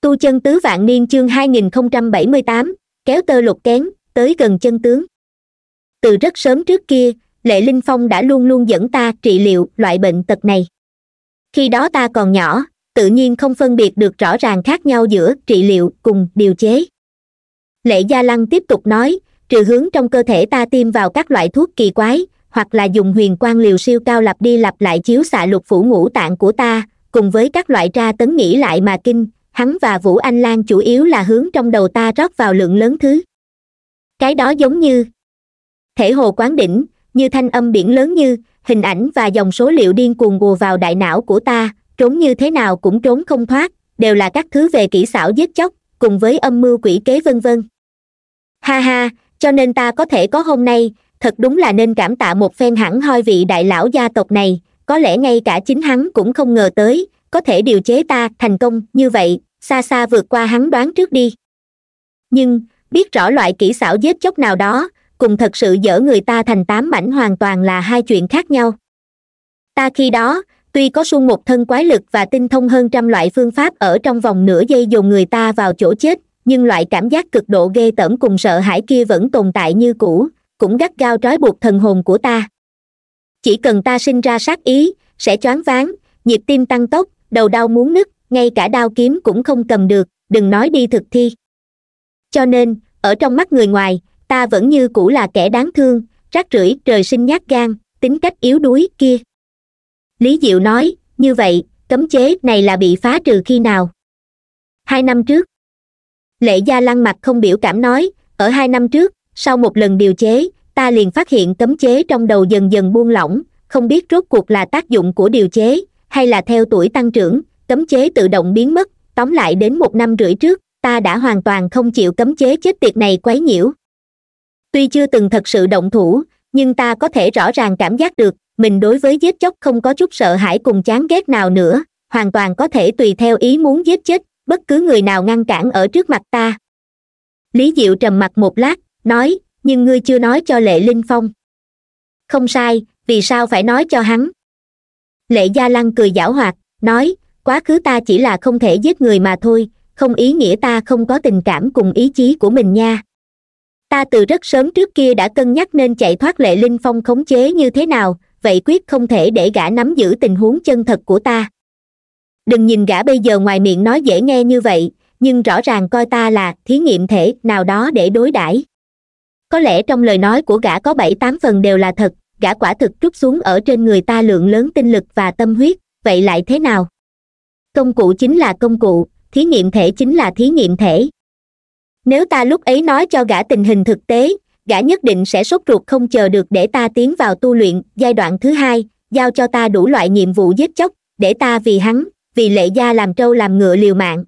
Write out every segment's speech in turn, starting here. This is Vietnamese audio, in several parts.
tu chân tứ vạn niên chương 2078, kéo tơ lột kén tới gần chân tướng từ rất sớm trước kia lệ linh phong đã luôn luôn dẫn ta trị liệu loại bệnh tật này khi đó ta còn nhỏ tự nhiên không phân biệt được rõ ràng khác nhau giữa trị liệu cùng điều chế lệ gia lăng tiếp tục nói trừ hướng trong cơ thể ta tiêm vào các loại thuốc kỳ quái hoặc là dùng huyền quan liều siêu cao lặp đi lặp lại chiếu xạ lục phủ ngũ tạng của ta cùng với các loại tra tấn nghĩ lại mà kinh hắn và vũ anh lan chủ yếu là hướng trong đầu ta rót vào lượng lớn thứ cái đó giống như thể hồ quán đỉnh như thanh âm biển lớn như hình ảnh và dòng số liệu điên cuồng gùa vào đại não của ta trốn như thế nào cũng trốn không thoát đều là các thứ về kỹ xảo giết chóc cùng với âm mưu quỷ kế vân vân ha ha cho nên ta có thể có hôm nay thật đúng là nên cảm tạ một phen hẳn hoi vị đại lão gia tộc này có lẽ ngay cả chính hắn cũng không ngờ tới có thể điều chế ta thành công như vậy xa xa vượt qua hắn đoán trước đi nhưng biết rõ loại kỹ xảo giết chóc nào đó cùng thật sự dở người ta thành tám mảnh hoàn toàn là hai chuyện khác nhau ta khi đó tuy có suông một thân quái lực và tinh thông hơn trăm loại phương pháp ở trong vòng nửa giây dồn người ta vào chỗ chết nhưng loại cảm giác cực độ ghê tởm cùng sợ hãi kia vẫn tồn tại như cũ cũng gắt gao trói buộc thần hồn của ta chỉ cần ta sinh ra sát ý sẽ choáng váng nhịp tim tăng tốc đầu đau muốn nứt ngay cả đao kiếm cũng không cầm được đừng nói đi thực thi cho nên ở trong mắt người ngoài ta vẫn như cũ là kẻ đáng thương rác rưởi trời sinh nhát gan tính cách yếu đuối kia lý diệu nói như vậy cấm chế này là bị phá trừ khi nào hai năm trước lệ gia lăng mặt không biểu cảm nói ở hai năm trước sau một lần điều chế ta liền phát hiện cấm chế trong đầu dần dần buông lỏng không biết rốt cuộc là tác dụng của điều chế hay là theo tuổi tăng trưởng cấm chế tự động biến mất tóm lại đến một năm rưỡi trước ta đã hoàn toàn không chịu cấm chế chết tiệt này quấy nhiễu tuy chưa từng thật sự động thủ nhưng ta có thể rõ ràng cảm giác được mình đối với giết chóc không có chút sợ hãi cùng chán ghét nào nữa hoàn toàn có thể tùy theo ý muốn giết chết bất cứ người nào ngăn cản ở trước mặt ta lý diệu trầm mặt một lát nói nhưng ngươi chưa nói cho lệ linh phong không sai vì sao phải nói cho hắn lệ gia lăng cười giảo hoạt nói quá khứ ta chỉ là không thể giết người mà thôi không ý nghĩa ta không có tình cảm cùng ý chí của mình nha ta từ rất sớm trước kia đã cân nhắc nên chạy thoát lệ linh phong khống chế như thế nào vậy quyết không thể để gã nắm giữ tình huống chân thật của ta đừng nhìn gã bây giờ ngoài miệng nói dễ nghe như vậy nhưng rõ ràng coi ta là thí nghiệm thể nào đó để đối đãi có lẽ trong lời nói của gã có bảy tám phần đều là thật gã quả thực trút xuống ở trên người ta lượng lớn tinh lực và tâm huyết vậy lại thế nào công cụ chính là công cụ thí nghiệm thể chính là thí nghiệm thể nếu ta lúc ấy nói cho gã tình hình thực tế gã nhất định sẽ sốt ruột không chờ được để ta tiến vào tu luyện giai đoạn thứ hai giao cho ta đủ loại nhiệm vụ giết chóc để ta vì hắn vì lệ gia làm trâu làm ngựa liều mạng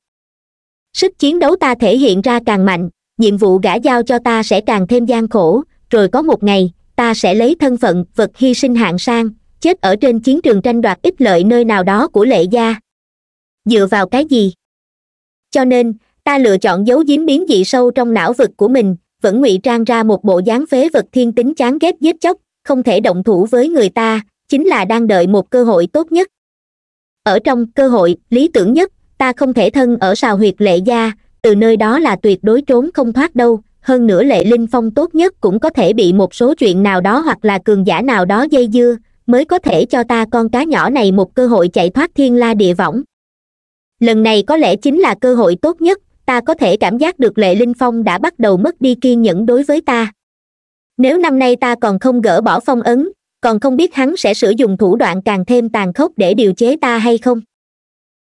sức chiến đấu ta thể hiện ra càng mạnh nhiệm vụ gã giao cho ta sẽ càng thêm gian khổ rồi có một ngày ta sẽ lấy thân phận vật hy sinh hạng sang chết ở trên chiến trường tranh đoạt ích lợi nơi nào đó của lệ gia dựa vào cái gì cho nên ta lựa chọn giấu giếm biến dị sâu trong não vực của mình vẫn ngụy trang ra một bộ dáng phế vật thiên tính chán ghét giết chóc không thể động thủ với người ta chính là đang đợi một cơ hội tốt nhất ở trong cơ hội lý tưởng nhất ta không thể thân ở sào huyệt lệ gia từ nơi đó là tuyệt đối trốn không thoát đâu hơn nữa lệ linh phong tốt nhất cũng có thể bị một số chuyện nào đó hoặc là cường giả nào đó dây dưa mới có thể cho ta con cá nhỏ này một cơ hội chạy thoát thiên la địa võng lần này có lẽ chính là cơ hội tốt nhất ta có thể cảm giác được lệ linh phong đã bắt đầu mất đi kiên nhẫn đối với ta nếu năm nay ta còn không gỡ bỏ phong ấn còn không biết hắn sẽ sử dụng thủ đoạn càng thêm tàn khốc để điều chế ta hay không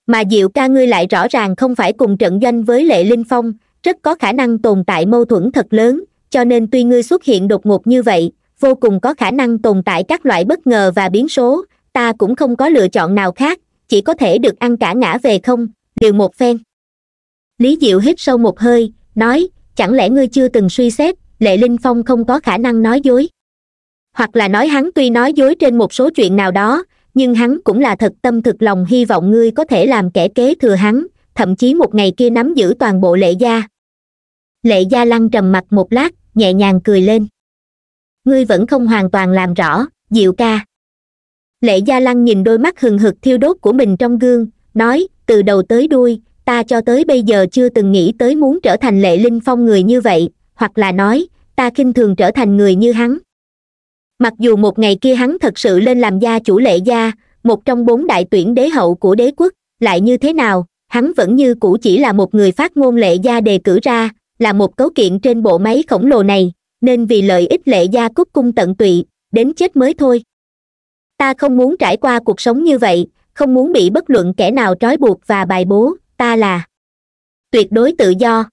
mà diệu ca ngươi lại rõ ràng không phải cùng trận doanh với lệ linh phong rất có khả năng tồn tại mâu thuẫn thật lớn cho nên tuy ngươi xuất hiện đột ngột như vậy vô cùng có khả năng tồn tại các loại bất ngờ và biến số ta cũng không có lựa chọn nào khác chỉ có thể được ăn cả ngã về không liều một phen lý diệu hít sâu một hơi nói chẳng lẽ ngươi chưa từng suy xét lệ linh phong không có khả năng nói dối hoặc là nói hắn tuy nói dối trên một số chuyện nào đó nhưng hắn cũng là thật tâm thực lòng hy vọng ngươi có thể làm kẻ kế thừa hắn thậm chí một ngày kia nắm giữ toàn bộ lệ gia lệ gia lăng trầm mặt một lát nhẹ nhàng cười lên ngươi vẫn không hoàn toàn làm rõ diệu ca lệ gia lăng nhìn đôi mắt hừng hực thiêu đốt của mình trong gương nói từ đầu tới đuôi ta cho tới bây giờ chưa từng nghĩ tới muốn trở thành lệ linh phong người như vậy hoặc là nói ta khinh thường trở thành người như hắn mặc dù một ngày kia hắn thật sự lên làm gia chủ lệ gia một trong bốn đại tuyển đế hậu của đế quốc lại như thế nào hắn vẫn như cũ chỉ là một người phát ngôn lệ gia đề cử ra là một cấu kiện trên bộ máy khổng lồ này nên vì lợi ích lệ gia cúc cung tận tụy đến chết mới thôi ta không muốn trải qua cuộc sống như vậy không muốn bị bất luận kẻ nào trói buộc và bài bố ta là tuyệt đối tự do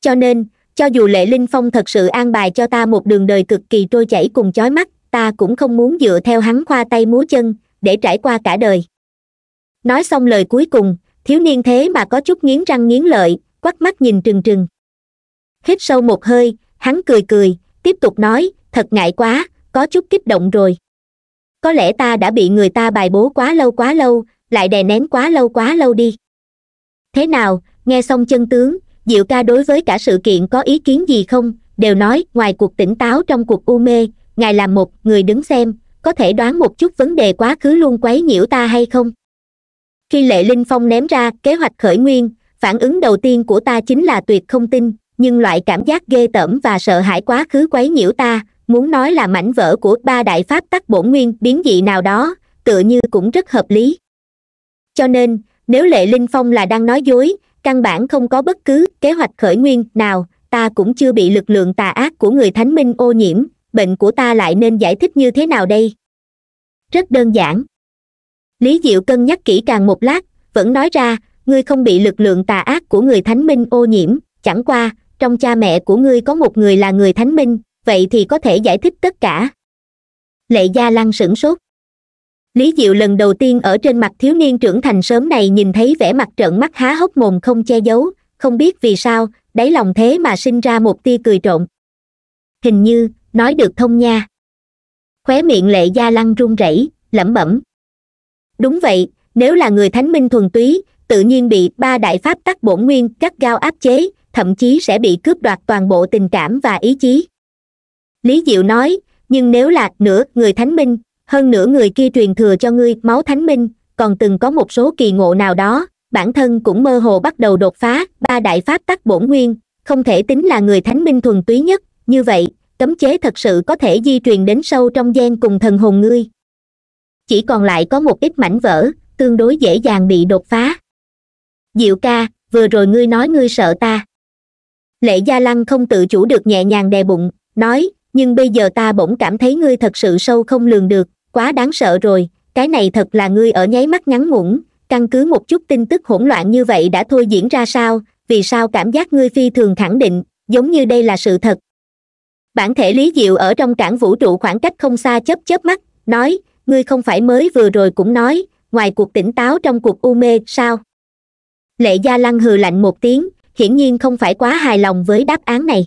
cho nên cho dù lệ linh phong thật sự an bài cho ta một đường đời cực kỳ trôi chảy cùng chói mắt ta cũng không muốn dựa theo hắn khoa tay múa chân để trải qua cả đời nói xong lời cuối cùng thiếu niên thế mà có chút nghiến răng nghiến lợi quắt mắt nhìn trừng trừng hít sâu một hơi hắn cười cười tiếp tục nói thật ngại quá có chút kích động rồi có lẽ ta đã bị người ta bài bố quá lâu quá lâu lại đè nén quá lâu quá lâu đi thế nào nghe xong chân tướng diệu ca đối với cả sự kiện có ý kiến gì không đều nói ngoài cuộc tỉnh táo trong cuộc u mê ngài làm một người đứng xem có thể đoán một chút vấn đề quá khứ luôn quấy nhiễu ta hay không khi lệ linh phong ném ra kế hoạch khởi nguyên phản ứng đầu tiên của ta chính là tuyệt không tin nhưng loại cảm giác ghê tởm và sợ hãi quá khứ quấy nhiễu ta muốn nói là mảnh vỡ của ba đại pháp tắc bổn nguyên biến dị nào đó tựa như cũng rất hợp lý cho nên nếu lệ linh phong là đang nói dối căn bản không có bất cứ kế hoạch khởi nguyên nào ta cũng chưa bị lực lượng tà ác của người thánh minh ô nhiễm bệnh của ta lại nên giải thích như thế nào đây rất đơn giản lý diệu cân nhắc kỹ càng một lát vẫn nói ra ngươi không bị lực lượng tà ác của người thánh minh ô nhiễm chẳng qua trong cha mẹ của ngươi có một người là người thánh minh vậy thì có thể giải thích tất cả lệ gia lăng sửng sốt lý diệu lần đầu tiên ở trên mặt thiếu niên trưởng thành sớm này nhìn thấy vẻ mặt trợn mắt há hốc mồm không che giấu không biết vì sao đáy lòng thế mà sinh ra một tia cười trộn hình như nói được thông nha khóe miệng lệ gia lăng run rẩy lẩm bẩm đúng vậy nếu là người thánh minh thuần túy tự nhiên bị ba đại pháp tắc bổn nguyên cắt gao áp chế thậm chí sẽ bị cướp đoạt toàn bộ tình cảm và ý chí lý diệu nói nhưng nếu là nửa người thánh minh hơn nửa người kia truyền thừa cho ngươi máu thánh minh còn từng có một số kỳ ngộ nào đó bản thân cũng mơ hồ bắt đầu đột phá ba đại pháp tắc bổn nguyên không thể tính là người thánh minh thuần túy nhất như vậy cấm chế thật sự có thể di truyền đến sâu trong gian cùng thần hồn ngươi chỉ còn lại có một ít mảnh vỡ tương đối dễ dàng bị đột phá diệu ca vừa rồi ngươi nói ngươi sợ ta lệ gia lăng không tự chủ được nhẹ nhàng đè bụng nói nhưng bây giờ ta bỗng cảm thấy ngươi thật sự sâu không lường được quá đáng sợ rồi cái này thật là ngươi ở nháy mắt ngắn ngủn căn cứ một chút tin tức hỗn loạn như vậy đã thôi diễn ra sao vì sao cảm giác ngươi phi thường khẳng định giống như đây là sự thật bản thể lý diệu ở trong cảng vũ trụ khoảng cách không xa chớp chớp mắt nói ngươi không phải mới vừa rồi cũng nói ngoài cuộc tỉnh táo trong cuộc u mê sao lệ gia lăng hừ lạnh một tiếng hiển nhiên không phải quá hài lòng với đáp án này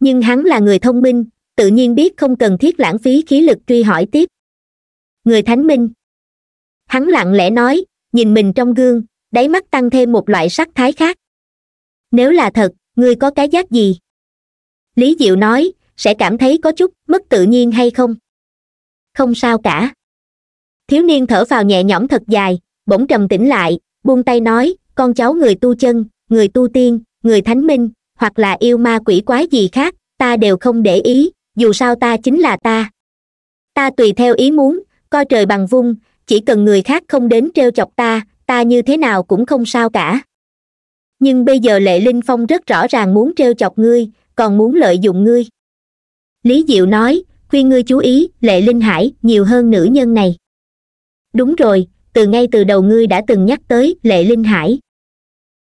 nhưng hắn là người thông minh tự nhiên biết không cần thiết lãng phí khí lực truy hỏi tiếp người thánh minh hắn lặng lẽ nói nhìn mình trong gương đáy mắt tăng thêm một loại sắc thái khác nếu là thật ngươi có cái giác gì lý diệu nói sẽ cảm thấy có chút mất tự nhiên hay không không sao cả thiếu niên thở vào nhẹ nhõm thật dài bỗng trầm tĩnh lại buông tay nói con cháu người tu chân người tu tiên người thánh minh hoặc là yêu ma quỷ quái gì khác ta đều không để ý dù sao ta chính là ta ta tùy theo ý muốn coi trời bằng vung chỉ cần người khác không đến t chọc ta ta như thế nào cũng không sao cả nhưng bây giờ lệ linh phong rất rõ ràng muốn t chọc ngươi còn muốn lợi dụng ngươi lý diệu nói khuyên ngươi chú ý lệ linh hải nhiều hơn nữ nhân này đúng rồi từ ngay từ đầu ngươi đã từng nhắc tới lệ linh hải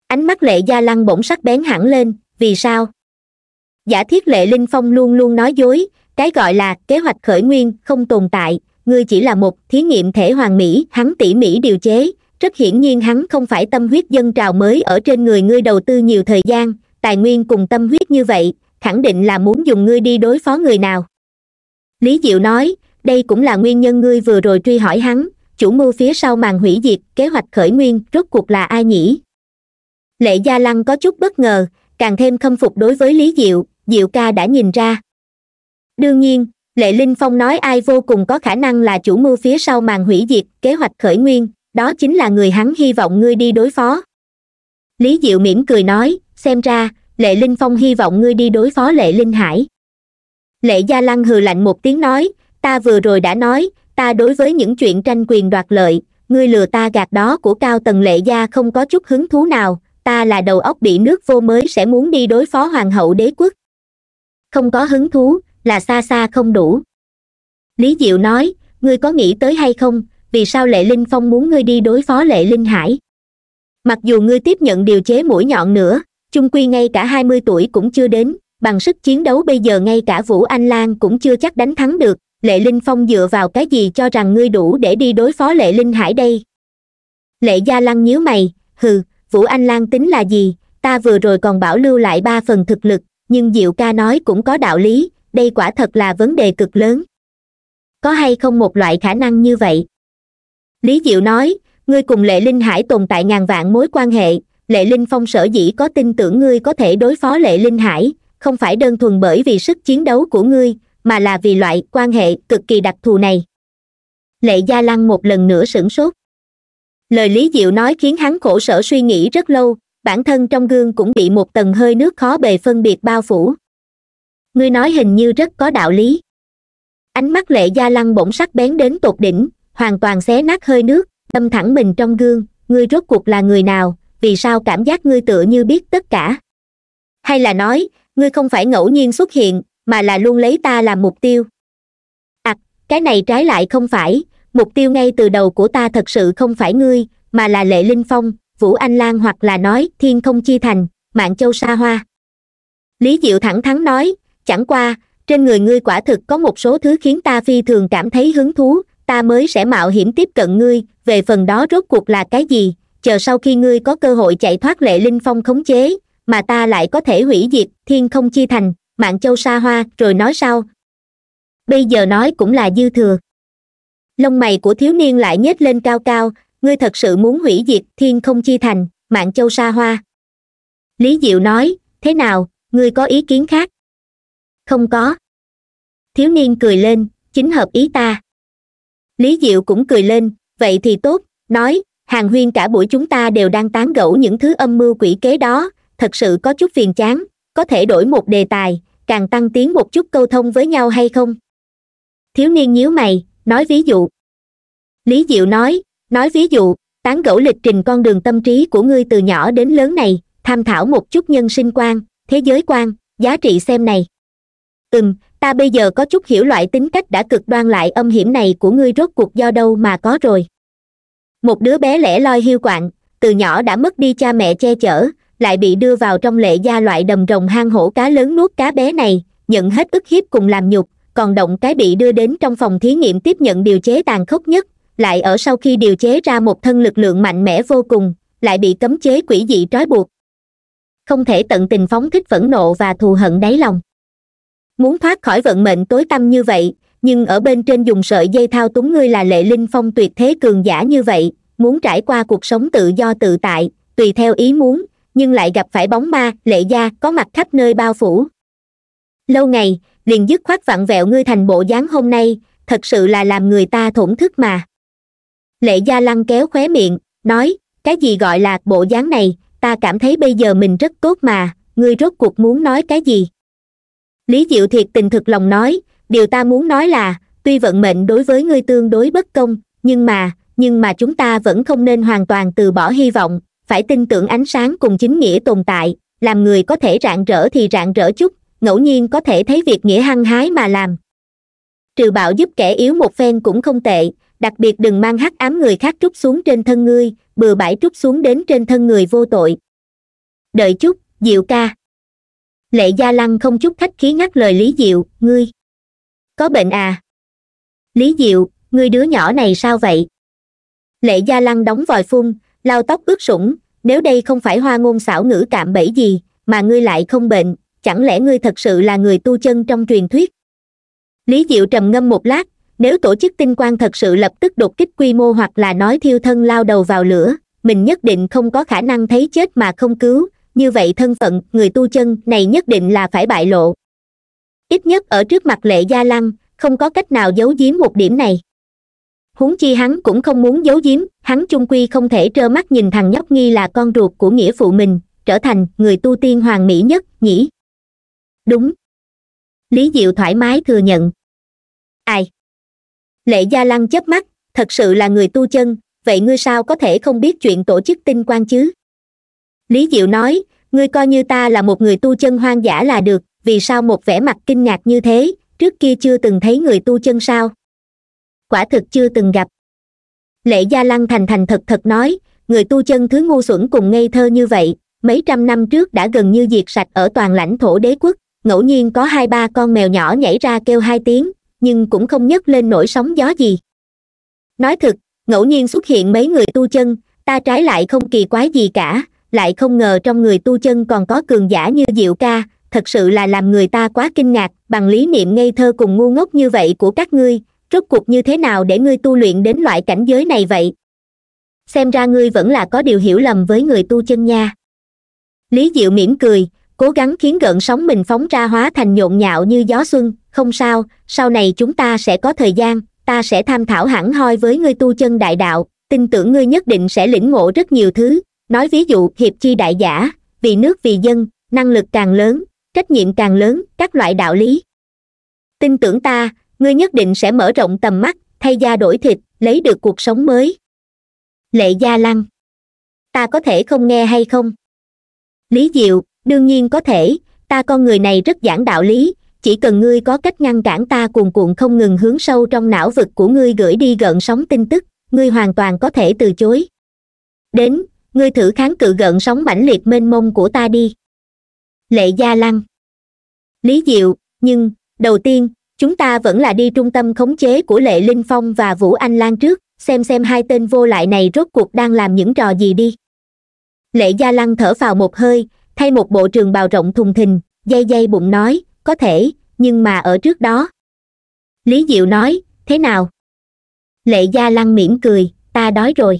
ánh mắt lệ gia lăng bỗng sắc bén hẳn lên vì sao giả thiết lệ linh phong luôn luôn nói dối cái gọi là kế hoạch khởi nguyên không tồn tại ngươi chỉ là một thí nghiệm thể hoàng mỹ hắn tỉ mỉ điều chế rất hiển nhiên hắn không phải tâm huyết dân trào mới ở trên người ngươi đầu tư nhiều thời gian tài nguyên cùng tâm huyết như vậy khẳng định là muốn dùng ngươi đi đối phó người nào lý diệu nói đây cũng là nguyên nhân ngươi vừa rồi truy hỏi hắn chủ mưu phía sau màn hủy diệt kế hoạch khởi nguyên rốt cuộc là ai nhỉ lệ gia lăng có chút bất ngờ càng thêm khâm phục đối với lý diệu diệu ca đã nhìn ra đương nhiên lệ linh phong nói ai vô cùng có khả năng là chủ mưu phía sau màn hủy diệt kế hoạch khởi nguyên đó chính là người hắn hy vọng ngươi đi đối phó lý diệu mỉm cười nói xem ra lệ linh phong hy vọng ngươi đi đối phó lệ linh hải lệ gia lăng hừ lạnh một tiếng nói ta vừa rồi đã nói ta đối với những chuyện tranh quyền đoạt lợi ngươi lừa ta gạt đó của cao tầng lệ gia không có chút hứng thú nào ta là đầu óc bị nước vô mới sẽ muốn đi đối phó hoàng hậu đế quốc không có hứng thú là xa xa không đủ lý diệu nói ngươi có nghĩ tới hay không vì sao lệ linh phong muốn ngươi đi đối phó lệ linh hải mặc dù ngươi tiếp nhận điều chế mũi nhọn nữa chung quy ngay cả hai mươi tuổi cũng chưa đến bằng sức chiến đấu bây giờ ngay cả vũ anh lan cũng chưa chắc đánh thắng được lệ linh phong dựa vào cái gì cho rằng ngươi đủ để đi đối phó lệ linh hải đây lệ gia lăng nhíu mày hừ vũ anh lan tính là gì ta vừa rồi còn bảo lưu lại ba phần thực lực nhưng diệu ca nói cũng có đạo lý đây quả thật là vấn đề cực lớn có hay không một loại khả năng như vậy lý diệu nói ngươi cùng lệ linh hải tồn tại ngàn vạn mối quan hệ lệ linh phong sở dĩ có tin tưởng ngươi có thể đối phó lệ linh hải không phải đơn thuần bởi vì sức chiến đấu của ngươi mà là vì loại quan hệ cực kỳ đặc thù này lệ gia lăng một lần nữa sửng sốt lời lý diệu nói khiến hắn khổ sở suy nghĩ rất lâu bản thân trong gương cũng bị một tầng hơi nước khó bề phân biệt bao phủ ngươi nói hình như rất có đạo lý ánh mắt lệ gia lăng bỗng sắc bén đến tột đỉnh hoàn toàn xé nát hơi nước đâm thẳng mình trong gương ngươi rốt cuộc là người nào vì sao cảm giác ngươi tựa như biết tất cả hay là nói ngươi không phải ngẫu nhiên xuất hiện mà là luôn lấy ta làm mục tiêu ặc à, cái này trái lại không phải mục tiêu ngay từ đầu của ta thật sự không phải ngươi mà là lệ linh phong vũ anh lan hoặc là nói thiên không chi thành mạng châu sa hoa lý diệu thẳng thắn nói chẳng qua trên người ngươi quả thực có một số thứ khiến ta phi thường cảm thấy hứng thú ta mới sẽ mạo hiểm tiếp cận ngươi về phần đó rốt cuộc là cái gì chờ sau khi ngươi có cơ hội chạy thoát lệ linh phong khống chế mà ta lại có thể hủy diệt thiên không chi thành mạng châu sa hoa rồi nói sau bây giờ nói cũng là dư thừa lông mày của thiếu niên lại nhếch lên cao cao ngươi thật sự muốn hủy diệt thiên không chi thành mạng châu sa hoa lý diệu nói thế nào ngươi có ý kiến khác không có thiếu niên cười lên chính hợp ý ta lý diệu cũng cười lên vậy thì tốt nói hàng huyên cả buổi chúng ta đều đang tán gẫu những thứ âm mưu quỷ kế đó thật sự có chút phiền chán có thể đổi một đề tài càng tăng tiến một chút câu thông với nhau hay không thiếu niên nhíu mày nói ví dụ lý diệu nói nói ví dụ tán gẫu lịch trình con đường tâm trí của ngươi từ nhỏ đến lớn này tham thảo một chút nhân sinh quan thế giới quan giá trị xem này ừm ta bây giờ có chút hiểu loại tính cách đã cực đoan lại âm hiểm này của ngươi rốt cuộc do đâu mà có rồi một đứa bé lẻ loi hiu quạnh từ nhỏ đã mất đi cha mẹ che chở lại bị đưa vào trong lệ gia loại đầm rồng hang hổ cá lớn nuốt cá bé này nhận hết ức hiếp cùng làm nhục còn động cái bị đưa đến trong phòng thí nghiệm tiếp nhận điều chế tàn khốc nhất lại ở sau khi điều chế ra một thân lực lượng mạnh mẽ vô cùng lại bị cấm chế quỷ dị trói buộc không thể tận tình phóng thích phẫn nộ và thù hận đáy lòng muốn thoát khỏi vận mệnh tối tăm như vậy nhưng ở bên trên dùng sợi dây thao túng ngươi là lệ linh phong tuyệt thế cường giả như vậy muốn trải qua cuộc sống tự do tự tại tùy theo ý muốn nhưng lại gặp phải bóng ma lệ gia có mặt khắp nơi bao phủ lâu ngày liền dứt khoát vặn vẹo ngươi thành bộ dáng hôm nay thật sự là làm người ta thổn thức mà lệ gia lăng kéo khóe miệng nói cái gì gọi là bộ dáng này ta cảm thấy bây giờ mình rất tốt mà ngươi rốt cuộc muốn nói cái gì lý diệu thiệt tình thực lòng nói điều ta muốn nói là tuy vận mệnh đối với ngươi tương đối bất công nhưng mà nhưng mà chúng ta vẫn không nên hoàn toàn từ bỏ hy vọng phải tin tưởng ánh sáng cùng chính nghĩa tồn tại làm người có thể rạng rỡ thì rạng rỡ chút ngẫu nhiên có thể thấy việc nghĩa hăng hái mà làm trừ bạo giúp kẻ yếu một phen cũng không tệ đặc biệt đừng mang hắc ám người khác trút xuống trên thân ngươi bừa bãi trút xuống đến trên thân người vô tội đợi chút diệu ca lệ gia lăng không chút khách khí ngắt lời lý diệu ngươi có bệnh à lý diệu ngươi đứa nhỏ này sao vậy lệ gia lăng đóng vòi phun lao tóc ướt sũng nếu đây không phải hoa ngôn xảo ngữ cạm bẫy gì mà ngươi lại không bệnh chẳng lẽ ngươi thật sự là người tu chân trong truyền thuyết lý diệu trầm ngâm một lát nếu tổ chức tinh quang thật sự lập tức đột kích quy mô hoặc là nói thiêu thân lao đầu vào lửa mình nhất định không có khả năng thấy chết mà không cứu như vậy thân phận người tu chân này nhất định là phải bại lộ ít nhất ở trước mặt lệ gia lăng không có cách nào giấu giếm một điểm này huống chi hắn cũng không muốn giấu giếm hắn chung quy không thể trơ mắt nhìn thằng nhóc nghi là con ruột của nghĩa phụ mình trở thành người tu tiên hoàng mỹ nhất nhỉ đúng lý diệu thoải mái thừa nhận ai lệ gia lăng chớp mắt thật sự là người tu chân vậy ngươi sao có thể không biết chuyện tổ chức tinh quan chứ lý diệu nói ngươi coi như ta là một người tu chân hoang dã là được vì sao một vẻ mặt kinh ngạc như thế trước kia chưa từng thấy người tu chân sao quả thực chưa từng gặp lệ gia lăng thành thành thật thật nói người tu chân thứ ngu xuẩn cùng ngây thơ như vậy mấy trăm năm trước đã gần như diệt sạch ở toàn lãnh thổ đế quốc ngẫu nhiên có hai ba con mèo nhỏ nhảy ra kêu hai tiếng nhưng cũng không nhấc lên nổi sóng gió gì nói thật ngẫu nhiên xuất hiện mấy người tu chân ta trái lại không kỳ quái gì cả lại không ngờ trong người tu chân còn có cường giả như diệu ca thật sự là làm người ta quá kinh ngạc bằng lý niệm ngây thơ cùng ngu ngốc như vậy của các ngươi rốt cuộc như thế nào để ngươi tu luyện đến loại cảnh giới này vậy xem ra ngươi vẫn là có điều hiểu lầm với người tu chân nha lý diệu mỉm cười cố gắng khiến gợn sóng mình phóng ra hóa thành nhộn nhạo như gió xuân không sao sau này chúng ta sẽ có thời gian ta sẽ tham thảo hẳn hoi với ngươi tu chân đại đạo tin tưởng ngươi nhất định sẽ lĩnh ngộ rất nhiều thứ nói ví dụ hiệp chi đại giả vì nước vì dân năng lực càng lớn trách nhiệm càng lớn các loại đạo lý tin tưởng ta ngươi nhất định sẽ mở rộng tầm mắt thay da đổi thịt lấy được cuộc sống mới lệ gia lăng ta có thể không nghe hay không lý diệu đương nhiên có thể ta con người này rất giảng đạo lý chỉ cần ngươi có cách ngăn cản ta cuồn cuộn không ngừng hướng sâu trong não vực của ngươi gửi đi gợn sóng tin tức ngươi hoàn toàn có thể từ chối đến ngươi thử kháng cự gợn sóng mãnh liệt mênh mông của ta đi lệ gia lăng lý diệu nhưng đầu tiên chúng ta vẫn là đi trung tâm khống chế của lệ linh phong và vũ anh lan trước xem xem hai tên vô lại này rốt cuộc đang làm những trò gì đi lệ gia lăng thở vào một hơi thay một bộ trường bào rộng thùng thình dây dây bụng nói có thể nhưng mà ở trước đó lý diệu nói thế nào lệ gia lăng mỉm cười ta đói rồi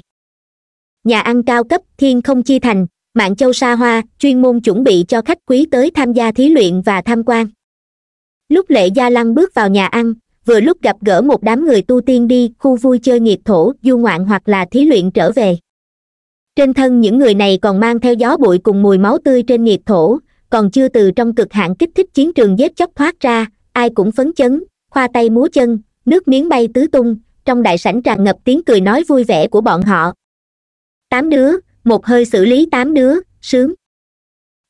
nhà ăn cao cấp thiên không chi thành mạng châu sa hoa chuyên môn chuẩn bị cho khách quý tới tham gia thí luyện và tham quan lúc lệ gia lăng bước vào nhà ăn vừa lúc gặp gỡ một đám người tu tiên đi khu vui chơi nghiệp thổ du ngoạn hoặc là thí luyện trở về trên thân những người này còn mang theo gió bụi cùng mùi máu tươi trên nhiệt thổ còn chưa từ trong cực hạn kích thích chiến trường giết chóc thoát ra ai cũng phấn chấn khoa tay múa chân nước miếng bay tứ tung trong đại sảnh tràn ngập tiếng cười nói vui vẻ của bọn họ tám đứa một hơi xử lý tám đứa sướng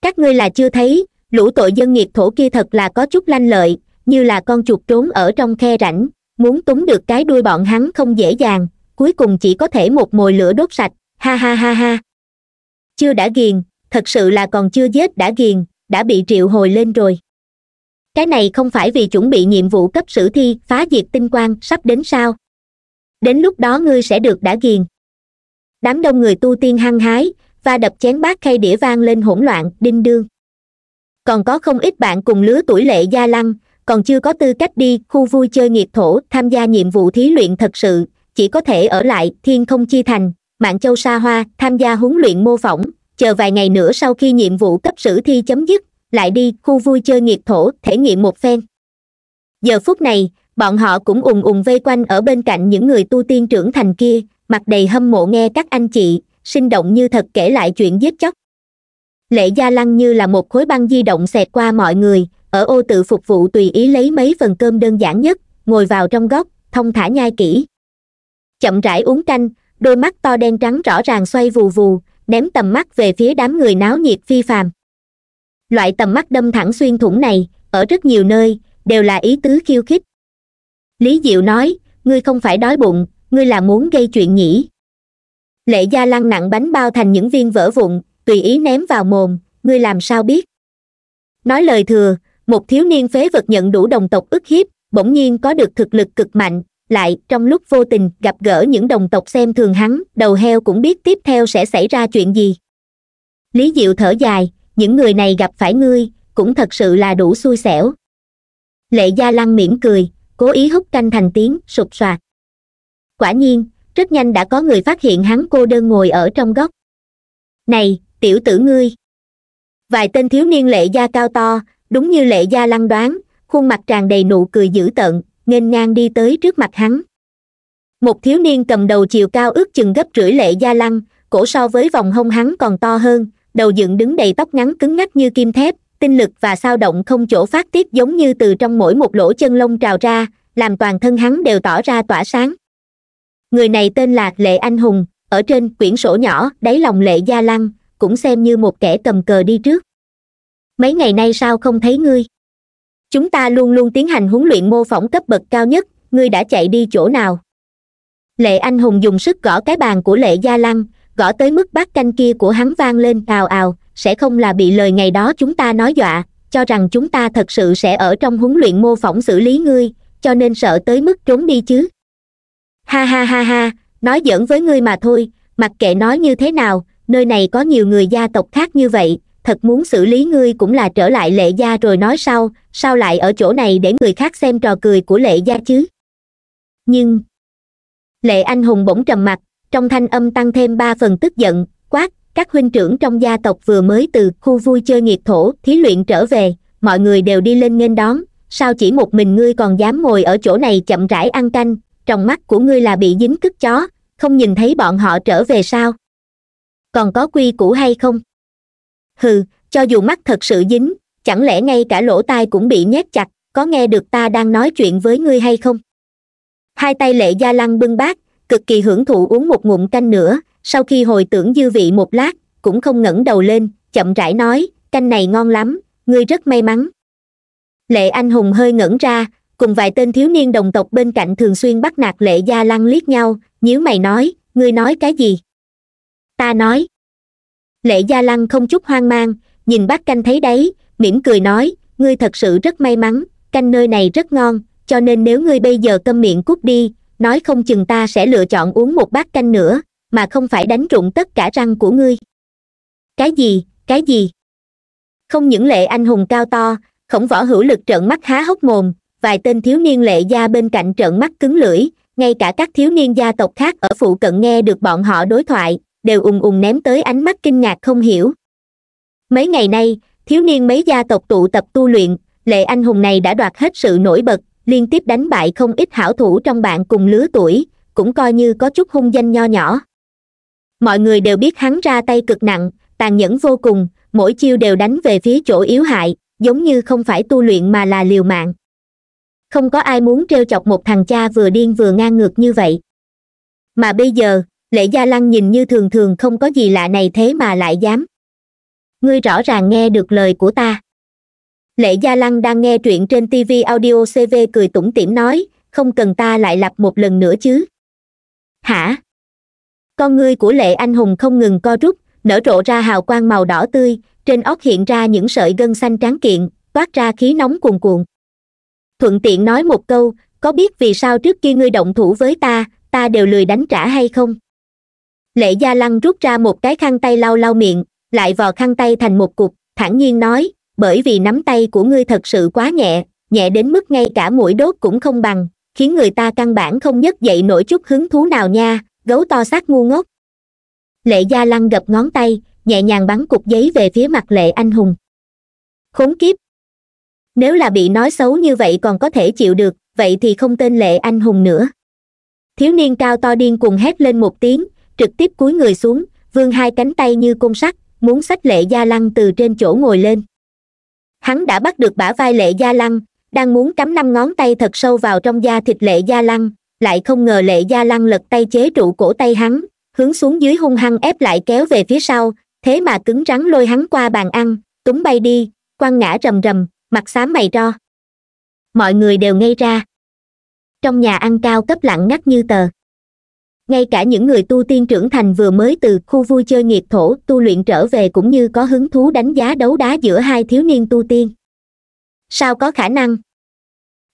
các ngươi là chưa thấy lũ tội dân nhiệt thổ kia thật là có chút lanh lợi như là con chuột trốn ở trong khe rãnh muốn túng được cái đuôi bọn hắn không dễ dàng cuối cùng chỉ có thể một mồi lửa đốt sạch ha ha ha ha chưa đã ghiền thật sự là còn chưa giết đã ghiền đã bị triệu hồi lên rồi cái này không phải vì chuẩn bị nhiệm vụ cấp sử thi phá diệt tinh quang sắp đến sao đến lúc đó ngươi sẽ được đã ghiền đám đông người tu tiên hăng hái và đập chén bát khay đĩa vang lên hỗn loạn đinh đương còn có không ít bạn cùng lứa tuổi lệ gia lăng còn chưa có tư cách đi khu vui chơi nghiệp thổ tham gia nhiệm vụ thí luyện thật sự chỉ có thể ở lại thiên không chi thành mạng châu sa hoa tham gia huấn luyện mô phỏng chờ vài ngày nữa sau khi nhiệm vụ cấp sử thi chấm dứt lại đi khu vui chơi nghiệt thổ thể nghiệm một phen giờ phút này bọn họ cũng ùng ùng vây quanh ở bên cạnh những người tu tiên trưởng thành kia mặt đầy hâm mộ nghe các anh chị sinh động như thật kể lại chuyện giết chóc lệ gia lăng như là một khối băng di động xẹt qua mọi người ở ô tự phục vụ tùy ý lấy mấy phần cơm đơn giản nhất ngồi vào trong góc thông thả nhai kỹ chậm rãi uống canh đôi mắt to đen trắng rõ ràng xoay vù vù ném tầm mắt về phía đám người náo nhiệt phi phàm loại tầm mắt đâm thẳng xuyên thủng này ở rất nhiều nơi đều là ý tứ khiêu khích lý diệu nói ngươi không phải đói bụng ngươi là muốn gây chuyện nhỉ lệ gia lăn nặng bánh bao thành những viên vỡ vụn tùy ý ném vào mồm ngươi làm sao biết nói lời thừa một thiếu niên phế vật nhận đủ đồng tộc ức hiếp bỗng nhiên có được thực lực cực mạnh lại trong lúc vô tình gặp gỡ những đồng tộc xem thường hắn đầu heo cũng biết tiếp theo sẽ xảy ra chuyện gì lý diệu thở dài những người này gặp phải ngươi cũng thật sự là đủ xui xẻo lệ gia lăng mỉm cười cố ý hút canh thành tiếng sụp soạt quả nhiên rất nhanh đã có người phát hiện hắn cô đơn ngồi ở trong góc này tiểu tử ngươi vài tên thiếu niên lệ gia cao to đúng như lệ gia lăng đoán khuôn mặt tràn đầy nụ cười dữ tợn nghênh ngang đi tới trước mặt hắn một thiếu niên cầm đầu chiều cao ước chừng gấp rưỡi lệ gia lăng cổ so với vòng hông hắn còn to hơn đầu dựng đứng đầy tóc ngắn cứng ngắc như kim thép tinh lực và sao động không chỗ phát tiết giống như từ trong mỗi một lỗ chân lông trào ra làm toàn thân hắn đều tỏ ra tỏa sáng người này tên là lệ anh hùng ở trên quyển sổ nhỏ đáy lòng lệ gia lăng cũng xem như một kẻ cầm cờ đi trước mấy ngày nay sao không thấy ngươi chúng ta luôn luôn tiến hành huấn luyện mô phỏng cấp bậc cao nhất ngươi đã chạy đi chỗ nào lệ anh hùng dùng sức gõ cái bàn của lệ gia lăng gõ tới mức bát canh kia của hắn vang lên ào ào sẽ không là bị lời ngày đó chúng ta nói dọa cho rằng chúng ta thật sự sẽ ở trong huấn luyện mô phỏng xử lý ngươi cho nên sợ tới mức trốn đi chứ ha ha ha ha nói giỡn với ngươi mà thôi mặc kệ nói như thế nào nơi này có nhiều người gia tộc khác như vậy thật muốn xử lý ngươi cũng là trở lại lệ gia rồi nói sau sao lại ở chỗ này để người khác xem trò cười của lệ gia chứ nhưng lệ anh hùng bỗng trầm mặt trong thanh âm tăng thêm ba phần tức giận quát các huynh trưởng trong gia tộc vừa mới từ khu vui chơi nghiệt thổ thí luyện trở về mọi người đều đi lên nghênh đón sao chỉ một mình ngươi còn dám ngồi ở chỗ này chậm rãi ăn canh trong mắt của ngươi là bị dính cứt chó không nhìn thấy bọn họ trở về sao còn có quy củ hay không hừ cho dù mắt thật sự dính chẳng lẽ ngay cả lỗ tai cũng bị nhét chặt có nghe được ta đang nói chuyện với ngươi hay không hai tay lệ gia lăng bưng bát cực kỳ hưởng thụ uống một ngụm canh nữa sau khi hồi tưởng dư vị một lát cũng không ngẩng đầu lên chậm rãi nói canh này ngon lắm ngươi rất may mắn lệ anh hùng hơi ngẩn ra cùng vài tên thiếu niên đồng tộc bên cạnh thường xuyên bắt nạt lệ gia lăng liếc nhau nhíu mày nói ngươi nói cái gì ta nói lệ gia lăng không chút hoang mang nhìn bác canh thấy đấy mỉm cười nói ngươi thật sự rất may mắn canh nơi này rất ngon cho nên nếu ngươi bây giờ câm miệng cút đi nói không chừng ta sẽ lựa chọn uống một bát canh nữa mà không phải đánh rụng tất cả răng của ngươi cái gì cái gì không những lệ anh hùng cao to khổng võ hữu lực trợn mắt há hốc mồm vài tên thiếu niên lệ gia bên cạnh trợn mắt cứng lưỡi ngay cả các thiếu niên gia tộc khác ở phụ cận nghe được bọn họ đối thoại đều ùng ùng ném tới ánh mắt kinh ngạc không hiểu mấy ngày nay thiếu niên mấy gia tộc tụ tập tu luyện lệ anh hùng này đã đoạt hết sự nổi bật liên tiếp đánh bại không ít hảo thủ trong bạn cùng lứa tuổi cũng coi như có chút hung danh nho nhỏ mọi người đều biết hắn ra tay cực nặng tàn nhẫn vô cùng mỗi chiêu đều đánh về phía chỗ yếu hại giống như không phải tu luyện mà là liều mạng không có ai muốn t chọc một thằng cha vừa điên vừa ngang ngược như vậy mà bây giờ lệ gia lăng nhìn như thường thường không có gì lạ này thế mà lại dám ngươi rõ ràng nghe được lời của ta lệ gia lăng đang nghe truyện trên tv audio cv cười tủm tỉm nói không cần ta lại lặp một lần nữa chứ hả con ngươi của lệ anh hùng không ngừng co rút nở rộ ra hào quang màu đỏ tươi trên óc hiện ra những sợi gân xanh tráng kiện toát ra khí nóng cuồn cuộn thuận tiện nói một câu có biết vì sao trước khi ngươi động thủ với ta ta đều lười đánh trả hay không lệ gia lăng rút ra một cái khăn tay lau lau miệng lại vò khăn tay thành một cục thẳng nhiên nói bởi vì nắm tay của ngươi thật sự quá nhẹ nhẹ đến mức ngay cả mũi đốt cũng không bằng khiến người ta căn bản không nhất dậy nổi chút hứng thú nào nha gấu to xác ngu ngốc lệ gia lăng gập ngón tay nhẹ nhàng bắn cục giấy về phía mặt lệ anh hùng khốn kiếp nếu là bị nói xấu như vậy còn có thể chịu được vậy thì không tên lệ anh hùng nữa thiếu niên cao to điên cuồng hét lên một tiếng trực tiếp cúi người xuống vươn hai cánh tay như cung sắt muốn xách lệ gia lăng từ trên chỗ ngồi lên hắn đã bắt được bả vai lệ gia lăng đang muốn cắm năm ngón tay thật sâu vào trong da thịt lệ gia lăng lại không ngờ lệ gia lăng lật tay chế trụ cổ tay hắn hướng xuống dưới hung hăng ép lại kéo về phía sau thế mà cứng rắn lôi hắn qua bàn ăn túng bay đi quăng ngã rầm rầm mặt xám mày ro mọi người đều ngây ra trong nhà ăn cao cấp lặng ngắt như tờ ngay cả những người tu tiên trưởng thành vừa mới từ khu vui chơi nghiệp thổ tu luyện trở về cũng như có hứng thú đánh giá đấu đá giữa hai thiếu niên tu tiên sao có khả năng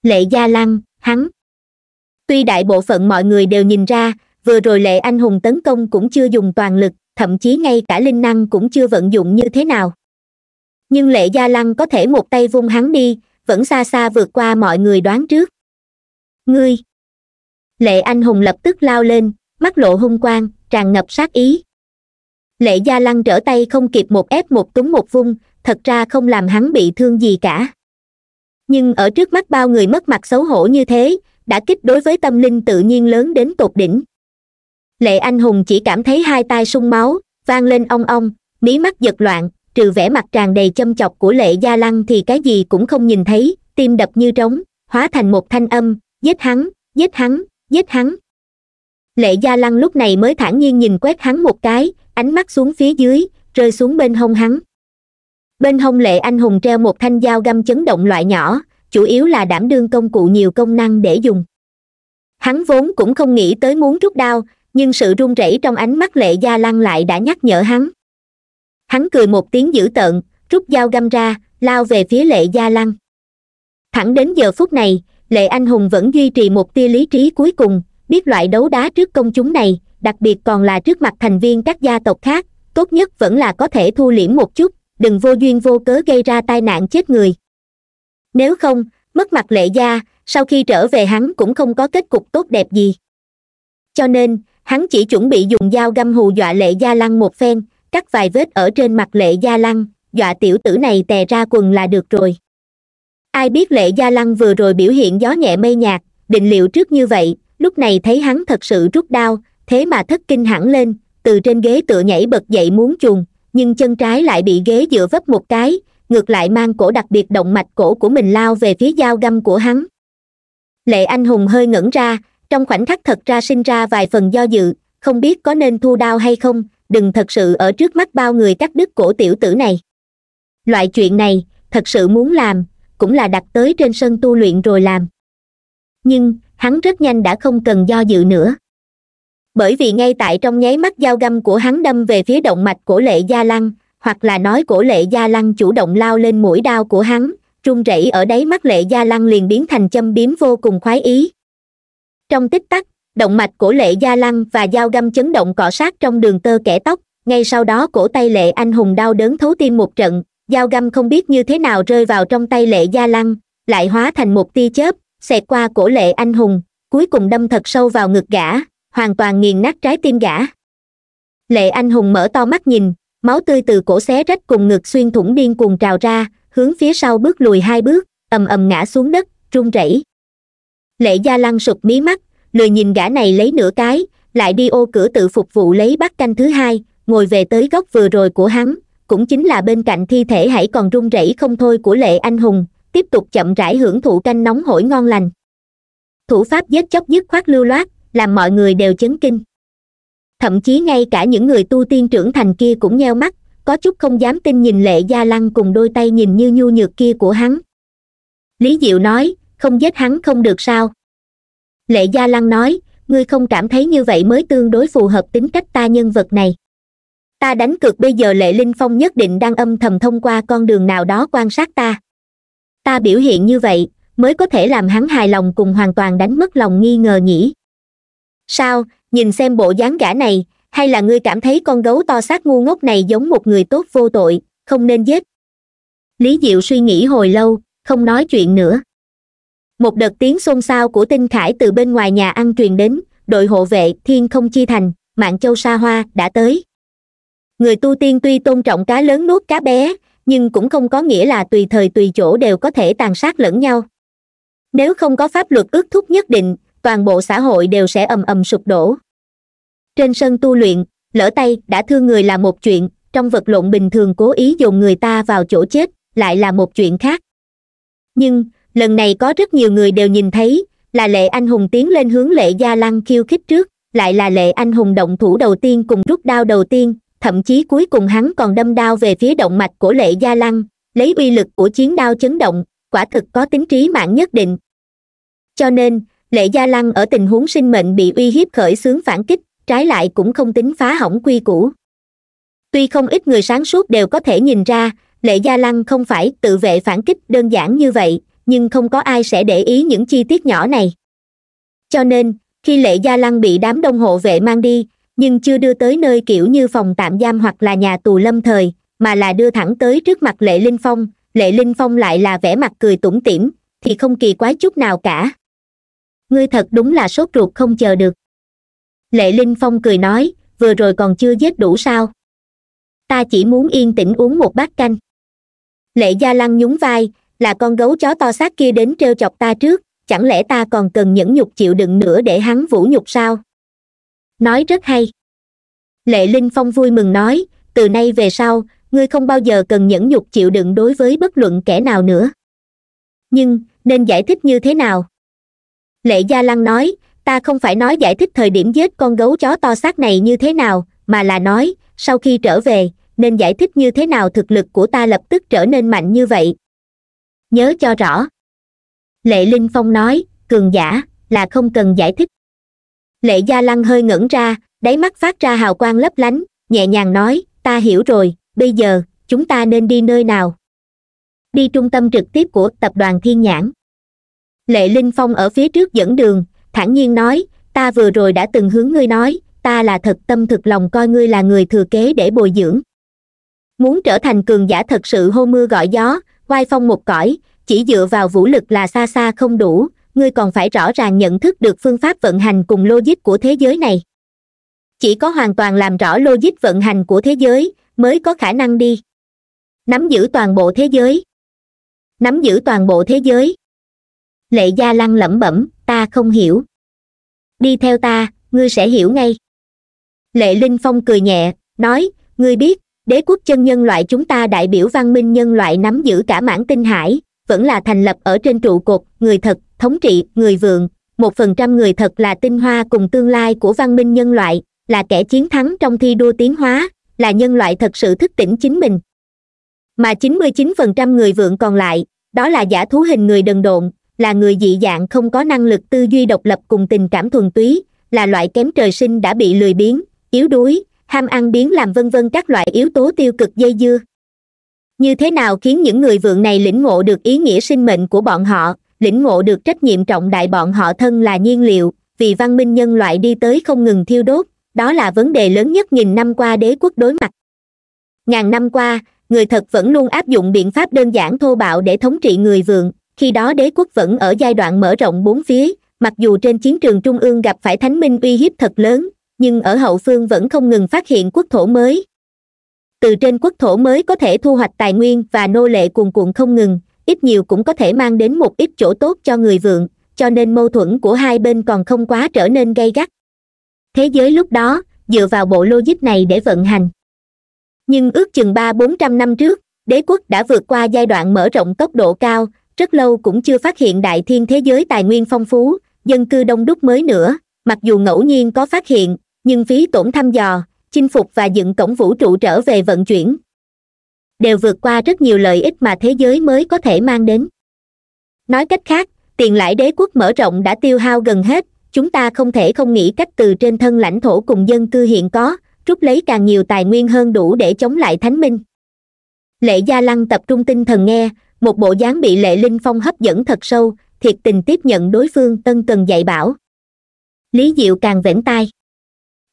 lệ gia lăng hắn tuy đại bộ phận mọi người đều nhìn ra vừa rồi lệ anh hùng tấn công cũng chưa dùng toàn lực thậm chí ngay cả linh năng cũng chưa vận dụng như thế nào nhưng lệ gia lăng có thể một tay vung hắn đi vẫn xa xa vượt qua mọi người đoán trước ngươi lệ anh hùng lập tức lao lên mắt lộ hung quang tràn ngập sát ý lệ gia lăng trở tay không kịp một ép một túng một vung thật ra không làm hắn bị thương gì cả nhưng ở trước mắt bao người mất mặt xấu hổ như thế đã kích đối với tâm linh tự nhiên lớn đến tột đỉnh lệ anh hùng chỉ cảm thấy hai tay sung máu vang lên ong ong mí mắt giật loạn trừ vẻ mặt tràn đầy châm chọc của lệ gia lăng thì cái gì cũng không nhìn thấy tim đập như trống hóa thành một thanh âm giết hắn giết hắn giết hắn lệ gia lăng lúc này mới thản nhiên nhìn quét hắn một cái ánh mắt xuống phía dưới rơi xuống bên hông hắn bên hông lệ anh hùng treo một thanh dao găm chấn động loại nhỏ chủ yếu là đảm đương công cụ nhiều công năng để dùng hắn vốn cũng không nghĩ tới muốn rút đao nhưng sự run rẩy trong ánh mắt lệ gia lăng lại đã nhắc nhở hắn hắn cười một tiếng dữ tợn rút dao găm ra lao về phía lệ gia lăng thẳng đến giờ phút này lệ anh hùng vẫn duy trì một tia lý trí cuối cùng biết loại đấu đá trước công chúng này đặc biệt còn là trước mặt thành viên các gia tộc khác tốt nhất vẫn là có thể thu liễm một chút đừng vô duyên vô cớ gây ra tai nạn chết người nếu không mất mặt lệ gia sau khi trở về hắn cũng không có kết cục tốt đẹp gì cho nên hắn chỉ chuẩn bị dùng dao găm hù dọa lệ gia lăng một phen cắt vài vết ở trên mặt lệ gia lăng dọa tiểu tử này tè ra quần là được rồi ai biết lệ gia lăng vừa rồi biểu hiện gió nhẹ mây nhạt định liệu trước như vậy lúc này thấy hắn thật sự rút đau thế mà thất kinh hẳn lên từ trên ghế tựa nhảy bật dậy muốn chuồng nhưng chân trái lại bị ghế dựa vấp một cái ngược lại mang cổ đặc biệt động mạch cổ của mình lao về phía dao găm của hắn lệ anh hùng hơi ngẩn ra trong khoảnh khắc thật ra sinh ra vài phần do dự không biết có nên thu đao hay không đừng thật sự ở trước mắt bao người cắt đứt cổ tiểu tử này loại chuyện này thật sự muốn làm cũng là đặt tới trên sân tu luyện rồi làm nhưng hắn rất nhanh đã không cần do dự nữa bởi vì ngay tại trong nháy mắt dao găm của hắn đâm về phía động mạch của lệ gia lăng hoặc là nói cổ lệ gia lăng chủ động lao lên mũi đao của hắn trung rẩy ở đáy mắt lệ gia lăng liền biến thành châm biếm vô cùng khoái ý trong tích tắc động mạch của lệ gia lăng và dao găm chấn động cọ sát trong đường tơ kẻ tóc ngay sau đó cổ tay lệ anh hùng đau đớn thấu tim một trận dao găm không biết như thế nào rơi vào trong tay lệ gia lăng lại hóa thành một tia chớp xẹt qua cổ lệ anh hùng cuối cùng đâm thật sâu vào ngực gã hoàn toàn nghiền nát trái tim gã lệ anh hùng mở to mắt nhìn máu tươi từ cổ xé rách cùng ngực xuyên thủng điên cuồng trào ra hướng phía sau bước lùi hai bước ầm ầm ngã xuống đất run rẩy lệ gia lăng sụp mí mắt lười nhìn gã này lấy nửa cái lại đi ô cửa tự phục vụ lấy bát canh thứ hai ngồi về tới góc vừa rồi của hắn cũng chính là bên cạnh thi thể hãy còn run rẩy không thôi của lệ anh hùng tiếp tục chậm rãi hưởng thụ canh nóng hổi ngon lành thủ pháp giết chóc dứt khoát lưu loát làm mọi người đều chấn kinh thậm chí ngay cả những người tu tiên trưởng thành kia cũng nheo mắt có chút không dám tin nhìn lệ gia lăng cùng đôi tay nhìn như nhu nhược kia của hắn lý diệu nói không giết hắn không được sao lệ gia lăng nói ngươi không cảm thấy như vậy mới tương đối phù hợp tính cách ta nhân vật này ta đánh cược bây giờ lệ linh phong nhất định đang âm thầm thông qua con đường nào đó quan sát ta ta biểu hiện như vậy mới có thể làm hắn hài lòng cùng hoàn toàn đánh mất lòng nghi ngờ nhỉ sao nhìn xem bộ dáng gã này hay là ngươi cảm thấy con gấu to xác ngu ngốc này giống một người tốt vô tội không nên giết lý diệu suy nghĩ hồi lâu không nói chuyện nữa một đợt tiếng xôn xao của tinh khải từ bên ngoài nhà ăn truyền đến đội hộ vệ thiên không chi thành mạng châu sa hoa đã tới người tu tiên tuy tôn trọng cá lớn nuốt cá bé nhưng cũng không có nghĩa là tùy thời tùy chỗ đều có thể tàn sát lẫn nhau nếu không có pháp luật ước thúc nhất định toàn bộ xã hội đều sẽ ầm ầm sụp đổ trên sân tu luyện lỡ tay đã thương người là một chuyện trong vật lộn bình thường cố ý dùng người ta vào chỗ chết lại là một chuyện khác nhưng lần này có rất nhiều người đều nhìn thấy là lệ anh hùng tiến lên hướng lệ gia lăng khiêu khích trước lại là lệ anh hùng động thủ đầu tiên cùng rút đao đầu tiên thậm chí cuối cùng hắn còn đâm đao về phía động mạch của lệ gia lăng lấy uy lực của chiến đao chấn động quả thực có tính trí mạng nhất định cho nên lệ gia lăng ở tình huống sinh mệnh bị uy hiếp khởi xướng phản kích trái lại cũng không tính phá hỏng quy củ tuy không ít người sáng suốt đều có thể nhìn ra lệ gia lăng không phải tự vệ phản kích đơn giản như vậy nhưng không có ai sẽ để ý những chi tiết nhỏ này cho nên khi lệ gia lăng bị đám đông hộ vệ mang đi nhưng chưa đưa tới nơi kiểu như phòng tạm giam hoặc là nhà tù lâm thời mà là đưa thẳng tới trước mặt lệ linh phong lệ linh phong lại là vẻ mặt cười tủm tỉm thì không kỳ quái chút nào cả ngươi thật đúng là sốt ruột không chờ được lệ linh phong cười nói vừa rồi còn chưa giết đủ sao ta chỉ muốn yên tĩnh uống một bát canh lệ gia lăng nhún vai là con gấu chó to xác kia đến t chọc ta trước chẳng lẽ ta còn cần nhẫn nhục chịu đựng nữa để hắn vũ nhục sao nói rất hay lệ linh phong vui mừng nói từ nay về sau ngươi không bao giờ cần nhẫn nhục chịu đựng đối với bất luận kẻ nào nữa nhưng nên giải thích như thế nào lệ gia lăng nói ta không phải nói giải thích thời điểm giết con gấu chó to xác này như thế nào mà là nói sau khi trở về nên giải thích như thế nào thực lực của ta lập tức trở nên mạnh như vậy nhớ cho rõ lệ linh phong nói cường giả là không cần giải thích lệ gia lăng hơi ngẩn ra đáy mắt phát ra hào quang lấp lánh nhẹ nhàng nói ta hiểu rồi bây giờ chúng ta nên đi nơi nào đi trung tâm trực tiếp của tập đoàn thiên nhãn lệ linh phong ở phía trước dẫn đường thản nhiên nói ta vừa rồi đã từng hướng ngươi nói ta là thật tâm thực lòng coi ngươi là người thừa kế để bồi dưỡng muốn trở thành cường giả thật sự hô mưa gọi gió oai phong một cõi chỉ dựa vào vũ lực là xa xa không đủ ngươi còn phải rõ ràng nhận thức được phương pháp vận hành cùng logic của thế giới này chỉ có hoàn toàn làm rõ logic vận hành của thế giới mới có khả năng đi nắm giữ toàn bộ thế giới nắm giữ toàn bộ thế giới lệ gia lăng lẩm bẩm ta không hiểu đi theo ta ngươi sẽ hiểu ngay lệ linh phong cười nhẹ nói ngươi biết đế quốc chân nhân loại chúng ta đại biểu văn minh nhân loại nắm giữ cả mảng tinh hải vẫn là thành lập ở trên trụ cột người thật thống trị người vượng một phần trăm người thật là tinh hoa cùng tương lai của văn minh nhân loại là kẻ chiến thắng trong thi đua tiến hóa là nhân loại thật sự thức tỉnh chính mình mà chín chín mươi phần trăm người vượng còn lại đó là giả thú hình người đần độn là người dị dạng không có năng lực tư duy độc lập cùng tình cảm thuần túy là loại kém trời sinh đã bị lười biếng yếu đuối ham ăn biến làm vân vân các loại yếu tố tiêu cực dây dưa như thế nào khiến những người vượng này lĩnh ngộ được ý nghĩa sinh mệnh của bọn họ lĩnh ngộ được trách nhiệm trọng đại bọn họ thân là nhiên liệu vì văn minh nhân loại đi tới không ngừng thiêu đốt đó là vấn đề lớn nhất nghìn năm qua đế quốc đối mặt ngàn năm qua người thật vẫn luôn áp dụng biện pháp đơn giản thô bạo để thống trị người vượng khi đó đế quốc vẫn ở giai đoạn mở rộng bốn phía mặc dù trên chiến trường trung ương gặp phải thánh minh uy hiếp thật lớn nhưng ở hậu phương vẫn không ngừng phát hiện quốc thổ mới từ trên quốc thổ mới có thể thu hoạch tài nguyên và nô lệ cuồn cuộn không ngừng ít nhiều cũng có thể mang đến một ít chỗ tốt cho người vượng cho nên mâu thuẫn của hai bên còn không quá trở nên gay gắt thế giới lúc đó dựa vào bộ logic này để vận hành nhưng ước chừng ba bốn trăm năm trước đế quốc đã vượt qua giai đoạn mở rộng tốc độ cao rất lâu cũng chưa phát hiện đại thiên thế giới tài nguyên phong phú dân cư đông đúc mới nữa mặc dù ngẫu nhiên có phát hiện nhưng phí tổn thăm dò chinh phục và dựng cổng vũ trụ trở về vận chuyển đều vượt qua rất nhiều lợi ích mà thế giới mới có thể mang đến nói cách khác tiền lãi đế quốc mở rộng đã tiêu hao gần hết chúng ta không thể không nghĩ cách từ trên thân lãnh thổ cùng dân cư hiện có rút lấy càng nhiều tài nguyên hơn đủ để chống lại thánh minh lệ gia lăng tập trung tinh thần nghe một bộ dáng bị lệ linh phong hấp dẫn thật sâu thiệt tình tiếp nhận đối phương tân cần dạy bảo lý diệu càng vểnh tai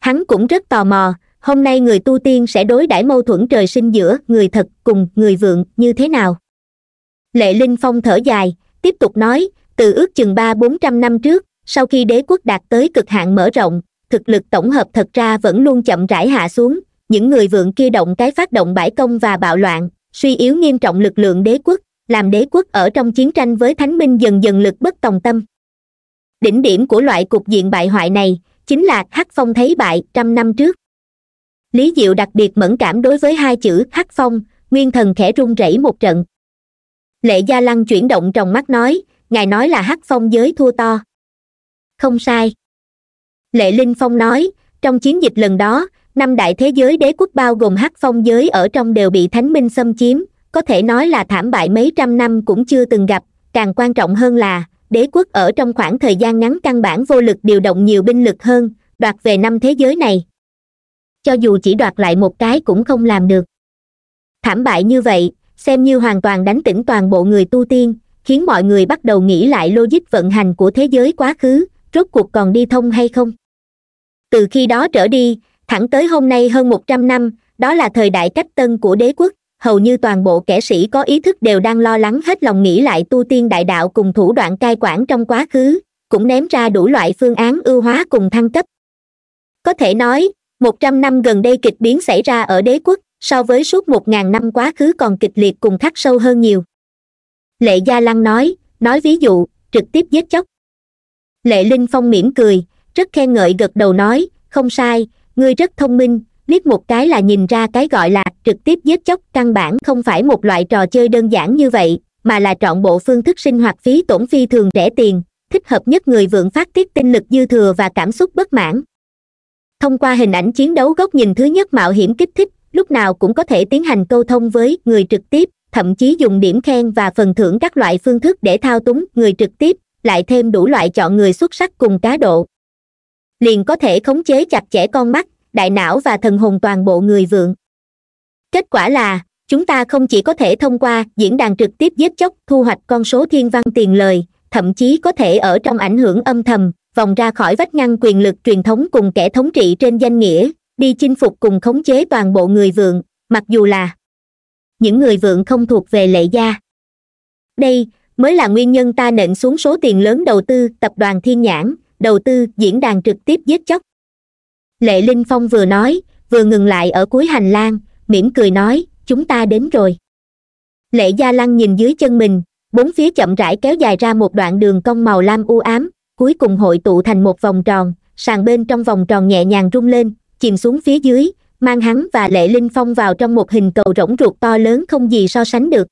hắn cũng rất tò mò hôm nay người tu tiên sẽ đối đãi mâu thuẫn trời sinh giữa người thật cùng người vượng như thế nào lệ linh phong thở dài tiếp tục nói từ ước chừng ba bốn trăm năm trước sau khi đế quốc đạt tới cực hạn mở rộng thực lực tổng hợp thật ra vẫn luôn chậm rãi hạ xuống những người vượng kia động cái phát động bãi công và bạo loạn suy yếu nghiêm trọng lực lượng đế quốc làm đế quốc ở trong chiến tranh với thánh minh dần dần lực bất tòng tâm đỉnh điểm của loại cục diện bại hoại này chính là hắc phong thấy bại trăm năm trước lý diệu đặc biệt mẫn cảm đối với hai chữ hắc phong nguyên thần khẽ run rẩy một trận lệ gia lăng chuyển động trong mắt nói ngài nói là hắc phong giới thua to không sai lệ linh phong nói trong chiến dịch lần đó năm đại thế giới đế quốc bao gồm hắc phong giới ở trong đều bị thánh minh xâm chiếm có thể nói là thảm bại mấy trăm năm cũng chưa từng gặp càng quan trọng hơn là đế quốc ở trong khoảng thời gian ngắn căn bản vô lực điều động nhiều binh lực hơn đoạt về năm thế giới này cho dù chỉ đoạt lại một cái cũng không làm được thảm bại như vậy xem như hoàn toàn đánh tỉnh toàn bộ người tu tiên khiến mọi người bắt đầu nghĩ lại logic vận hành của thế giới quá khứ rốt cuộc còn đi thông hay không từ khi đó trở đi thẳng tới hôm nay hơn một trăm năm đó là thời đại cách tân của đế quốc hầu như toàn bộ kẻ sĩ có ý thức đều đang lo lắng hết lòng nghĩ lại tu tiên đại đạo cùng thủ đoạn cai quản trong quá khứ cũng ném ra đủ loại phương án ưu hóa cùng thăng cấp có thể nói một trăm năm gần đây kịch biến xảy ra ở đế quốc so với suốt một ngàn năm quá khứ còn kịch liệt cùng khắc sâu hơn nhiều lệ gia lăng nói nói ví dụ trực tiếp giết chóc lệ linh phong mỉm cười rất khen ngợi gật đầu nói không sai ngươi rất thông minh liếc một cái là nhìn ra cái gọi là trực tiếp giết chóc căn bản không phải một loại trò chơi đơn giản như vậy mà là trọn bộ phương thức sinh hoạt phí tổn phi thường rẻ tiền thích hợp nhất người vượng phát tiết tinh lực dư thừa và cảm xúc bất mãn thông qua hình ảnh chiến đấu góc nhìn thứ nhất mạo hiểm kích thích lúc nào cũng có thể tiến hành câu thông với người trực tiếp thậm chí dùng điểm khen và phần thưởng các loại phương thức để thao túng người trực tiếp lại thêm đủ loại chọn người xuất sắc cùng cá độ liền có thể khống chế chặt chẽ con mắt đại não và thần hồn toàn bộ người vượng kết quả là chúng ta không chỉ có thể thông qua diễn đàn trực tiếp giết chóc thu hoạch con số thiên văn tiền lời thậm chí có thể ở trong ảnh hưởng âm thầm vòng ra khỏi vách ngăn quyền lực truyền thống cùng kẻ thống trị trên danh nghĩa đi chinh phục cùng khống chế toàn bộ người vượng mặc dù là những người vượng không thuộc về lệ gia đây mới là nguyên nhân ta nện xuống số tiền lớn đầu tư tập đoàn thiên nhãn đầu tư diễn đàn trực tiếp giết chóc lệ linh phong vừa nói vừa ngừng lại ở cuối hành lang mỉm cười nói chúng ta đến rồi lệ gia lăng nhìn dưới chân mình bốn phía chậm rãi kéo dài ra một đoạn đường cong màu lam u ám cuối cùng hội tụ thành một vòng tròn, sàn bên trong vòng tròn nhẹ nhàng rung lên, chìm xuống phía dưới, mang hắn và Lệ Linh Phong vào trong một hình cầu rỗng ruột to lớn không gì so sánh được.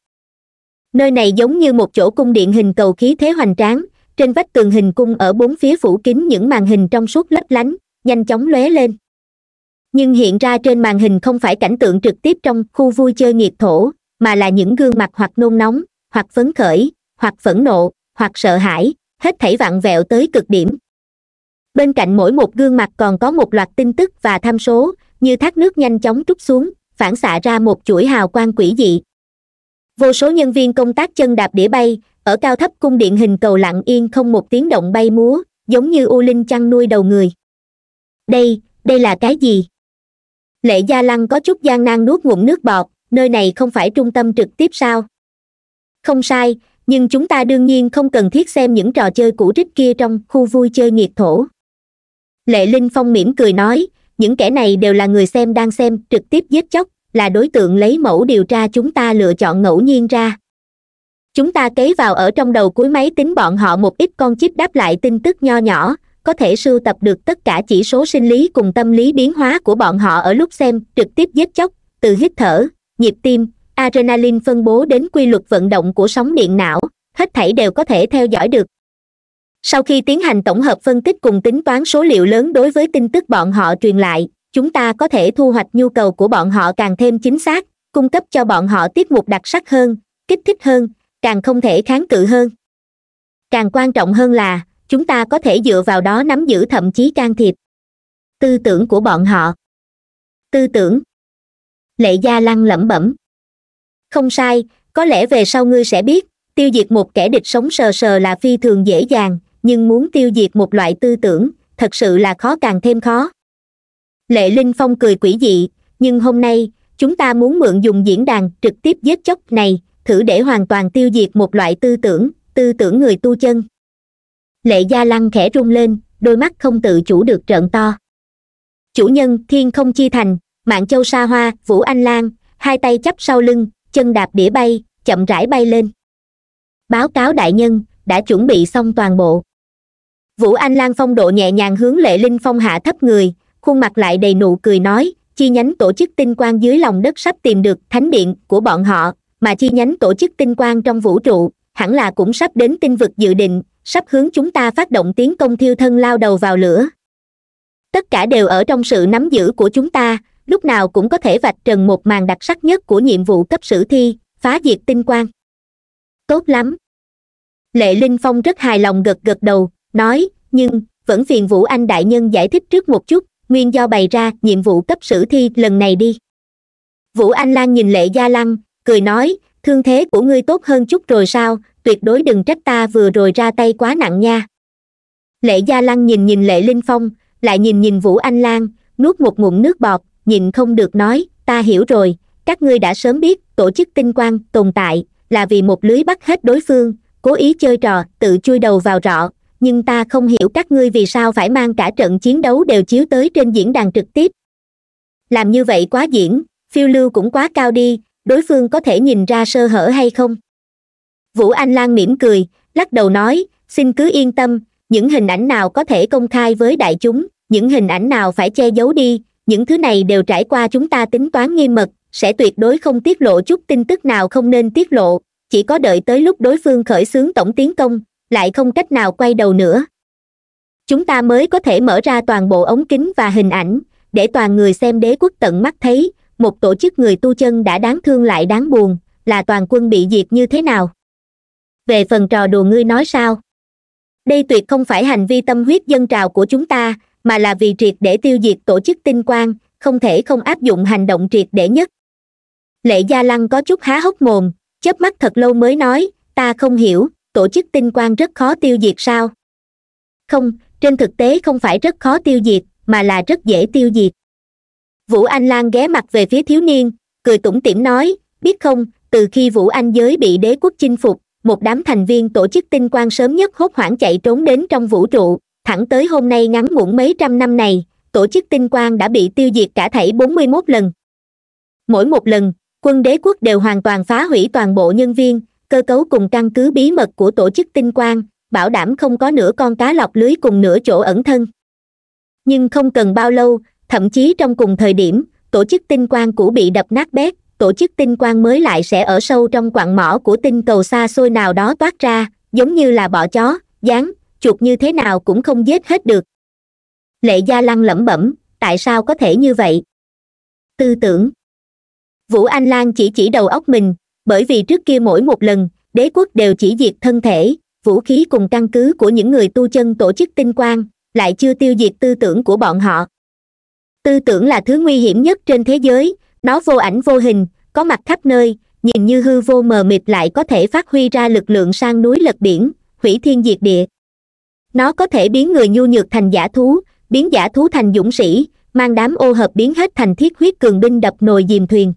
Nơi này giống như một chỗ cung điện hình cầu khí thế hoành tráng, trên vách tường hình cung ở bốn phía phủ kín những màn hình trong suốt lấp lánh, nhanh chóng lóe lên. Nhưng hiện ra trên màn hình không phải cảnh tượng trực tiếp trong khu vui chơi nghiệt thổ, mà là những gương mặt hoặc nôn nóng, hoặc phấn khởi, hoặc phẫn nộ, hoặc sợ hãi, hết thảy vặn vẹo tới cực điểm bên cạnh mỗi một gương mặt còn có một loạt tin tức và tham số như thác nước nhanh chóng trút xuống phản xạ ra một chuỗi hào quang quỷ dị vô số nhân viên công tác chân đạp đĩa bay ở cao thấp cung điện hình cầu lặng yên không một tiếng động bay múa giống như u linh chăn nuôi đầu người đây đây là cái gì lệ gia lăng có chút gian nan nuốt ngụm nước bọt nơi này không phải trung tâm trực tiếp sao không sai nhưng chúng ta đương nhiên không cần thiết xem những trò chơi cũ rích kia trong khu vui chơi nghiệt thổ lệ linh phong mỉm cười nói những kẻ này đều là người xem đang xem trực tiếp giết chóc là đối tượng lấy mẫu điều tra chúng ta lựa chọn ngẫu nhiên ra chúng ta kế vào ở trong đầu cuối máy tính bọn họ một ít con chip đáp lại tin tức nho nhỏ có thể sưu tập được tất cả chỉ số sinh lý cùng tâm lý biến hóa của bọn họ ở lúc xem trực tiếp giết chóc từ hít thở nhịp tim adrenaline phân bố đến quy luật vận động của sóng điện não hết thảy đều có thể theo dõi được sau khi tiến hành tổng hợp phân tích cùng tính toán số liệu lớn đối với tin tức bọn họ truyền lại chúng ta có thể thu hoạch nhu cầu của bọn họ càng thêm chính xác cung cấp cho bọn họ tiết mục đặc sắc hơn kích thích hơn càng không thể kháng cự hơn càng quan trọng hơn là chúng ta có thể dựa vào đó nắm giữ thậm chí can thiệp tư tưởng của bọn họ tư tưởng lệ gia lăng lẩm bẩm không sai có lẽ về sau ngươi sẽ biết tiêu diệt một kẻ địch sống sờ sờ là phi thường dễ dàng nhưng muốn tiêu diệt một loại tư tưởng thật sự là khó càng thêm khó lệ linh phong cười quỷ dị nhưng hôm nay chúng ta muốn mượn dùng diễn đàn trực tiếp giết chóc này thử để hoàn toàn tiêu diệt một loại tư tưởng tư tưởng người tu chân lệ gia lăng khẽ rung lên đôi mắt không tự chủ được trợn to chủ nhân thiên không chi thành mạng châu sa hoa vũ anh lan hai tay chắp sau lưng chân đạp đĩa bay chậm rãi bay lên báo cáo đại nhân đã chuẩn bị xong toàn bộ vũ anh lan phong độ nhẹ nhàng hướng lệ linh phong hạ thấp người khuôn mặt lại đầy nụ cười nói chi nhánh tổ chức tinh quang dưới lòng đất sắp tìm được thánh điện của bọn họ mà chi nhánh tổ chức tinh quang trong vũ trụ hẳn là cũng sắp đến tinh vực dự định sắp hướng chúng ta phát động tiến công thiêu thân lao đầu vào lửa tất cả đều ở trong sự nắm giữ của chúng ta lúc nào cũng có thể vạch trần một màn đặc sắc nhất của nhiệm vụ cấp sử thi phá diệt tinh quang tốt lắm lệ linh phong rất hài lòng gật gật đầu nói nhưng vẫn phiền vũ anh đại nhân giải thích trước một chút nguyên do bày ra nhiệm vụ cấp sử thi lần này đi vũ anh lan nhìn lệ gia lăng cười nói thương thế của ngươi tốt hơn chút rồi sao tuyệt đối đừng trách ta vừa rồi ra tay quá nặng nha lệ gia lăng nhìn nhìn lệ linh phong lại nhìn nhìn vũ anh lan nuốt một ngụm nước bọt nhịn không được nói ta hiểu rồi các ngươi đã sớm biết tổ chức tinh quang tồn tại là vì một lưới bắt hết đối phương cố ý chơi trò tự chui đầu vào rọ nhưng ta không hiểu các ngươi vì sao phải mang cả trận chiến đấu đều chiếu tới trên diễn đàn trực tiếp làm như vậy quá diễn phiêu lưu cũng quá cao đi đối phương có thể nhìn ra sơ hở hay không vũ anh lan mỉm cười lắc đầu nói xin cứ yên tâm những hình ảnh nào có thể công khai với đại chúng những hình ảnh nào phải che giấu đi những thứ này đều trải qua chúng ta tính toán nghiêm mật sẽ tuyệt đối không tiết lộ chút tin tức nào không nên tiết lộ chỉ có đợi tới lúc đối phương khởi xướng tổng tiến công lại không cách nào quay đầu nữa chúng ta mới có thể mở ra toàn bộ ống kính và hình ảnh để toàn người xem đế quốc tận mắt thấy một tổ chức người tu chân đã đáng thương lại đáng buồn là toàn quân bị diệt như thế nào về phần trò đùa ngươi nói sao đây tuyệt không phải hành vi tâm huyết dân trào của chúng ta mà là vì triệt để tiêu diệt tổ chức tinh quang không thể không áp dụng hành động triệt để nhất lệ gia lăng có chút há hốc mồm chớp mắt thật lâu mới nói ta không hiểu tổ chức tinh quang rất khó tiêu diệt sao không trên thực tế không phải rất khó tiêu diệt mà là rất dễ tiêu diệt vũ anh lan ghé mặt về phía thiếu niên cười tủm tỉm nói biết không từ khi vũ anh giới bị đế quốc chinh phục một đám thành viên tổ chức tinh quang sớm nhất hốt hoảng chạy trốn đến trong vũ trụ thẳng tới hôm nay ngắn ngủn mấy trăm năm này tổ chức tinh quang đã bị tiêu diệt cả thảy bốn mươi mốt lần mỗi một lần quân đế quốc đều hoàn toàn phá hủy toàn bộ nhân viên cơ cấu cùng căn cứ bí mật của tổ chức tinh quang bảo đảm không có nửa con cá lọc lưới cùng nửa chỗ ẩn thân nhưng không cần bao lâu thậm chí trong cùng thời điểm tổ chức tinh quang cũ bị đập nát bét tổ chức tinh quang mới lại sẽ ở sâu trong quặng mỏ của tinh cầu xa xôi nào đó toát ra giống như là bọ chó dán chuột như thế nào cũng không giết hết được lệ gia lăng lẩm bẩm tại sao có thể như vậy tư tưởng vũ anh lan chỉ chỉ đầu óc mình bởi vì trước kia mỗi một lần đế quốc đều chỉ diệt thân thể vũ khí cùng căn cứ của những người tu chân tổ chức tinh quang lại chưa tiêu diệt tư tưởng của bọn họ tư tưởng là thứ nguy hiểm nhất trên thế giới nó vô ảnh vô hình có mặt khắp nơi nhìn như hư vô mờ mịt lại có thể phát huy ra lực lượng sang núi lật biển hủy thiên diệt địa nó có thể biến người nhu nhược thành giả thú biến giả thú thành dũng sĩ mang đám ô hợp biến hết thành thiết huyết cường binh đập nồi dìm thuyền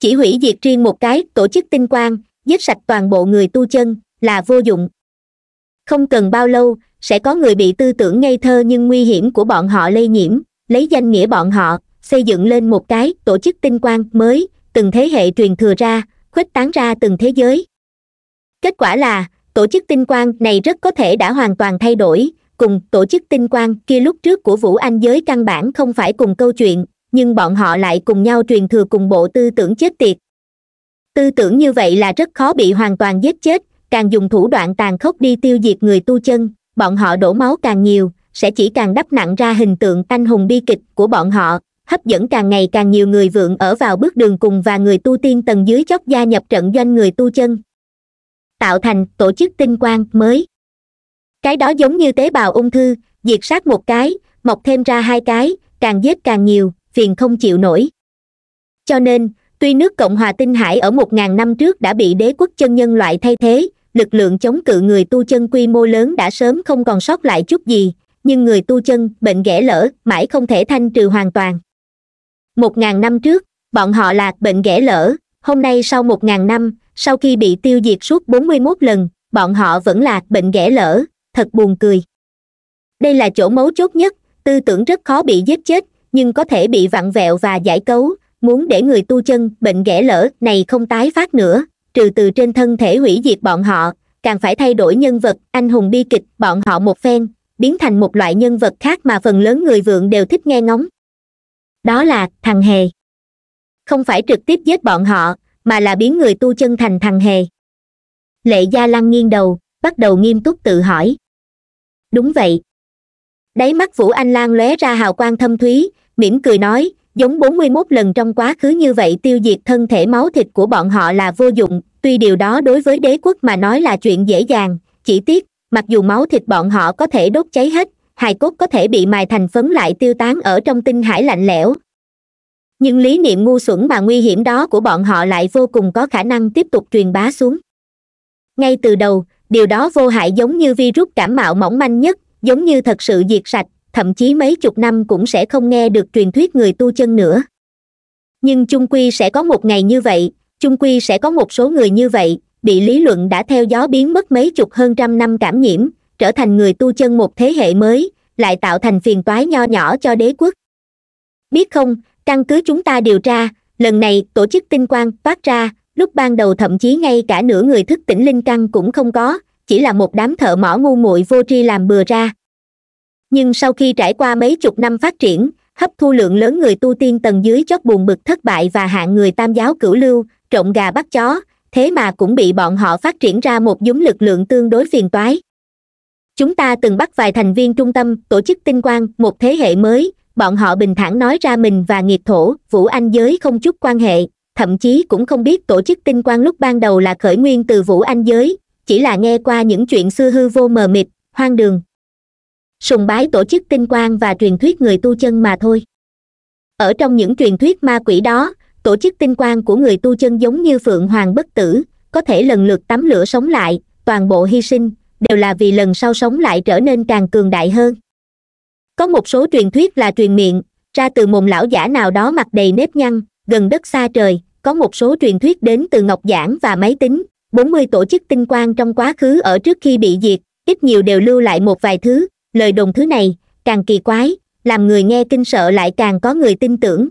chỉ hủy diệt riêng một cái tổ chức tinh quang giết sạch toàn bộ người tu chân là vô dụng không cần bao lâu sẽ có người bị tư tưởng ngây thơ nhưng nguy hiểm của bọn họ lây nhiễm lấy danh nghĩa bọn họ xây dựng lên một cái tổ chức tinh quang mới từng thế hệ truyền thừa ra khuếch tán ra từng thế giới kết quả là tổ chức tinh quang này rất có thể đã hoàn toàn thay đổi cùng tổ chức tinh quang kia lúc trước của vũ anh giới căn bản không phải cùng câu chuyện nhưng bọn họ lại cùng nhau truyền thừa cùng bộ tư tưởng chết tiệt tư tưởng như vậy là rất khó bị hoàn toàn giết chết càng dùng thủ đoạn tàn khốc đi tiêu diệt người tu chân bọn họ đổ máu càng nhiều sẽ chỉ càng đắp nặng ra hình tượng anh hùng bi kịch của bọn họ hấp dẫn càng ngày càng nhiều người vượng ở vào bước đường cùng và người tu tiên tầng dưới chót gia nhập trận doanh người tu chân tạo thành tổ chức tinh quang mới cái đó giống như tế bào ung thư diệt sát một cái mọc thêm ra hai cái càng giết càng nhiều phiền không chịu nổi cho nên tuy nước cộng hòa tinh hải ở một ngàn năm trước đã bị đế quốc chân nhân loại thay thế lực lượng chống cự người tu chân quy mô lớn đã sớm không còn sót lại chút gì nhưng người tu chân bệnh ghẻ lỡ mãi không thể thanh trừ hoàn toàn một ngàn năm trước bọn họ là bệnh ghẻ lỡ hôm nay sau một ngàn năm sau khi bị tiêu diệt suốt 41 lần bọn họ vẫn là bệnh ghẻ lỡ, thật buồn cười đây là chỗ mấu chốt nhất tư tưởng rất khó bị giết chết nhưng có thể bị vặn vẹo và giải cấu muốn để người tu chân bệnh ghẻ lỡ này không tái phát nữa trừ từ trên thân thể hủy diệt bọn họ càng phải thay đổi nhân vật anh hùng bi kịch bọn họ một phen biến thành một loại nhân vật khác mà phần lớn người vượng đều thích nghe ngóng đó là thằng hề không phải trực tiếp giết bọn họ mà là biến người tu chân thành thằng hề lệ gia lăng nghiêng đầu bắt đầu nghiêm túc tự hỏi đúng vậy đáy mắt vũ anh lan lóe ra hào quang thâm thúy mỉm cười nói giống bốn mươi mốt lần trong quá khứ như vậy tiêu diệt thân thể máu thịt của bọn họ là vô dụng tuy điều đó đối với đế quốc mà nói là chuyện dễ dàng chỉ tiếc mặc dù máu thịt bọn họ có thể đốt cháy hết hài cốt có thể bị mài thành phấn lại tiêu tán ở trong tinh hải lạnh lẽo nhưng lý niệm ngu xuẩn mà nguy hiểm đó của bọn họ lại vô cùng có khả năng tiếp tục truyền bá xuống ngay từ đầu điều đó vô hại giống như virus cảm mạo mỏng manh nhất giống như thật sự diệt sạch thậm chí mấy chục năm cũng sẽ không nghe được truyền thuyết người tu chân nữa nhưng chung quy sẽ có một ngày như vậy chung quy sẽ có một số người như vậy bị lý luận đã theo gió biến mất mấy chục hơn trăm năm cảm nhiễm trở thành người tu chân một thế hệ mới lại tạo thành phiền toái nho nhỏ cho đế quốc biết không căn cứ chúng ta điều tra lần này tổ chức tinh quang phát ra lúc ban đầu thậm chí ngay cả nửa người thức tỉnh linh căn cũng không có chỉ là một đám thợ mỏ ngu muội vô tri làm bừa ra nhưng sau khi trải qua mấy chục năm phát triển hấp thu lượng lớn người tu tiên tầng dưới chót buồn bực thất bại và hạng người tam giáo cửu lưu trộm gà bắt chó thế mà cũng bị bọn họ phát triển ra một dúng lực lượng tương đối phiền toái chúng ta từng bắt vài thành viên trung tâm tổ chức tinh quang một thế hệ mới bọn họ bình thản nói ra mình và nghiệp thổ vũ anh giới không chút quan hệ thậm chí cũng không biết tổ chức tinh quan lúc ban đầu là khởi nguyên từ vũ anh giới chỉ là nghe qua những chuyện xưa hư vô mờ mịt hoang đường sùng bái tổ chức tinh quan và truyền thuyết người tu chân mà thôi ở trong những truyền thuyết ma quỷ đó tổ chức tinh quan của người tu chân giống như phượng hoàng bất tử có thể lần lượt tắm lửa sống lại toàn bộ hy sinh đều là vì lần sau sống lại trở nên càng cường đại hơn có một số truyền thuyết là truyền miệng ra từ mồm lão giả nào đó mặc đầy nếp nhăn gần đất xa trời có một số truyền thuyết đến từ ngọc giảng và máy tính bốn mươi tổ chức tinh quang trong quá khứ ở trước khi bị diệt ít nhiều đều lưu lại một vài thứ lời đồn thứ này càng kỳ quái làm người nghe kinh sợ lại càng có người tin tưởng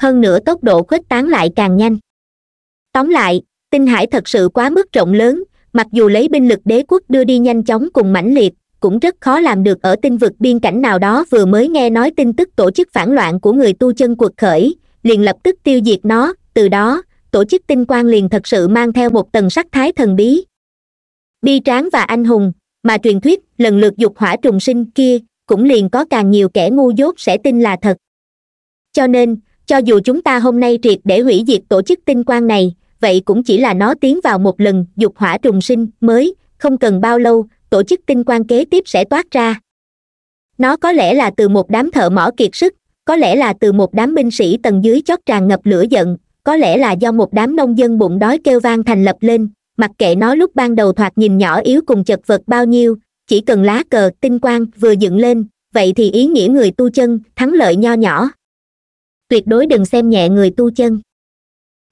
hơn nữa tốc độ khuếch tán lại càng nhanh tóm lại tinh hải thật sự quá mức rộng lớn mặc dù lấy binh lực đế quốc đưa đi nhanh chóng cùng mãnh liệt cũng rất khó làm được ở tinh vực biên cảnh nào đó vừa mới nghe nói tin tức tổ chức phản loạn của người tu chân cuộc khởi liền lập tức tiêu diệt nó từ đó tổ chức tinh quang liền thật sự mang theo một tầng sắc thái thần bí bi tráng và anh hùng mà truyền thuyết lần lượt dục hỏa trùng sinh kia cũng liền có càng nhiều kẻ ngu dốt sẽ tin là thật cho nên cho dù chúng ta hôm nay triệt để hủy diệt tổ chức tinh quang này vậy cũng chỉ là nó tiến vào một lần dục hỏa trùng sinh mới không cần bao lâu tổ chức tinh quang kế tiếp sẽ toát ra nó có lẽ là từ một đám thợ mỏ kiệt sức có lẽ là từ một đám binh sĩ tầng dưới chót tràn ngập lửa giận có lẽ là do một đám nông dân bụng đói kêu vang thành lập lên mặc kệ nó lúc ban đầu thoạt nhìn nhỏ yếu cùng chật vật bao nhiêu chỉ cần lá cờ tinh quang vừa dựng lên vậy thì ý nghĩa người tu chân thắng lợi nho nhỏ tuyệt đối đừng xem nhẹ người tu chân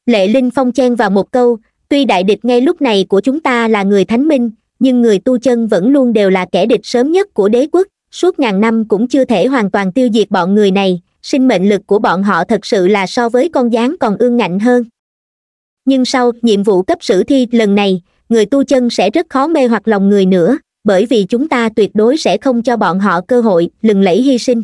lệ linh phong chen vào một câu tuy đại địch ngay lúc này của chúng ta là người thánh minh nhưng người tu chân vẫn luôn đều là kẻ địch sớm nhất của đế quốc suốt ngàn năm cũng chưa thể hoàn toàn tiêu diệt bọn người này sinh mệnh lực của bọn họ thật sự là so với con gián còn ương ngạnh hơn nhưng sau nhiệm vụ cấp sử thi lần này người tu chân sẽ rất khó mê hoặc lòng người nữa bởi vì chúng ta tuyệt đối sẽ không cho bọn họ cơ hội lừng lẫy hy sinh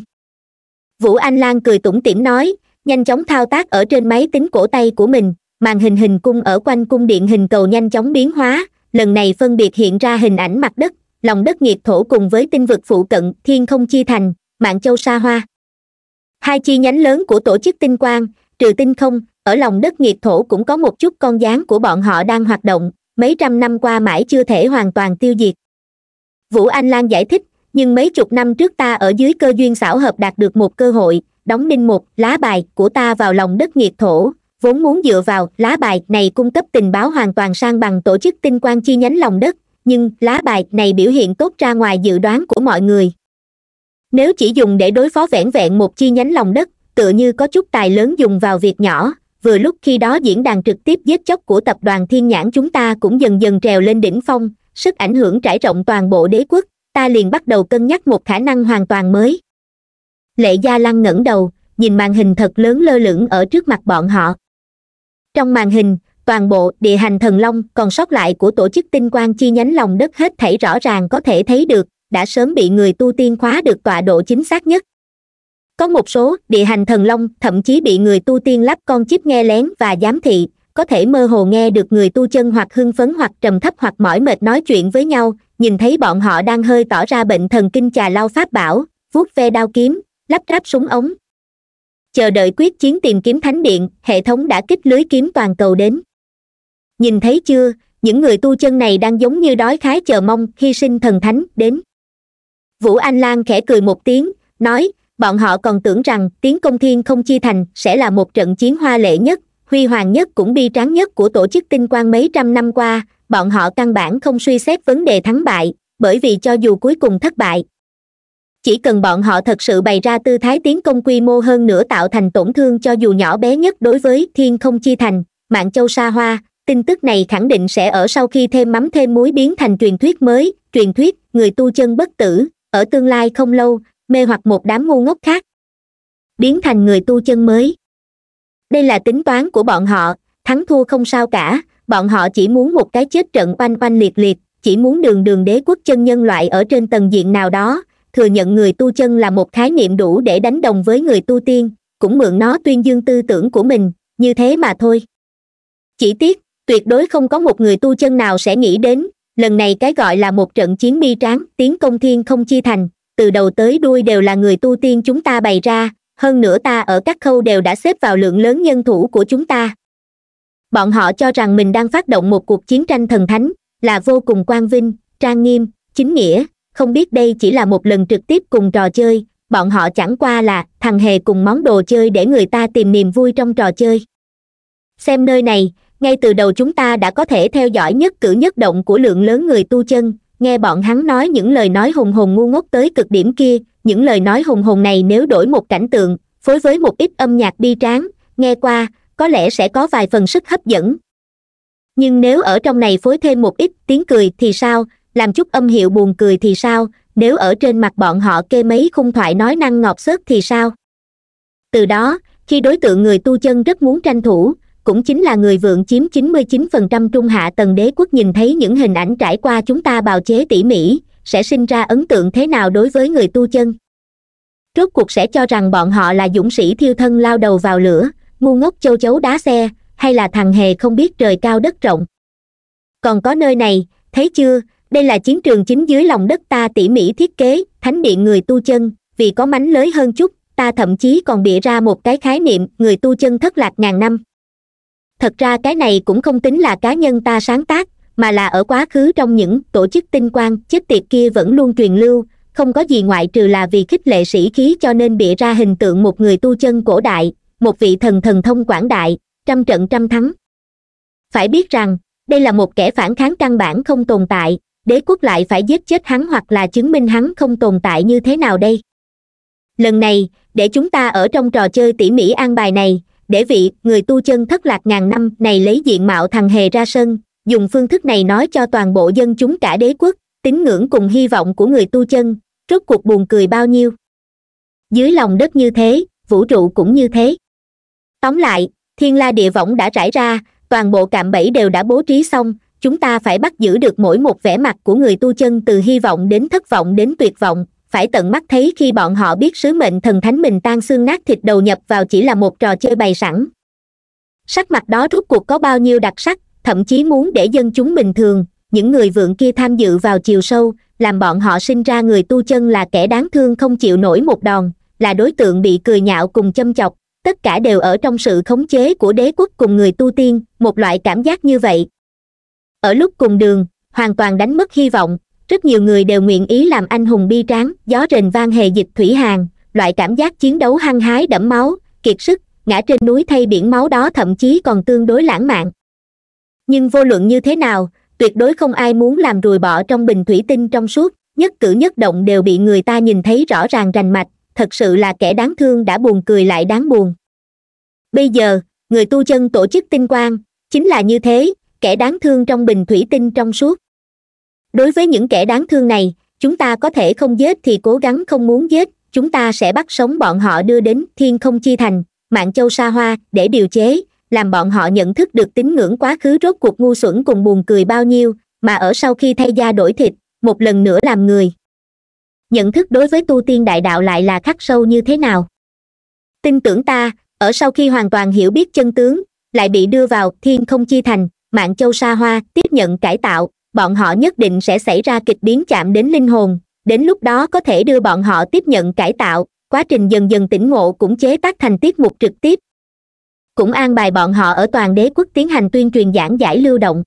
vũ anh lan cười tủm tỉm nói nhanh chóng thao tác ở trên máy tính cổ tay của mình màn hình hình cung ở quanh cung điện hình cầu nhanh chóng biến hóa lần này phân biệt hiện ra hình ảnh mặt đất lòng đất nhiệt thổ cùng với tinh vực phụ cận thiên không chi thành mạng châu sa hoa hai chi nhánh lớn của tổ chức tinh quang trừ tinh không ở lòng đất nhiệt thổ cũng có một chút con dáng của bọn họ đang hoạt động mấy trăm năm qua mãi chưa thể hoàn toàn tiêu diệt vũ anh lan giải thích nhưng mấy chục năm trước ta ở dưới cơ duyên xảo hợp đạt được một cơ hội đóng đinh một lá bài của ta vào lòng đất nhiệt thổ vốn muốn dựa vào lá bài này cung cấp tình báo hoàn toàn sang bằng tổ chức tinh quang chi nhánh lòng đất nhưng lá bài này biểu hiện tốt ra ngoài dự đoán của mọi người nếu chỉ dùng để đối phó vẻn vẹn một chi nhánh lòng đất tựa như có chút tài lớn dùng vào việc nhỏ vừa lúc khi đó diễn đàn trực tiếp giết chóc của tập đoàn thiên nhãn chúng ta cũng dần dần trèo lên đỉnh phong sức ảnh hưởng trải rộng toàn bộ đế quốc ta liền bắt đầu cân nhắc một khả năng hoàn toàn mới lệ gia lăng ngẩng đầu nhìn màn hình thật lớn lơ lửng ở trước mặt bọn họ trong màn hình toàn bộ địa hành thần long còn sót lại của tổ chức tinh quang chi nhánh lòng đất hết thảy rõ ràng có thể thấy được đã sớm bị người tu tiên khóa được tọa độ chính xác nhất có một số địa hành thần long thậm chí bị người tu tiên lắp con chip nghe lén và giám thị có thể mơ hồ nghe được người tu chân hoặc hưng phấn hoặc trầm thấp hoặc mỏi mệt nói chuyện với nhau nhìn thấy bọn họ đang hơi tỏ ra bệnh thần kinh trà lau pháp bảo vuốt ve đao kiếm lắp ráp súng ống chờ đợi quyết chiến tìm kiếm thánh điện hệ thống đã kích lưới kiếm toàn cầu đến nhìn thấy chưa những người tu chân này đang giống như đói khái chờ mong hy sinh thần thánh đến vũ anh lan khẽ cười một tiếng nói bọn họ còn tưởng rằng tiến công thiên không chia thành sẽ là một trận chiến hoa lệ nhất huy hoàng nhất cũng bi tráng nhất của tổ chức tinh quang mấy trăm năm qua bọn họ căn bản không suy xét vấn đề thắng bại bởi vì cho dù cuối cùng thất bại chỉ cần bọn họ thật sự bày ra tư thái tiến công quy mô hơn nữa tạo thành tổn thương cho dù nhỏ bé nhất đối với thiên không chi thành mạng châu sa hoa tin tức này khẳng định sẽ ở sau khi thêm mắm thêm muối biến thành truyền thuyết mới truyền thuyết người tu chân bất tử ở tương lai không lâu mê hoặc một đám ngu ngốc khác biến thành người tu chân mới đây là tính toán của bọn họ thắng thua không sao cả bọn họ chỉ muốn một cái chết trận oanh oanh liệt liệt chỉ muốn đường đường đế quốc chân nhân loại ở trên tầng diện nào đó thừa nhận người tu chân là một khái niệm đủ để đánh đồng với người tu tiên cũng mượn nó tuyên dương tư tưởng của mình như thế mà thôi chỉ tiếc tuyệt đối không có một người tu chân nào sẽ nghĩ đến lần này cái gọi là một trận chiến bi tráng tiến công thiên không chi thành từ đầu tới đuôi đều là người tu tiên chúng ta bày ra hơn nữa ta ở các khâu đều đã xếp vào lượng lớn nhân thủ của chúng ta bọn họ cho rằng mình đang phát động một cuộc chiến tranh thần thánh là vô cùng quang vinh trang nghiêm chính nghĩa không biết đây chỉ là một lần trực tiếp cùng trò chơi bọn họ chẳng qua là thằng hề cùng món đồ chơi để người ta tìm niềm vui trong trò chơi xem nơi này ngay từ đầu chúng ta đã có thể theo dõi nhất cử nhất động của lượng lớn người tu chân nghe bọn hắn nói những lời nói hùng hồn ngu ngốc tới cực điểm kia những lời nói hùng hồn này nếu đổi một cảnh tượng phối với một ít âm nhạc bi tráng nghe qua có lẽ sẽ có vài phần sức hấp dẫn nhưng nếu ở trong này phối thêm một ít tiếng cười thì sao làm chút âm hiệu buồn cười thì sao nếu ở trên mặt bọn họ kê mấy khung thoại nói năng ngọt xớt thì sao từ đó khi đối tượng người tu chân rất muốn tranh thủ cũng chính là người vượng chiếm 99% trung hạ tầng đế quốc nhìn thấy những hình ảnh trải qua chúng ta bào chế tỉ mỉ sẽ sinh ra ấn tượng thế nào đối với người tu chân rốt cuộc sẽ cho rằng bọn họ là dũng sĩ thiêu thân lao đầu vào lửa ngu ngốc châu chấu đá xe hay là thằng hề không biết trời cao đất rộng còn có nơi này thấy chưa đây là chiến trường chính dưới lòng đất ta tỉ mỉ thiết kế thánh địa người tu chân vì có mánh lới hơn chút ta thậm chí còn bịa ra một cái khái niệm người tu chân thất lạc ngàn năm thật ra cái này cũng không tính là cá nhân ta sáng tác mà là ở quá khứ trong những tổ chức tinh quang chết tiệt kia vẫn luôn truyền lưu không có gì ngoại trừ là vì khích lệ sĩ khí cho nên bịa ra hình tượng một người tu chân cổ đại một vị thần thần thông quảng đại trăm trận trăm thắng phải biết rằng đây là một kẻ phản kháng căn bản không tồn tại đế quốc lại phải giết chết hắn hoặc là chứng minh hắn không tồn tại như thế nào đây lần này để chúng ta ở trong trò chơi tỉ mỉ an bài này để vị người tu chân thất lạc ngàn năm này lấy diện mạo thằng hề ra sân dùng phương thức này nói cho toàn bộ dân chúng cả đế quốc tín ngưỡng cùng hy vọng của người tu chân rốt cuộc buồn cười bao nhiêu dưới lòng đất như thế vũ trụ cũng như thế tóm lại thiên la địa võng đã trải ra toàn bộ cạm bẫy đều đã bố trí xong chúng ta phải bắt giữ được mỗi một vẻ mặt của người tu chân từ hy vọng đến thất vọng đến tuyệt vọng phải tận mắt thấy khi bọn họ biết sứ mệnh thần thánh mình tan xương nát thịt đầu nhập vào chỉ là một trò chơi bày sẵn sắc mặt đó rốt cuộc có bao nhiêu đặc sắc thậm chí muốn để dân chúng bình thường những người vượng kia tham dự vào chiều sâu làm bọn họ sinh ra người tu chân là kẻ đáng thương không chịu nổi một đòn là đối tượng bị cười nhạo cùng châm chọc tất cả đều ở trong sự khống chế của đế quốc cùng người tu tiên một loại cảm giác như vậy ở lúc cùng đường hoàn toàn đánh mất hy vọng rất nhiều người đều nguyện ý làm anh hùng bi tráng gió rền vang hề dịch thủy hàng loại cảm giác chiến đấu hăng hái đẫm máu kiệt sức ngã trên núi thay biển máu đó thậm chí còn tương đối lãng mạn nhưng vô luận như thế nào tuyệt đối không ai muốn làm rùi bỏ trong bình thủy tinh trong suốt nhất cử nhất động đều bị người ta nhìn thấy rõ ràng rành mạch thật sự là kẻ đáng thương đã buồn cười lại đáng buồn bây giờ người tu chân tổ chức tinh quang chính là như thế kẻ đáng thương trong bình thủy tinh trong suốt đối với những kẻ đáng thương này chúng ta có thể không giết thì cố gắng không muốn giết chúng ta sẽ bắt sống bọn họ đưa đến thiên không chi thành mạng châu sa hoa để điều chế làm bọn họ nhận thức được tín ngưỡng quá khứ rốt cuộc ngu xuẩn cùng buồn cười bao nhiêu mà ở sau khi thay da đổi thịt một lần nữa làm người nhận thức đối với tu tiên đại đạo lại là khắc sâu như thế nào tin tưởng ta ở sau khi hoàn toàn hiểu biết chân tướng lại bị đưa vào thiên không chi thành mạng châu sa hoa tiếp nhận cải tạo bọn họ nhất định sẽ xảy ra kịch biến chạm đến linh hồn đến lúc đó có thể đưa bọn họ tiếp nhận cải tạo quá trình dần dần tỉnh ngộ cũng chế tác thành tiết mục trực tiếp cũng an bài bọn họ ở toàn đế quốc tiến hành tuyên truyền giảng giải lưu động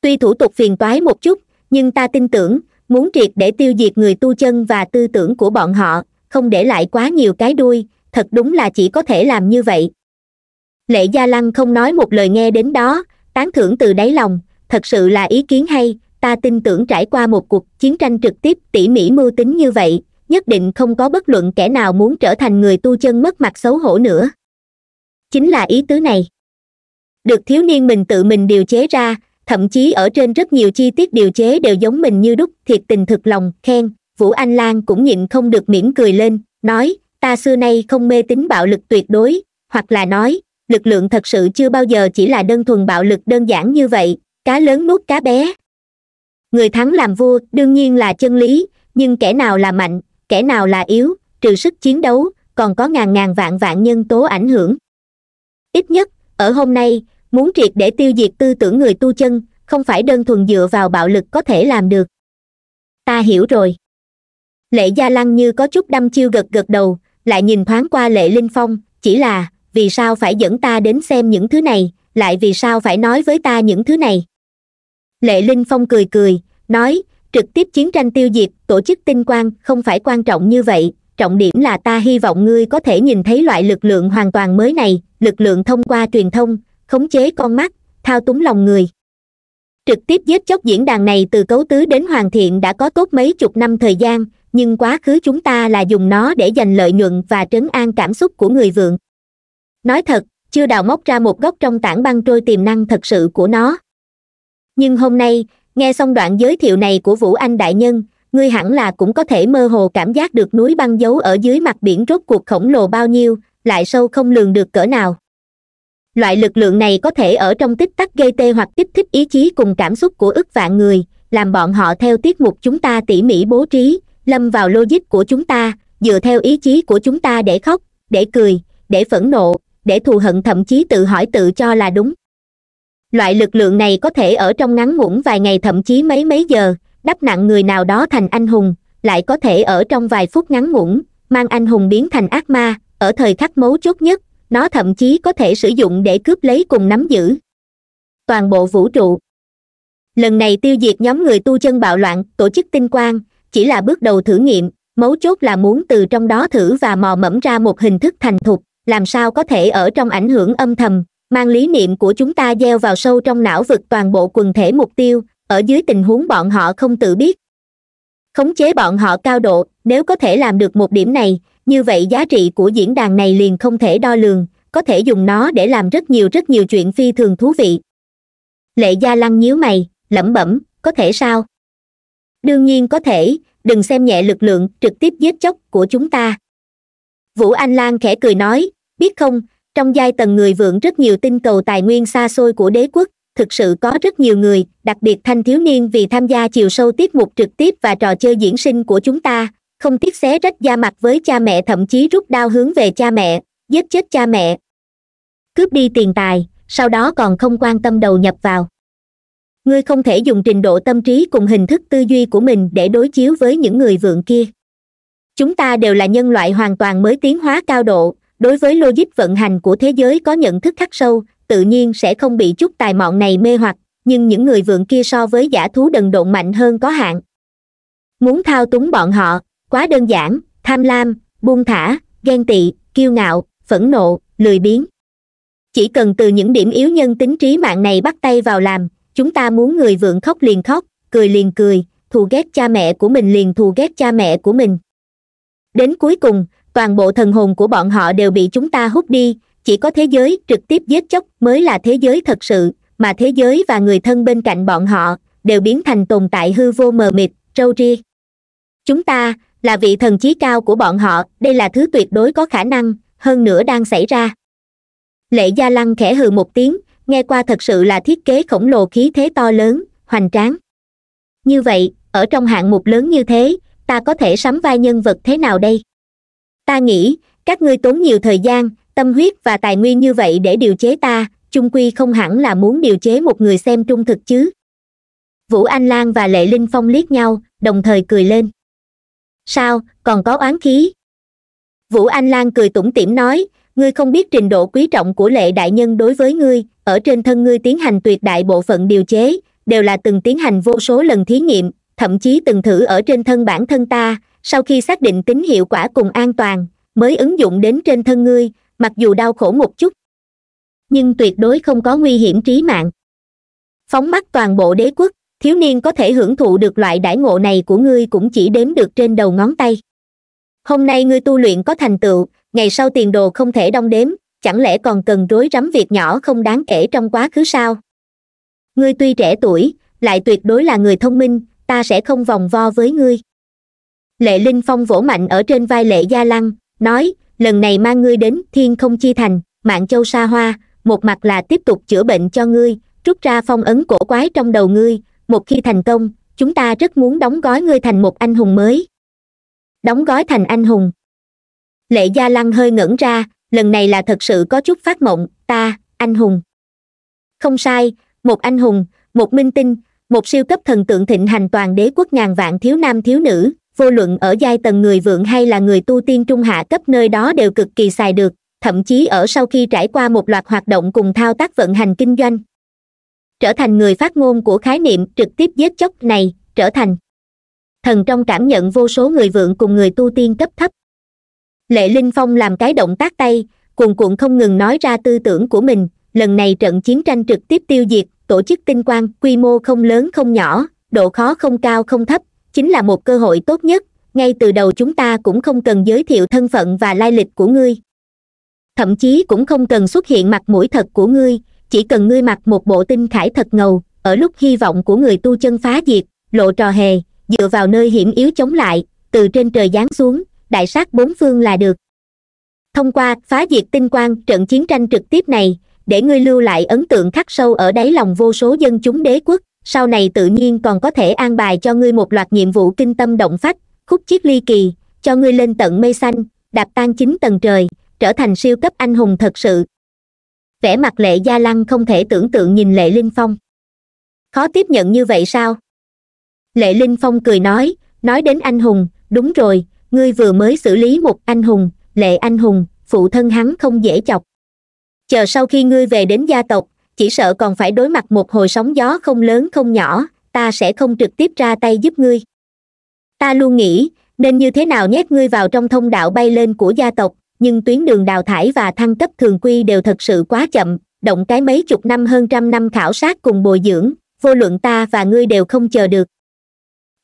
tuy thủ tục phiền toái một chút nhưng ta tin tưởng muốn triệt để tiêu diệt người tu chân và tư tưởng của bọn họ không để lại quá nhiều cái đuôi thật đúng là chỉ có thể làm như vậy lệ gia lăng không nói một lời nghe đến đó tán thưởng từ đáy lòng thật sự là ý kiến hay ta tin tưởng trải qua một cuộc chiến tranh trực tiếp tỉ mỉ mưu tính như vậy nhất định không có bất luận kẻ nào muốn trở thành người tu chân mất mặt xấu hổ nữa chính là ý tứ này được thiếu niên mình tự mình điều chế ra thậm chí ở trên rất nhiều chi tiết điều chế đều giống mình như đúc thiệt tình thực lòng khen vũ anh lan cũng nhịn không được mỉm cười lên nói ta xưa nay không mê tính bạo lực tuyệt đối hoặc là nói lực lượng thật sự chưa bao giờ chỉ là đơn thuần bạo lực đơn giản như vậy cá lớn nuốt cá bé người thắng làm vua đương nhiên là chân lý nhưng kẻ nào là mạnh kẻ nào là yếu trừ sức chiến đấu còn có ngàn ngàn vạn vạn nhân tố ảnh hưởng ít nhất ở hôm nay muốn triệt để tiêu diệt tư tưởng người tu chân không phải đơn thuần dựa vào bạo lực có thể làm được ta hiểu rồi lệ gia lăng như có chút đâm chiêu gật gật đầu lại nhìn thoáng qua lệ linh phong chỉ là vì sao phải dẫn ta đến xem những thứ này lại vì sao phải nói với ta những thứ này lệ linh phong cười cười nói trực tiếp chiến tranh tiêu diệt tổ chức tinh quang không phải quan trọng như vậy trọng điểm là ta hy vọng ngươi có thể nhìn thấy loại lực lượng hoàn toàn mới này lực lượng thông qua truyền thông khống chế con mắt thao túng lòng người trực tiếp giết chóc diễn đàn này từ cấu tứ đến hoàn thiện đã có tốt mấy chục năm thời gian nhưng quá khứ chúng ta là dùng nó để giành lợi nhuận và trấn an cảm xúc của người vượng nói thật chưa đào móc ra một góc trong tảng băng trôi tiềm năng thật sự của nó nhưng hôm nay nghe xong đoạn giới thiệu này của vũ anh đại nhân ngươi hẳn là cũng có thể mơ hồ cảm giác được núi băng giấu ở dưới mặt biển rốt cuộc khổng lồ bao nhiêu lại sâu không lường được cỡ nào loại lực lượng này có thể ở trong tích tắc gây tê hoặc kích thích ý chí cùng cảm xúc của ức vạn người làm bọn họ theo tiết mục chúng ta tỉ mỉ bố trí lâm vào logic của chúng ta dựa theo ý chí của chúng ta để khóc để cười để phẫn nộ để thù hận thậm chí tự hỏi tự cho là đúng loại lực lượng này có thể ở trong ngắn ngủn vài ngày thậm chí mấy mấy giờ đắp nặng người nào đó thành anh hùng lại có thể ở trong vài phút ngắn ngủn mang anh hùng biến thành ác ma ở thời khắc mấu chốt nhất nó thậm chí có thể sử dụng để cướp lấy cùng nắm giữ toàn bộ vũ trụ lần này tiêu diệt nhóm người tu chân bạo loạn tổ chức tinh quang chỉ là bước đầu thử nghiệm mấu chốt là muốn từ trong đó thử và mò mẫm ra một hình thức thành thục làm sao có thể ở trong ảnh hưởng âm thầm mang lý niệm của chúng ta gieo vào sâu trong não vực toàn bộ quần thể mục tiêu ở dưới tình huống bọn họ không tự biết khống chế bọn họ cao độ nếu có thể làm được một điểm này như vậy giá trị của diễn đàn này liền không thể đo lường có thể dùng nó để làm rất nhiều rất nhiều chuyện phi thường thú vị lệ gia lăng nhíu mày lẩm bẩm có thể sao đương nhiên có thể đừng xem nhẹ lực lượng trực tiếp giết chóc của chúng ta vũ anh lan khẽ cười nói biết không trong giai tầng người vượng rất nhiều tinh cầu tài nguyên xa xôi của đế quốc thực sự có rất nhiều người đặc biệt thanh thiếu niên vì tham gia chiều sâu tiết mục trực tiếp và trò chơi diễn sinh của chúng ta không tiếc xé rách da mặt với cha mẹ thậm chí rút đao hướng về cha mẹ giết chết cha mẹ cướp đi tiền tài sau đó còn không quan tâm đầu nhập vào ngươi không thể dùng trình độ tâm trí cùng hình thức tư duy của mình để đối chiếu với những người vượng kia chúng ta đều là nhân loại hoàn toàn mới tiến hóa cao độ đối với logic vận hành của thế giới có nhận thức khắc sâu tự nhiên sẽ không bị chút tài mọn này mê hoặc nhưng những người vượng kia so với giả thú đần độn mạnh hơn có hạn muốn thao túng bọn họ quá đơn giản tham lam buông thả ghen tị kiêu ngạo phẫn nộ lười biếng chỉ cần từ những điểm yếu nhân tính trí mạng này bắt tay vào làm chúng ta muốn người vượng khóc liền khóc cười liền cười thù ghét cha mẹ của mình liền thù ghét cha mẹ của mình đến cuối cùng toàn bộ thần hồn của bọn họ đều bị chúng ta hút đi chỉ có thế giới trực tiếp giết chóc mới là thế giới thật sự mà thế giới và người thân bên cạnh bọn họ đều biến thành tồn tại hư vô mờ mịt trâu ri. chúng ta là vị thần chí cao của bọn họ đây là thứ tuyệt đối có khả năng hơn nữa đang xảy ra lệ gia lăng khẽ hừ một tiếng nghe qua thật sự là thiết kế khổng lồ khí thế to lớn hoành tráng như vậy ở trong hạng mục lớn như thế ta có thể sắm vai nhân vật thế nào đây ta nghĩ các ngươi tốn nhiều thời gian tâm huyết và tài nguyên như vậy để điều chế ta chung quy không hẳn là muốn điều chế một người xem trung thực chứ vũ anh lan và lệ linh phong liếc nhau đồng thời cười lên sao còn có oán khí vũ anh lan cười tủm tỉm nói ngươi không biết trình độ quý trọng của lệ đại nhân đối với ngươi ở trên thân ngươi tiến hành tuyệt đại bộ phận điều chế đều là từng tiến hành vô số lần thí nghiệm thậm chí từng thử ở trên thân bản thân ta sau khi xác định tính hiệu quả cùng an toàn mới ứng dụng đến trên thân ngươi mặc dù đau khổ một chút nhưng tuyệt đối không có nguy hiểm trí mạng phóng mắt toàn bộ đế quốc thiếu niên có thể hưởng thụ được loại đãi ngộ này của ngươi cũng chỉ đếm được trên đầu ngón tay hôm nay ngươi tu luyện có thành tựu ngày sau tiền đồ không thể đong đếm chẳng lẽ còn cần rối rắm việc nhỏ không đáng kể trong quá khứ sao ngươi tuy trẻ tuổi lại tuyệt đối là người thông minh ta sẽ không vòng vo với ngươi lệ linh phong vỗ mạnh ở trên vai lệ gia lăng nói lần này mang ngươi đến thiên không chi thành mạng châu sa hoa một mặt là tiếp tục chữa bệnh cho ngươi rút ra phong ấn cổ quái trong đầu ngươi một khi thành công chúng ta rất muốn đóng gói ngươi thành một anh hùng mới đóng gói thành anh hùng lệ gia lăng hơi ngẩn ra lần này là thật sự có chút phát mộng ta anh hùng không sai một anh hùng một minh tinh một siêu cấp thần tượng thịnh hành toàn đế quốc ngàn vạn thiếu nam thiếu nữ vô luận ở giai tầng người vượng hay là người tu tiên trung hạ cấp nơi đó đều cực kỳ xài được thậm chí ở sau khi trải qua một loạt hoạt động cùng thao tác vận hành kinh doanh trở thành người phát ngôn của khái niệm trực tiếp giết chóc này trở thành thần trong cảm nhận vô số người vượng cùng người tu tiên cấp thấp lệ linh phong làm cái động tác tay cuồn cuộn không ngừng nói ra tư tưởng của mình lần này trận chiến tranh trực tiếp tiêu diệt tổ chức tinh quang quy mô không lớn không nhỏ độ khó không cao không thấp chính là một cơ hội tốt nhất ngay từ đầu chúng ta cũng không cần giới thiệu thân phận và lai lịch của ngươi thậm chí cũng không cần xuất hiện mặt mũi thật của ngươi chỉ cần ngươi mặc một bộ tinh khải thật ngầu ở lúc hy vọng của người tu chân phá diệt lộ trò hề dựa vào nơi hiểm yếu chống lại từ trên trời giáng xuống đại sát bốn phương là được thông qua phá diệt tinh quang trận chiến tranh trực tiếp này để ngươi lưu lại ấn tượng khắc sâu ở đáy lòng vô số dân chúng đế quốc sau này tự nhiên còn có thể an bài cho ngươi một loạt nhiệm vụ kinh tâm động phách khúc chiết ly kỳ cho ngươi lên tận mây xanh đạp tan chín tầng trời trở thành siêu cấp anh hùng thật sự vẻ mặt lệ gia lăng không thể tưởng tượng nhìn lệ linh phong khó tiếp nhận như vậy sao lệ linh phong cười nói nói đến anh hùng đúng rồi ngươi vừa mới xử lý một anh hùng lệ anh hùng phụ thân hắn không dễ chọc chờ sau khi ngươi về đến gia tộc chỉ sợ còn phải đối mặt một hồi sóng gió không lớn không nhỏ ta sẽ không trực tiếp ra tay giúp ngươi ta luôn nghĩ nên như thế nào nhét ngươi vào trong thông đạo bay lên của gia tộc nhưng tuyến đường đào thải và thăng cấp thường quy đều thật sự quá chậm động cái mấy chục năm hơn trăm năm khảo sát cùng bồi dưỡng vô luận ta và ngươi đều không chờ được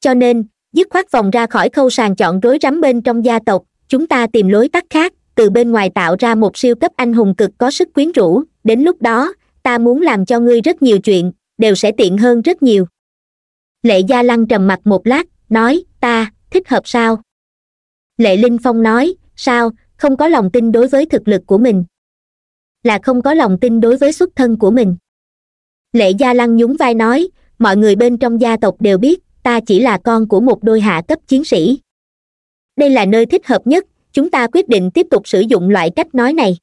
cho nên dứt khoát vòng ra khỏi khâu sàng chọn rối rắm bên trong gia tộc chúng ta tìm lối tắt khác từ bên ngoài tạo ra một siêu cấp anh hùng cực có sức quyến rũ đến lúc đó ta muốn làm cho ngươi rất nhiều chuyện đều sẽ tiện hơn rất nhiều lệ gia lăng trầm mặt một lát nói ta thích hợp sao lệ linh phong nói sao không có lòng tin đối với thực lực của mình là không có lòng tin đối với xuất thân của mình lệ gia lăng nhún vai nói mọi người bên trong gia tộc đều biết ta chỉ là con của một đôi hạ cấp chiến sĩ đây là nơi thích hợp nhất chúng ta quyết định tiếp tục sử dụng loại cách nói này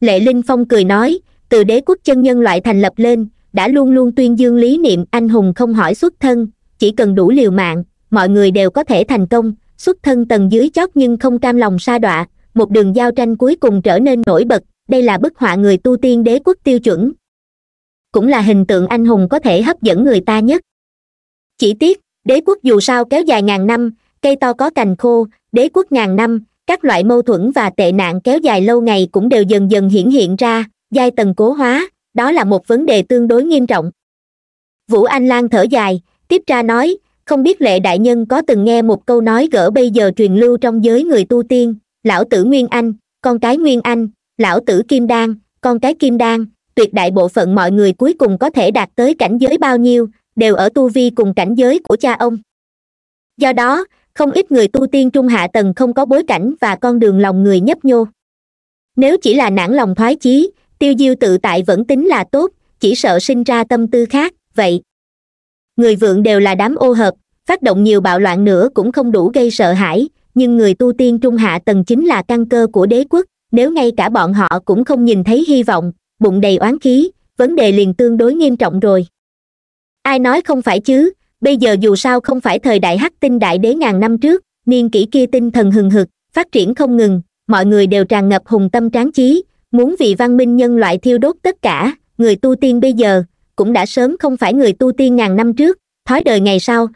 lệ linh phong cười nói từ đế quốc chân nhân loại thành lập lên đã luôn luôn tuyên dương lý niệm anh hùng không hỏi xuất thân chỉ cần đủ liều mạng mọi người đều có thể thành công xuất thân tầng dưới chót nhưng không cam lòng sa đọa một đường giao tranh cuối cùng trở nên nổi bật đây là bức họa người tu tiên đế quốc tiêu chuẩn cũng là hình tượng anh hùng có thể hấp dẫn người ta nhất chỉ tiếc đế quốc dù sao kéo dài ngàn năm cây to có cành khô đế quốc ngàn năm các loại mâu thuẫn và tệ nạn kéo dài lâu ngày cũng đều dần dần hiển hiện ra giai tầng cố hóa đó là một vấn đề tương đối nghiêm trọng vũ anh lan thở dài tiếp ra nói không biết lệ đại nhân có từng nghe một câu nói gỡ bây giờ truyền lưu trong giới người tu tiên lão tử nguyên anh con cái nguyên anh lão tử kim đan con cái kim đan tuyệt đại bộ phận mọi người cuối cùng có thể đạt tới cảnh giới bao nhiêu đều ở tu vi cùng cảnh giới của cha ông do đó không ít người tu tiên trung hạ tầng không có bối cảnh và con đường lòng người nhấp nhô nếu chỉ là nản lòng thoái chí tiêu diêu tự tại vẫn tính là tốt chỉ sợ sinh ra tâm tư khác vậy người vượng đều là đám ô hợp phát động nhiều bạo loạn nữa cũng không đủ gây sợ hãi nhưng người tu tiên trung hạ tầng chính là căn cơ của đế quốc nếu ngay cả bọn họ cũng không nhìn thấy hy vọng bụng đầy oán khí vấn đề liền tương đối nghiêm trọng rồi ai nói không phải chứ bây giờ dù sao không phải thời đại hắc tinh đại đế ngàn năm trước niên kỷ kia tinh thần hừng hực phát triển không ngừng mọi người đều tràn ngập hùng tâm tráng chí muốn vì văn minh nhân loại thiêu đốt tất cả người tu tiên bây giờ cũng đã sớm không phải người tu tiên ngàn năm trước thói đời ngày sau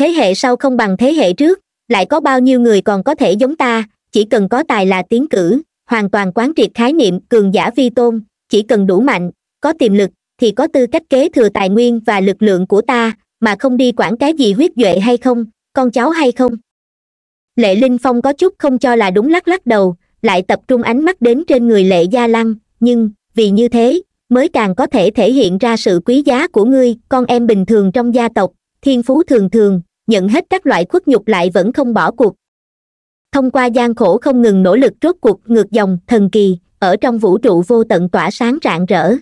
thế hệ sau không bằng thế hệ trước lại có bao nhiêu người còn có thể giống ta chỉ cần có tài là tiến cử hoàn toàn quán triệt khái niệm cường giả vi tôn chỉ cần đủ mạnh có tiềm lực thì có tư cách kế thừa tài nguyên và lực lượng của ta mà không đi quản cái gì huyết duệ hay không con cháu hay không lệ linh phong có chút không cho là đúng lắc lắc đầu lại tập trung ánh mắt đến trên người lệ gia lăng nhưng vì như thế mới càng có thể thể hiện ra sự quý giá của ngươi con em bình thường trong gia tộc thiên phú thường thường nhận hết các loại khuất nhục lại vẫn không bỏ cuộc thông qua gian khổ không ngừng nỗ lực rốt cuộc ngược dòng thần kỳ ở trong vũ trụ vô tận tỏa sáng rạng rỡ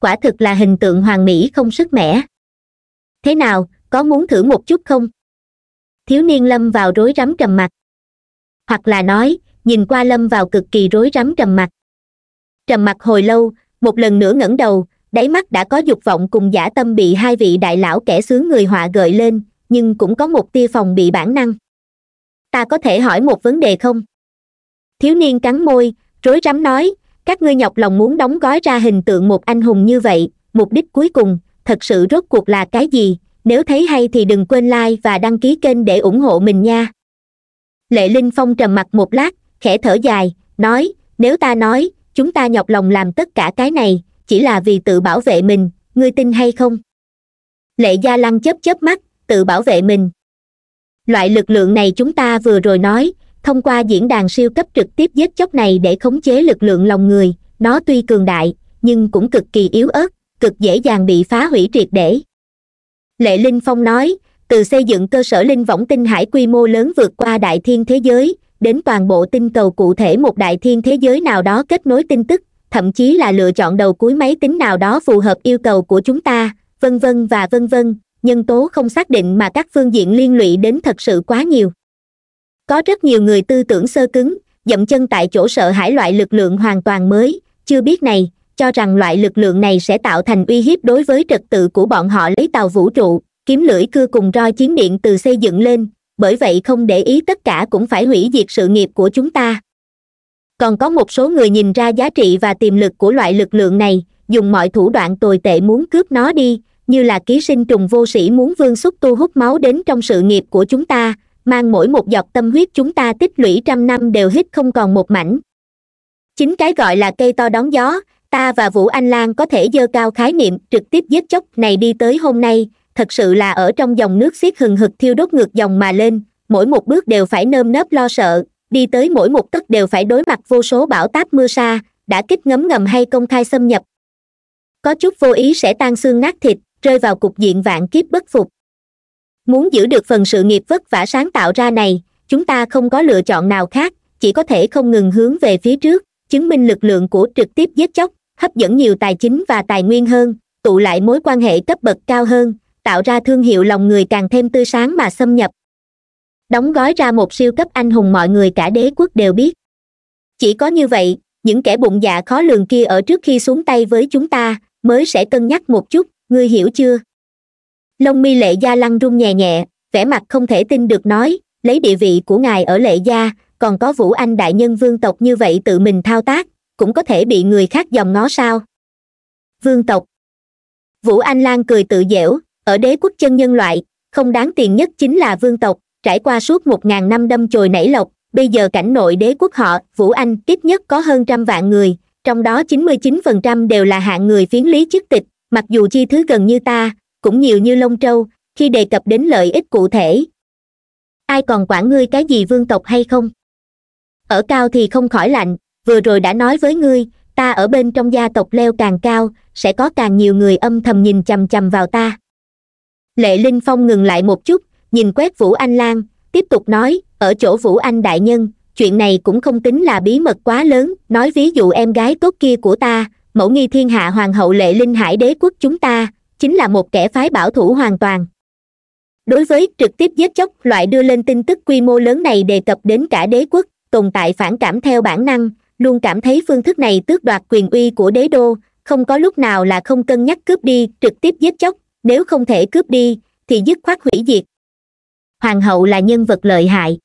quả thực là hình tượng hoàng mỹ không sức mẻ thế nào có muốn thử một chút không thiếu niên lâm vào rối rắm trầm mặt, hoặc là nói nhìn qua lâm vào cực kỳ rối rắm trầm mặc trầm mặc hồi lâu một lần nữa ngẩng đầu đáy mắt đã có dục vọng cùng giả tâm bị hai vị đại lão kẻ xướng người họa gợi lên nhưng cũng có một tia phòng bị bản năng ta có thể hỏi một vấn đề không thiếu niên cắn môi rối rắm nói các ngươi nhọc lòng muốn đóng gói ra hình tượng một anh hùng như vậy mục đích cuối cùng thật sự rốt cuộc là cái gì nếu thấy hay thì đừng quên like và đăng ký kênh để ủng hộ mình nha lệ linh phong trầm mặc một lát khẽ thở dài nói nếu ta nói chúng ta nhọc lòng làm tất cả cái này chỉ là vì tự bảo vệ mình ngươi tin hay không lệ gia lăng chớp chớp mắt tự bảo vệ mình loại lực lượng này chúng ta vừa rồi nói thông qua diễn đàn siêu cấp trực tiếp giết chóc này để khống chế lực lượng lòng người nó tuy cường đại nhưng cũng cực kỳ yếu ớt cực dễ dàng bị phá hủy triệt để lệ linh phong nói từ xây dựng cơ sở linh võng tinh hải quy mô lớn vượt qua đại thiên thế giới đến toàn bộ tinh cầu cụ thể một đại thiên thế giới nào đó kết nối tin tức thậm chí là lựa chọn đầu cuối máy tính nào đó phù hợp yêu cầu của chúng ta vân vân và vân vân nhân tố không xác định mà các phương diện liên lụy đến thật sự quá nhiều có rất nhiều người tư tưởng sơ cứng dậm chân tại chỗ sợ hãi loại lực lượng hoàn toàn mới chưa biết này cho rằng loại lực lượng này sẽ tạo thành uy hiếp đối với trật tự của bọn họ lấy tàu vũ trụ kiếm lưỡi cưa cùng roi chiến điện từ xây dựng lên bởi vậy không để ý tất cả cũng phải hủy diệt sự nghiệp của chúng ta còn có một số người nhìn ra giá trị và tiềm lực của loại lực lượng này dùng mọi thủ đoạn tồi tệ muốn cướp nó đi như là ký sinh trùng vô sĩ muốn vương xúc tu hút máu đến trong sự nghiệp của chúng ta mang mỗi một giọt tâm huyết chúng ta tích lũy trăm năm đều hít không còn một mảnh chính cái gọi là cây to đón gió ta và vũ anh lan có thể dơ cao khái niệm trực tiếp giết chóc này đi tới hôm nay thật sự là ở trong dòng nước xiết hừng hực thiêu đốt ngược dòng mà lên mỗi một bước đều phải nơm nớp lo sợ đi tới mỗi một tấc đều phải đối mặt vô số bão táp mưa sa đã kích ngấm ngầm hay công khai xâm nhập có chút vô ý sẽ tan xương nát thịt rơi vào cục diện vạn kiếp bất phục muốn giữ được phần sự nghiệp vất vả sáng tạo ra này chúng ta không có lựa chọn nào khác chỉ có thể không ngừng hướng về phía trước chứng minh lực lượng của trực tiếp giết chóc hấp dẫn nhiều tài chính và tài nguyên hơn tụ lại mối quan hệ cấp bậc cao hơn tạo ra thương hiệu lòng người càng thêm tươi sáng mà xâm nhập đóng gói ra một siêu cấp anh hùng mọi người cả đế quốc đều biết chỉ có như vậy những kẻ bụng dạ khó lường kia ở trước khi xuống tay với chúng ta mới sẽ cân nhắc một chút ngươi hiểu chưa lông mi lệ gia lăn rung nhẹ nhẹ vẻ mặt không thể tin được nói lấy địa vị của ngài ở lệ gia còn có vũ anh đại nhân vương tộc như vậy tự mình thao tác cũng có thể bị người khác dòm ngó sao vương tộc vũ anh lan cười tự dễu ở đế quốc chân nhân loại không đáng tiền nhất chính là vương tộc trải qua suốt một ngàn năm đâm chồi nảy lộc bây giờ cảnh nội đế quốc họ vũ anh ít nhất có hơn trăm vạn người trong đó chín mươi chín phần trăm đều là hạng người phiến lý chức tịch mặc dù chi thứ gần như ta cũng nhiều như lông trâu khi đề cập đến lợi ích cụ thể ai còn quản ngươi cái gì vương tộc hay không ở cao thì không khỏi lạnh vừa rồi đã nói với ngươi ta ở bên trong gia tộc leo càng cao sẽ có càng nhiều người âm thầm nhìn chằm chằm vào ta lệ linh phong ngừng lại một chút nhìn quét vũ anh lan tiếp tục nói ở chỗ vũ anh đại nhân chuyện này cũng không tính là bí mật quá lớn nói ví dụ em gái tốt kia của ta mẫu nghi thiên hạ hoàng hậu lệ linh hải đế quốc chúng ta chính là một kẻ phái bảo thủ hoàn toàn đối với trực tiếp giết chóc loại đưa lên tin tức quy mô lớn này đề cập đến cả đế quốc tồn tại phản cảm theo bản năng luôn cảm thấy phương thức này tước đoạt quyền uy của đế đô không có lúc nào là không cân nhắc cướp đi trực tiếp giết chóc nếu không thể cướp đi thì dứt khoát hủy diệt hoàng hậu là nhân vật lợi hại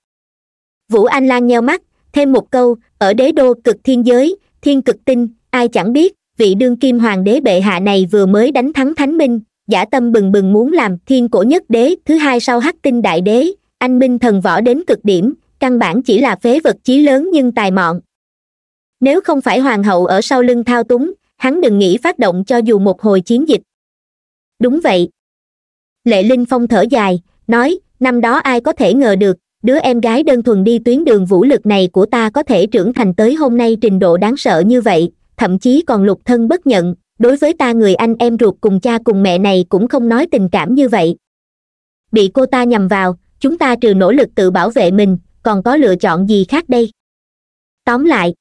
vũ anh lan nheo mắt thêm một câu ở đế đô cực thiên giới thiên cực tinh ai chẳng biết vị đương kim hoàng đế bệ hạ này vừa mới đánh thắng thánh minh giả tâm bừng bừng muốn làm thiên cổ nhất đế thứ hai sau hắc tinh đại đế anh minh thần võ đến cực điểm căn bản chỉ là phế vật chí lớn nhưng tài mọn nếu không phải hoàng hậu ở sau lưng thao túng hắn đừng nghĩ phát động cho dù một hồi chiến dịch đúng vậy lệ linh phong thở dài nói năm đó ai có thể ngờ được đứa em gái đơn thuần đi tuyến đường vũ lực này của ta có thể trưởng thành tới hôm nay trình độ đáng sợ như vậy thậm chí còn lục thân bất nhận đối với ta người anh em ruột cùng cha cùng mẹ này cũng không nói tình cảm như vậy bị cô ta nhầm vào chúng ta trừ nỗ lực tự bảo vệ mình còn có lựa chọn gì khác đây tóm lại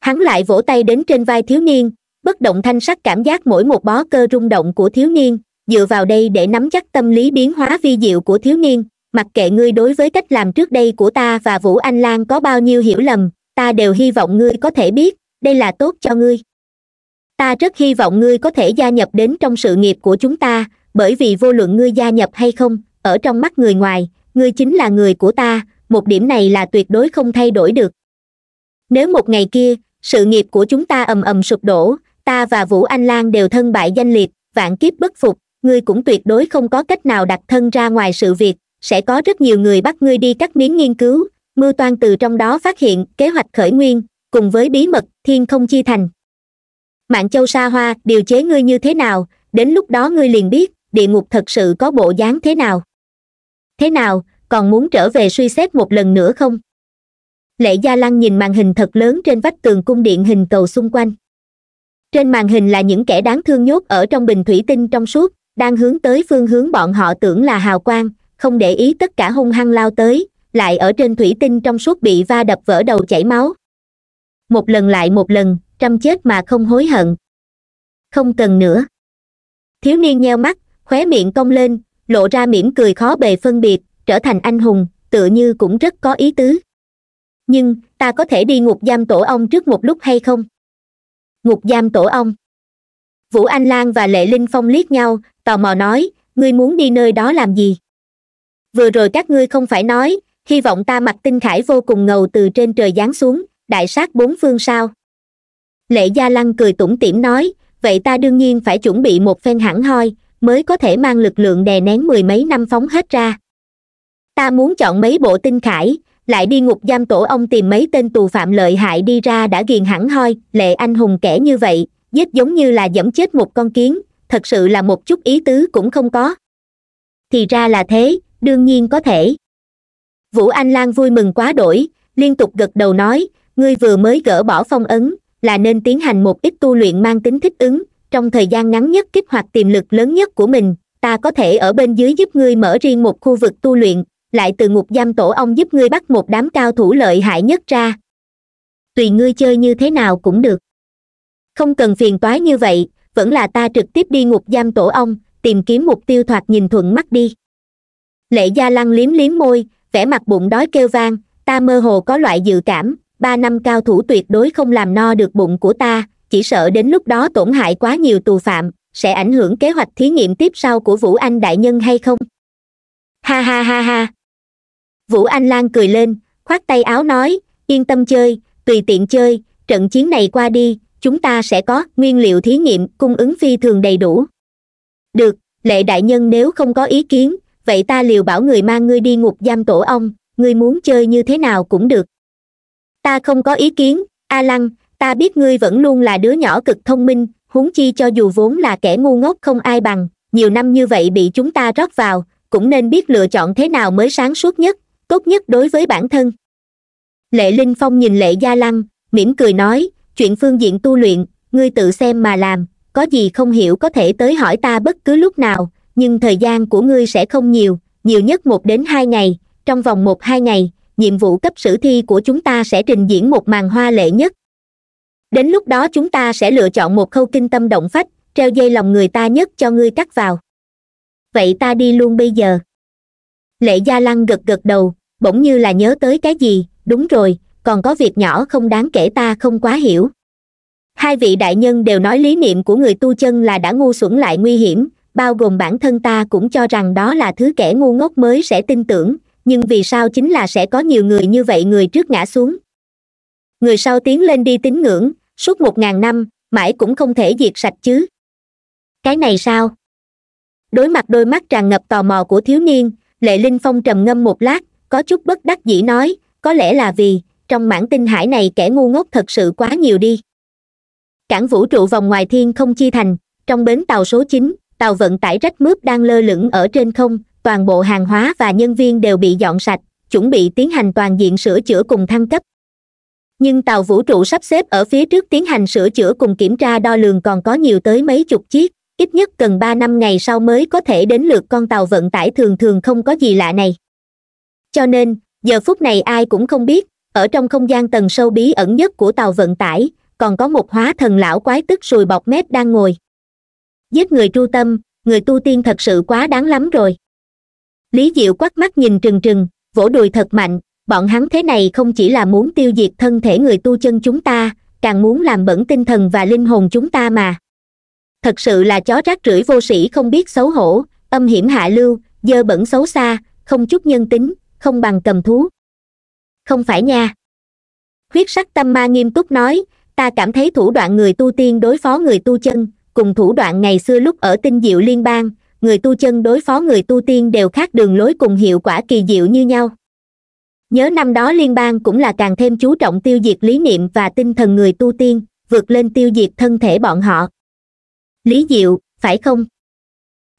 hắn lại vỗ tay đến trên vai thiếu niên bất động thanh sắc cảm giác mỗi một bó cơ rung động của thiếu niên dựa vào đây để nắm chắc tâm lý biến hóa vi diệu của thiếu niên mặc kệ ngươi đối với cách làm trước đây của ta và vũ anh lan có bao nhiêu hiểu lầm ta đều hy vọng ngươi có thể biết đây là tốt cho ngươi ta rất hy vọng ngươi có thể gia nhập đến trong sự nghiệp của chúng ta bởi vì vô luận ngươi gia nhập hay không ở trong mắt người ngoài ngươi chính là người của ta một điểm này là tuyệt đối không thay đổi được nếu một ngày kia sự nghiệp của chúng ta ầm ầm sụp đổ ta và vũ anh lan đều thân bại danh liệt vạn kiếp bất phục ngươi cũng tuyệt đối không có cách nào đặt thân ra ngoài sự việc sẽ có rất nhiều người bắt ngươi đi cắt miếng nghiên cứu mưu toan từ trong đó phát hiện kế hoạch khởi nguyên cùng với bí mật thiên không chi thành mạng châu sa hoa điều chế ngươi như thế nào đến lúc đó ngươi liền biết địa ngục thật sự có bộ dáng thế nào thế nào còn muốn trở về suy xét một lần nữa không lệ gia lăng nhìn màn hình thật lớn trên vách tường cung điện hình cầu xung quanh trên màn hình là những kẻ đáng thương nhốt ở trong bình thủy tinh trong suốt đang hướng tới phương hướng bọn họ tưởng là hào quang không để ý tất cả hung hăng lao tới lại ở trên thủy tinh trong suốt bị va đập vỡ đầu chảy máu một lần lại một lần trăm chết mà không hối hận không cần nữa thiếu niên nheo mắt khóe miệng cong lên lộ ra mỉm cười khó bề phân biệt trở thành anh hùng tựa như cũng rất có ý tứ nhưng ta có thể đi ngục giam tổ ong trước một lúc hay không ngục giam tổ ong vũ anh lan và lệ linh phong liếc nhau tò mò nói ngươi muốn đi nơi đó làm gì vừa rồi các ngươi không phải nói hy vọng ta mặc tinh khải vô cùng ngầu từ trên trời giáng xuống đại sát bốn phương sao lệ gia lăng cười tủm tỉm nói vậy ta đương nhiên phải chuẩn bị một phen hẳn hoi mới có thể mang lực lượng đè nén mười mấy năm phóng hết ra ta muốn chọn mấy bộ tinh khải lại đi ngục giam tổ ông tìm mấy tên tù phạm lợi hại đi ra đã ghiền hẳn hoi lệ anh hùng kẻ như vậy giết giống như là dẫm chết một con kiến thật sự là một chút ý tứ cũng không có thì ra là thế đương nhiên có thể vũ anh lan vui mừng quá đổi liên tục gật đầu nói ngươi vừa mới gỡ bỏ phong ấn là nên tiến hành một ít tu luyện mang tính thích ứng trong thời gian ngắn nhất kích hoạt tiềm lực lớn nhất của mình ta có thể ở bên dưới giúp ngươi mở riêng một khu vực tu luyện lại từ ngục giam tổ ông giúp ngươi bắt một đám cao thủ lợi hại nhất ra tùy ngươi chơi như thế nào cũng được không cần phiền toái như vậy vẫn là ta trực tiếp đi ngục giam tổ ông tìm kiếm mục tiêu thoạt nhìn thuận mắt đi lệ gia lăng liếm liếm môi vẻ mặt bụng đói kêu vang ta mơ hồ có loại dự cảm ba năm cao thủ tuyệt đối không làm no được bụng của ta chỉ sợ đến lúc đó tổn hại quá nhiều tù phạm sẽ ảnh hưởng kế hoạch thí nghiệm tiếp sau của vũ anh đại nhân hay không ha ha ha ha vũ anh lan cười lên khoác tay áo nói yên tâm chơi tùy tiện chơi trận chiến này qua đi chúng ta sẽ có nguyên liệu thí nghiệm cung ứng phi thường đầy đủ được lệ đại nhân nếu không có ý kiến vậy ta liều bảo người mang ngươi đi ngục giam tổ ong ngươi muốn chơi như thế nào cũng được ta không có ý kiến a lăng ta biết ngươi vẫn luôn là đứa nhỏ cực thông minh huống chi cho dù vốn là kẻ ngu ngốc không ai bằng nhiều năm như vậy bị chúng ta rót vào cũng nên biết lựa chọn thế nào mới sáng suốt nhất tốt nhất đối với bản thân lệ linh phong nhìn lệ gia lăng mỉm cười nói chuyện phương diện tu luyện ngươi tự xem mà làm có gì không hiểu có thể tới hỏi ta bất cứ lúc nào nhưng thời gian của ngươi sẽ không nhiều nhiều nhất một đến hai ngày trong vòng một hai ngày nhiệm vụ cấp sử thi của chúng ta sẽ trình diễn một màn hoa lệ nhất đến lúc đó chúng ta sẽ lựa chọn một khâu kinh tâm động phách treo dây lòng người ta nhất cho ngươi cắt vào vậy ta đi luôn bây giờ lệ gia lăng gật gật đầu bỗng như là nhớ tới cái gì đúng rồi còn có việc nhỏ không đáng kể ta không quá hiểu hai vị đại nhân đều nói lý niệm của người tu chân là đã ngu xuẩn lại nguy hiểm bao gồm bản thân ta cũng cho rằng đó là thứ kẻ ngu ngốc mới sẽ tin tưởng nhưng vì sao chính là sẽ có nhiều người như vậy người trước ngã xuống người sau tiến lên đi tín ngưỡng suốt một ngàn năm mãi cũng không thể diệt sạch chứ cái này sao đối mặt đôi mắt tràn ngập tò mò của thiếu niên lệ linh phong trầm ngâm một lát có chút bất đắc dĩ nói có lẽ là vì trong mảng tinh hải này kẻ ngu ngốc thật sự quá nhiều đi cảng vũ trụ vòng ngoài thiên không chi thành trong bến tàu số chín tàu vận tải rách mướp đang lơ lửng ở trên không toàn bộ hàng hóa và nhân viên đều bị dọn sạch chuẩn bị tiến hành toàn diện sửa chữa cùng thăng cấp nhưng tàu vũ trụ sắp xếp ở phía trước tiến hành sửa chữa cùng kiểm tra đo lường còn có nhiều tới mấy chục chiếc ít nhất cần ba năm ngày sau mới có thể đến lượt con tàu vận tải thường thường không có gì lạ này cho nên giờ phút này ai cũng không biết ở trong không gian tầng sâu bí ẩn nhất của tàu vận tải còn có một hóa thần lão quái tức sùi bọc mép đang ngồi giết người tru tâm người tu tiên thật sự quá đáng lắm rồi lý diệu quắt mắt nhìn trừng trừng vỗ đùi thật mạnh bọn hắn thế này không chỉ là muốn tiêu diệt thân thể người tu chân chúng ta càng muốn làm bẩn tinh thần và linh hồn chúng ta mà thật sự là chó rác rưởi vô sĩ không biết xấu hổ âm hiểm hạ lưu dơ bẩn xấu xa không chút nhân tính không bằng cầm thú không phải nha huyết sắc tâm ma nghiêm túc nói ta cảm thấy thủ đoạn người tu tiên đối phó người tu chân cùng thủ đoạn ngày xưa lúc ở tinh diệu liên bang người tu chân đối phó người tu tiên đều khác đường lối cùng hiệu quả kỳ diệu như nhau nhớ năm đó liên bang cũng là càng thêm chú trọng tiêu diệt lý niệm và tinh thần người tu tiên vượt lên tiêu diệt thân thể bọn họ lý diệu phải không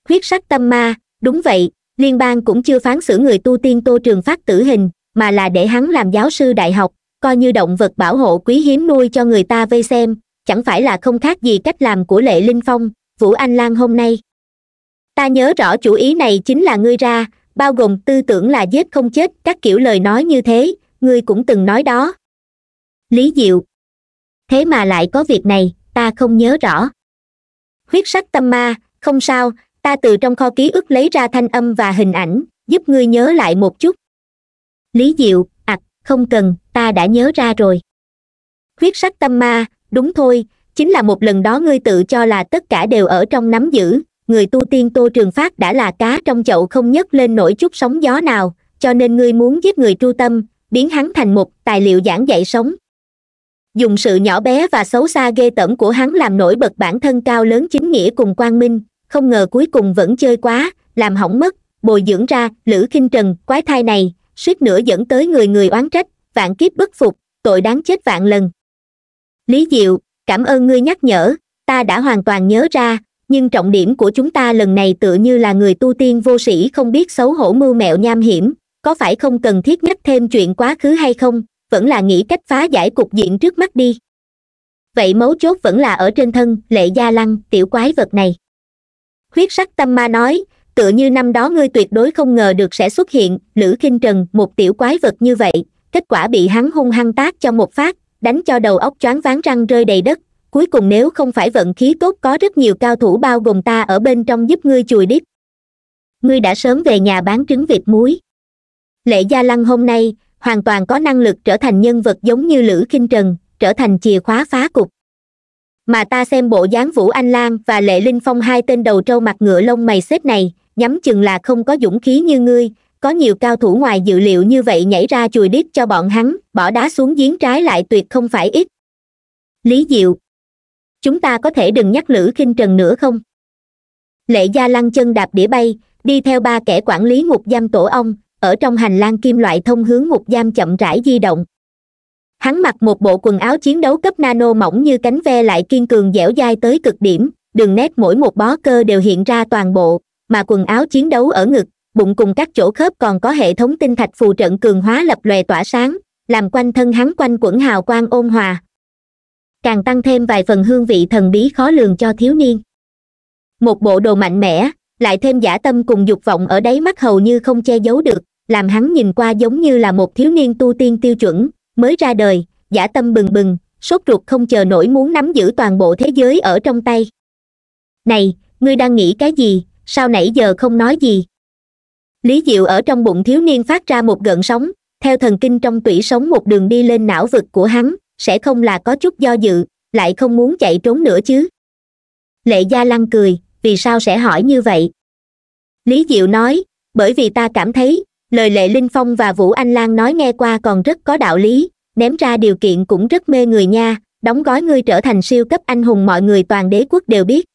Khuyết sắc tâm ma đúng vậy liên bang cũng chưa phán xử người tu tiên tô trường phát tử hình mà là để hắn làm giáo sư đại học coi như động vật bảo hộ quý hiếm nuôi cho người ta vây xem chẳng phải là không khác gì cách làm của lệ linh phong vũ anh lan hôm nay ta nhớ rõ chủ ý này chính là ngươi ra bao gồm tư tưởng là giết không chết các kiểu lời nói như thế ngươi cũng từng nói đó lý diệu thế mà lại có việc này ta không nhớ rõ huyết sắc tâm ma không sao ta từ trong kho ký ức lấy ra thanh âm và hình ảnh giúp ngươi nhớ lại một chút lý diệu ặc không cần ta đã nhớ ra rồi huyết sắc tâm ma đúng thôi chính là một lần đó ngươi tự cho là tất cả đều ở trong nắm giữ người tu tiên tô trường phát đã là cá trong chậu không nhấc lên nổi chút sóng gió nào cho nên ngươi muốn giết người tru tâm biến hắn thành một tài liệu giảng dạy sống dùng sự nhỏ bé và xấu xa ghê tởm của hắn làm nổi bật bản thân cao lớn chính nghĩa cùng quang minh không ngờ cuối cùng vẫn chơi quá làm hỏng mất bồi dưỡng ra lữ khinh trần quái thai này suýt nữa dẫn tới người người oán trách vạn kiếp bất phục tội đáng chết vạn lần lý diệu cảm ơn ngươi nhắc nhở ta đã hoàn toàn nhớ ra nhưng trọng điểm của chúng ta lần này tựa như là người tu tiên vô sĩ không biết xấu hổ mưu mẹo nham hiểm có phải không cần thiết nhắc thêm chuyện quá khứ hay không vẫn là nghĩ cách phá giải cục diện trước mắt đi vậy mấu chốt vẫn là ở trên thân lệ gia lăng tiểu quái vật này huyết sắc tâm ma nói tựa như năm đó ngươi tuyệt đối không ngờ được sẽ xuất hiện lữ khinh trần một tiểu quái vật như vậy kết quả bị hắn hung hăng tác cho một phát đánh cho đầu óc choáng váng răng rơi đầy đất cuối cùng nếu không phải vận khí tốt có rất nhiều cao thủ bao gồm ta ở bên trong giúp ngươi chùi đít ngươi đã sớm về nhà bán trứng vịt muối lệ gia lăng hôm nay hoàn toàn có năng lực trở thành nhân vật giống như lữ kinh trần trở thành chìa khóa phá cục mà ta xem bộ dáng vũ anh lan và lệ linh phong hai tên đầu trâu mặt ngựa lông mày xếp này nhắm chừng là không có dũng khí như ngươi có nhiều cao thủ ngoài dự liệu như vậy nhảy ra chùi đít cho bọn hắn bỏ đá xuống giếng trái lại tuyệt không phải ít lý diệu chúng ta có thể đừng nhắc lữ Kinh trần nữa không lệ gia lăng chân đạp đĩa bay đi theo ba kẻ quản lý ngục giam tổ ông ở trong hành lang kim loại thông hướng ngục giam chậm rãi di động hắn mặc một bộ quần áo chiến đấu cấp nano mỏng như cánh ve lại kiên cường dẻo dai tới cực điểm đường nét mỗi một bó cơ đều hiện ra toàn bộ mà quần áo chiến đấu ở ngực bụng cùng các chỗ khớp còn có hệ thống tinh thạch phù trận cường hóa lập lòe tỏa sáng làm quanh thân hắn quanh quẩn hào quang ôn hòa càng tăng thêm vài phần hương vị thần bí khó lường cho thiếu niên một bộ đồ mạnh mẽ lại thêm giả tâm cùng dục vọng ở đáy mắt hầu như không che giấu được làm hắn nhìn qua giống như là một thiếu niên tu tiên tiêu chuẩn mới ra đời giả tâm bừng bừng sốt ruột không chờ nổi muốn nắm giữ toàn bộ thế giới ở trong tay này ngươi đang nghĩ cái gì sao nãy giờ không nói gì lý diệu ở trong bụng thiếu niên phát ra một gợn sóng theo thần kinh trong tủy sống một đường đi lên não vực của hắn sẽ không là có chút do dự lại không muốn chạy trốn nữa chứ lệ gia lăng cười vì sao sẽ hỏi như vậy lý diệu nói bởi vì ta cảm thấy lời lệ linh phong và vũ anh lan nói nghe qua còn rất có đạo lý ném ra điều kiện cũng rất mê người nha đóng gói ngươi trở thành siêu cấp anh hùng mọi người toàn đế quốc đều biết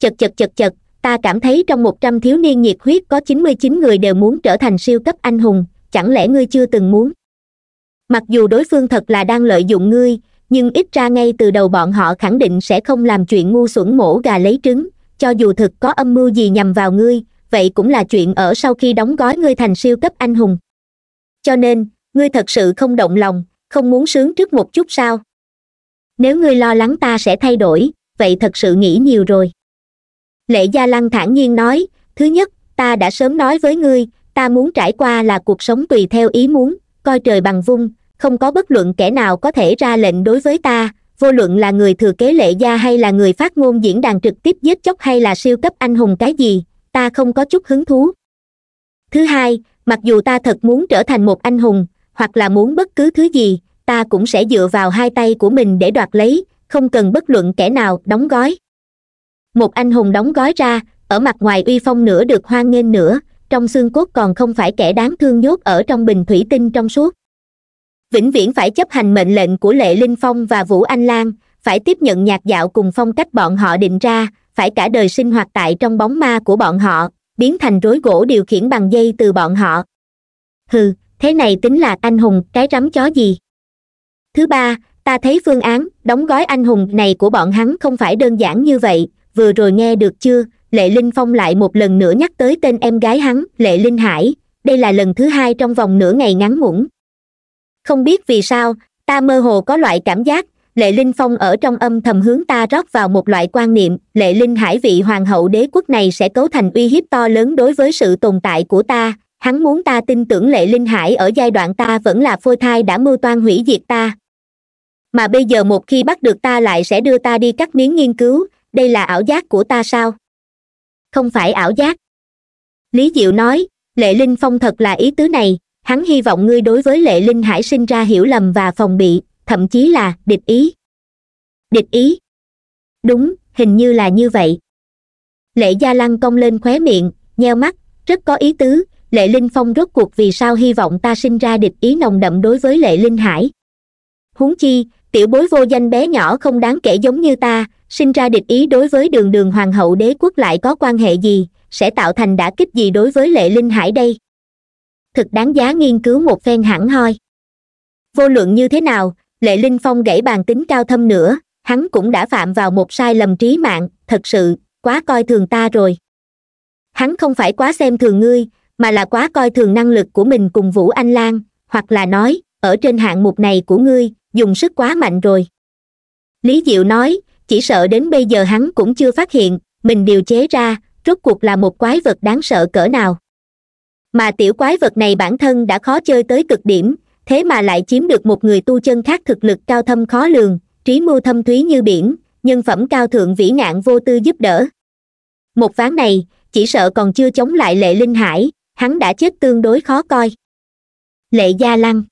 chật chật chật chật ta cảm thấy trong một trăm thiếu niên nhiệt huyết có chín mươi chín người đều muốn trở thành siêu cấp anh hùng chẳng lẽ ngươi chưa từng muốn mặc dù đối phương thật là đang lợi dụng ngươi nhưng ít ra ngay từ đầu bọn họ khẳng định sẽ không làm chuyện ngu xuẩn mổ gà lấy trứng cho dù thực có âm mưu gì nhằm vào ngươi vậy cũng là chuyện ở sau khi đóng gói ngươi thành siêu cấp anh hùng cho nên ngươi thật sự không động lòng không muốn sướng trước một chút sao nếu ngươi lo lắng ta sẽ thay đổi vậy thật sự nghĩ nhiều rồi lệ gia lăng thản nhiên nói thứ nhất ta đã sớm nói với ngươi ta muốn trải qua là cuộc sống tùy theo ý muốn coi trời bằng vung không có bất luận kẻ nào có thể ra lệnh đối với ta vô luận là người thừa kế lệ gia hay là người phát ngôn diễn đàn trực tiếp giết chóc hay là siêu cấp anh hùng cái gì ta không có chút hứng thú thứ hai mặc dù ta thật muốn trở thành một anh hùng hoặc là muốn bất cứ thứ gì ta cũng sẽ dựa vào hai tay của mình để đoạt lấy không cần bất luận kẻ nào đóng gói một anh hùng đóng gói ra ở mặt ngoài uy phong nữa được hoan nghênh nữa trong xương cốt còn không phải kẻ đáng thương nhốt ở trong bình thủy tinh trong suốt vĩnh viễn phải chấp hành mệnh lệnh của lệ linh phong và vũ anh lan phải tiếp nhận nhạc dạo cùng phong cách bọn họ định ra phải cả đời sinh hoạt tại trong bóng ma của bọn họ biến thành rối gỗ điều khiển bằng dây từ bọn họ hừ thế này tính là anh hùng cái rắm chó gì thứ ba ta thấy phương án đóng gói anh hùng này của bọn hắn không phải đơn giản như vậy vừa rồi nghe được chưa lệ linh phong lại một lần nữa nhắc tới tên em gái hắn lệ linh hải đây là lần thứ hai trong vòng nửa ngày ngắn ngủn không biết vì sao ta mơ hồ có loại cảm giác lệ linh phong ở trong âm thầm hướng ta rót vào một loại quan niệm lệ linh hải vị hoàng hậu đế quốc này sẽ cấu thành uy hiếp to lớn đối với sự tồn tại của ta hắn muốn ta tin tưởng lệ linh hải ở giai đoạn ta vẫn là phôi thai đã mưu toan hủy diệt ta mà bây giờ một khi bắt được ta lại sẽ đưa ta đi cắt miếng nghiên cứu đây là ảo giác của ta sao không phải ảo giác lý diệu nói lệ linh phong thật là ý tứ này hắn hy vọng ngươi đối với lệ linh hải sinh ra hiểu lầm và phòng bị thậm chí là địch ý địch ý đúng hình như là như vậy lệ gia lăng cong lên khóe miệng nheo mắt rất có ý tứ lệ linh phong rốt cuộc vì sao hy vọng ta sinh ra địch ý nồng đậm đối với lệ linh hải huống chi tiểu bối vô danh bé nhỏ không đáng kể giống như ta sinh ra địch ý đối với đường đường hoàng hậu đế quốc lại có quan hệ gì sẽ tạo thành đả kích gì đối với lệ linh hải đây thực đáng giá nghiên cứu một phen hẳn hoi vô luận như thế nào lệ linh phong gãy bàn tính cao thâm nữa hắn cũng đã phạm vào một sai lầm trí mạng thật sự quá coi thường ta rồi hắn không phải quá xem thường ngươi mà là quá coi thường năng lực của mình cùng vũ anh lan hoặc là nói ở trên hạng mục này của ngươi dùng sức quá mạnh rồi lý diệu nói chỉ sợ đến bây giờ hắn cũng chưa phát hiện mình điều chế ra rốt cuộc là một quái vật đáng sợ cỡ nào mà tiểu quái vật này bản thân đã khó chơi tới cực điểm thế mà lại chiếm được một người tu chân khác thực lực cao thâm khó lường trí mưu thâm thúy như biển nhân phẩm cao thượng vĩ ngạn vô tư giúp đỡ một ván này chỉ sợ còn chưa chống lại lệ linh hải hắn đã chết tương đối khó coi lệ gia lăng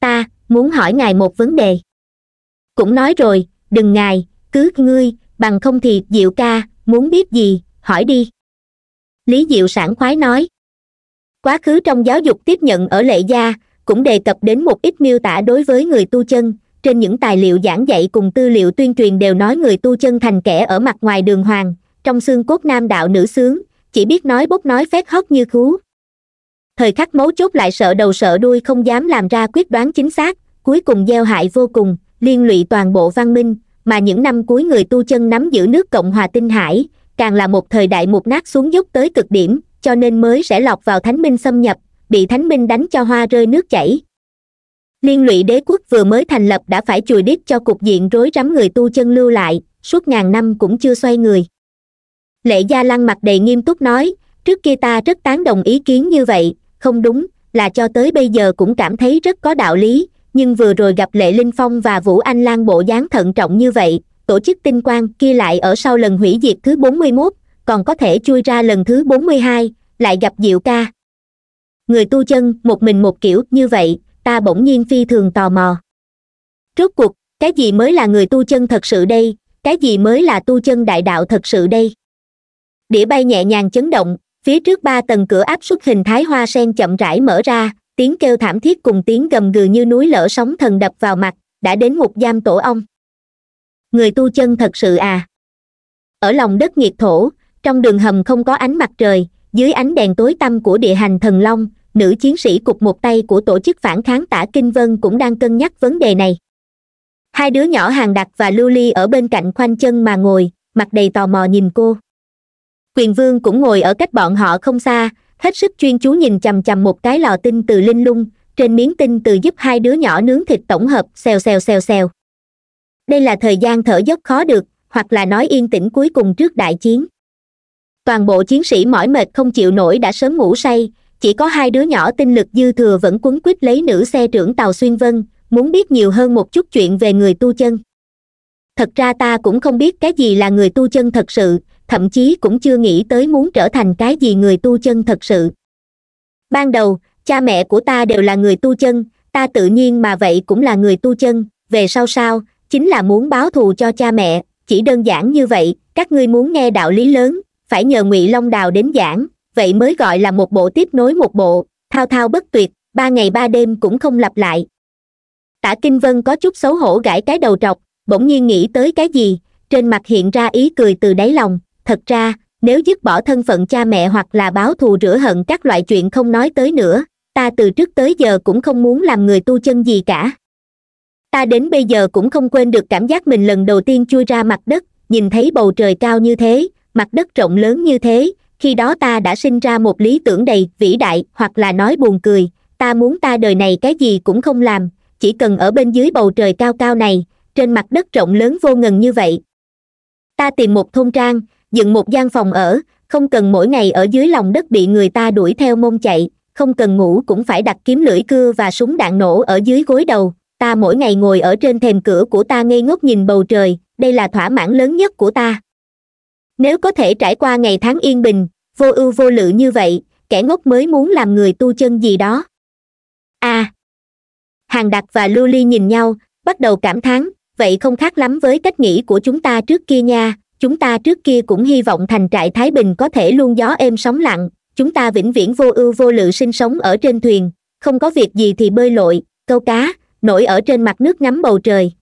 ta muốn hỏi ngài một vấn đề cũng nói rồi đừng ngài cứ ngươi bằng không thì diệu ca muốn biết gì hỏi đi lý diệu sảng khoái nói quá khứ trong giáo dục tiếp nhận ở lệ gia cũng đề cập đến một ít miêu tả đối với người tu chân trên những tài liệu giảng dạy cùng tư liệu tuyên truyền đều nói người tu chân thành kẻ ở mặt ngoài đường hoàng trong xương cốt nam đạo nữ sướng chỉ biết nói bốc nói phét hót như khú thời khắc mấu chốt lại sợ đầu sợ đuôi không dám làm ra quyết đoán chính xác cuối cùng gieo hại vô cùng liên lụy toàn bộ văn minh mà những năm cuối người tu chân nắm giữ nước cộng hòa tinh hải càng là một thời đại một nát xuống dốc tới cực điểm cho nên mới sẽ lọc vào thánh minh xâm nhập bị thánh minh đánh cho hoa rơi nước chảy liên lụy đế quốc vừa mới thành lập đã phải chùi đít cho cục diện rối rắm người tu chân lưu lại suốt ngàn năm cũng chưa xoay người lệ gia lăng mặt đầy nghiêm túc nói trước kia ta rất tán đồng ý kiến như vậy không đúng là cho tới bây giờ cũng cảm thấy rất có đạo lý nhưng vừa rồi gặp lệ linh phong và vũ anh lan bộ dáng thận trọng như vậy tổ chức tinh quang kia lại ở sau lần hủy diệt thứ bốn mươi mốt còn có thể chui ra lần thứ bốn mươi hai lại gặp diệu ca người tu chân một mình một kiểu như vậy ta bỗng nhiên phi thường tò mò rốt cuộc cái gì mới là người tu chân thật sự đây cái gì mới là tu chân đại đạo thật sự đây đĩa bay nhẹ nhàng chấn động phía trước ba tầng cửa áp suất hình thái hoa sen chậm rãi mở ra tiếng kêu thảm thiết cùng tiếng gầm gừ như núi lở sóng thần đập vào mặt đã đến một giam tổ ong người tu chân thật sự à ở lòng đất nhiệt thổ trong đường hầm không có ánh mặt trời dưới ánh đèn tối tăm của địa hành thần long nữ chiến sĩ cục một tay của tổ chức phản kháng tả kinh vân cũng đang cân nhắc vấn đề này hai đứa nhỏ hàng đặc và lưu ly ở bên cạnh khoanh chân mà ngồi mặt đầy tò mò nhìn cô quyền vương cũng ngồi ở cách bọn họ không xa hết sức chuyên chú nhìn chầm chầm một cái lò tinh từ linh lung trên miếng tinh từ giúp hai đứa nhỏ nướng thịt tổng hợp xèo xèo xèo xèo đây là thời gian thở dốc khó được hoặc là nói yên tĩnh cuối cùng trước đại chiến toàn bộ chiến sĩ mỏi mệt không chịu nổi đã sớm ngủ say chỉ có hai đứa nhỏ tinh lực dư thừa vẫn quấn quýt lấy nữ xe trưởng tàu xuyên vân muốn biết nhiều hơn một chút chuyện về người tu chân thật ra ta cũng không biết cái gì là người tu chân thật sự thậm chí cũng chưa nghĩ tới muốn trở thành cái gì người tu chân thật sự ban đầu cha mẹ của ta đều là người tu chân ta tự nhiên mà vậy cũng là người tu chân về sau sao chính là muốn báo thù cho cha mẹ chỉ đơn giản như vậy các ngươi muốn nghe đạo lý lớn phải nhờ ngụy long đào đến giảng vậy mới gọi là một bộ tiếp nối một bộ thao thao bất tuyệt ba ngày ba đêm cũng không lặp lại tả kinh vân có chút xấu hổ gãi cái đầu trọc bỗng nhiên nghĩ tới cái gì trên mặt hiện ra ý cười từ đáy lòng thật ra nếu dứt bỏ thân phận cha mẹ hoặc là báo thù rửa hận các loại chuyện không nói tới nữa ta từ trước tới giờ cũng không muốn làm người tu chân gì cả ta đến bây giờ cũng không quên được cảm giác mình lần đầu tiên chui ra mặt đất nhìn thấy bầu trời cao như thế mặt đất rộng lớn như thế khi đó ta đã sinh ra một lý tưởng đầy vĩ đại hoặc là nói buồn cười ta muốn ta đời này cái gì cũng không làm chỉ cần ở bên dưới bầu trời cao cao này trên mặt đất rộng lớn vô ngần như vậy ta tìm một thôn trang dựng một gian phòng ở không cần mỗi ngày ở dưới lòng đất bị người ta đuổi theo mông chạy không cần ngủ cũng phải đặt kiếm lưỡi cưa và súng đạn nổ ở dưới gối đầu ta mỗi ngày ngồi ở trên thềm cửa của ta ngây ngốc nhìn bầu trời đây là thỏa mãn lớn nhất của ta nếu có thể trải qua ngày tháng yên bình vô ưu vô lự như vậy kẻ ngốc mới muốn làm người tu chân gì đó à hàng Đạt và lưu ly nhìn nhau bắt đầu cảm thán vậy không khác lắm với cách nghĩ của chúng ta trước kia nha chúng ta trước kia cũng hy vọng thành trại thái bình có thể luôn gió êm sóng lặng chúng ta vĩnh viễn vô ưu vô lự sinh sống ở trên thuyền không có việc gì thì bơi lội câu cá nổi ở trên mặt nước ngắm bầu trời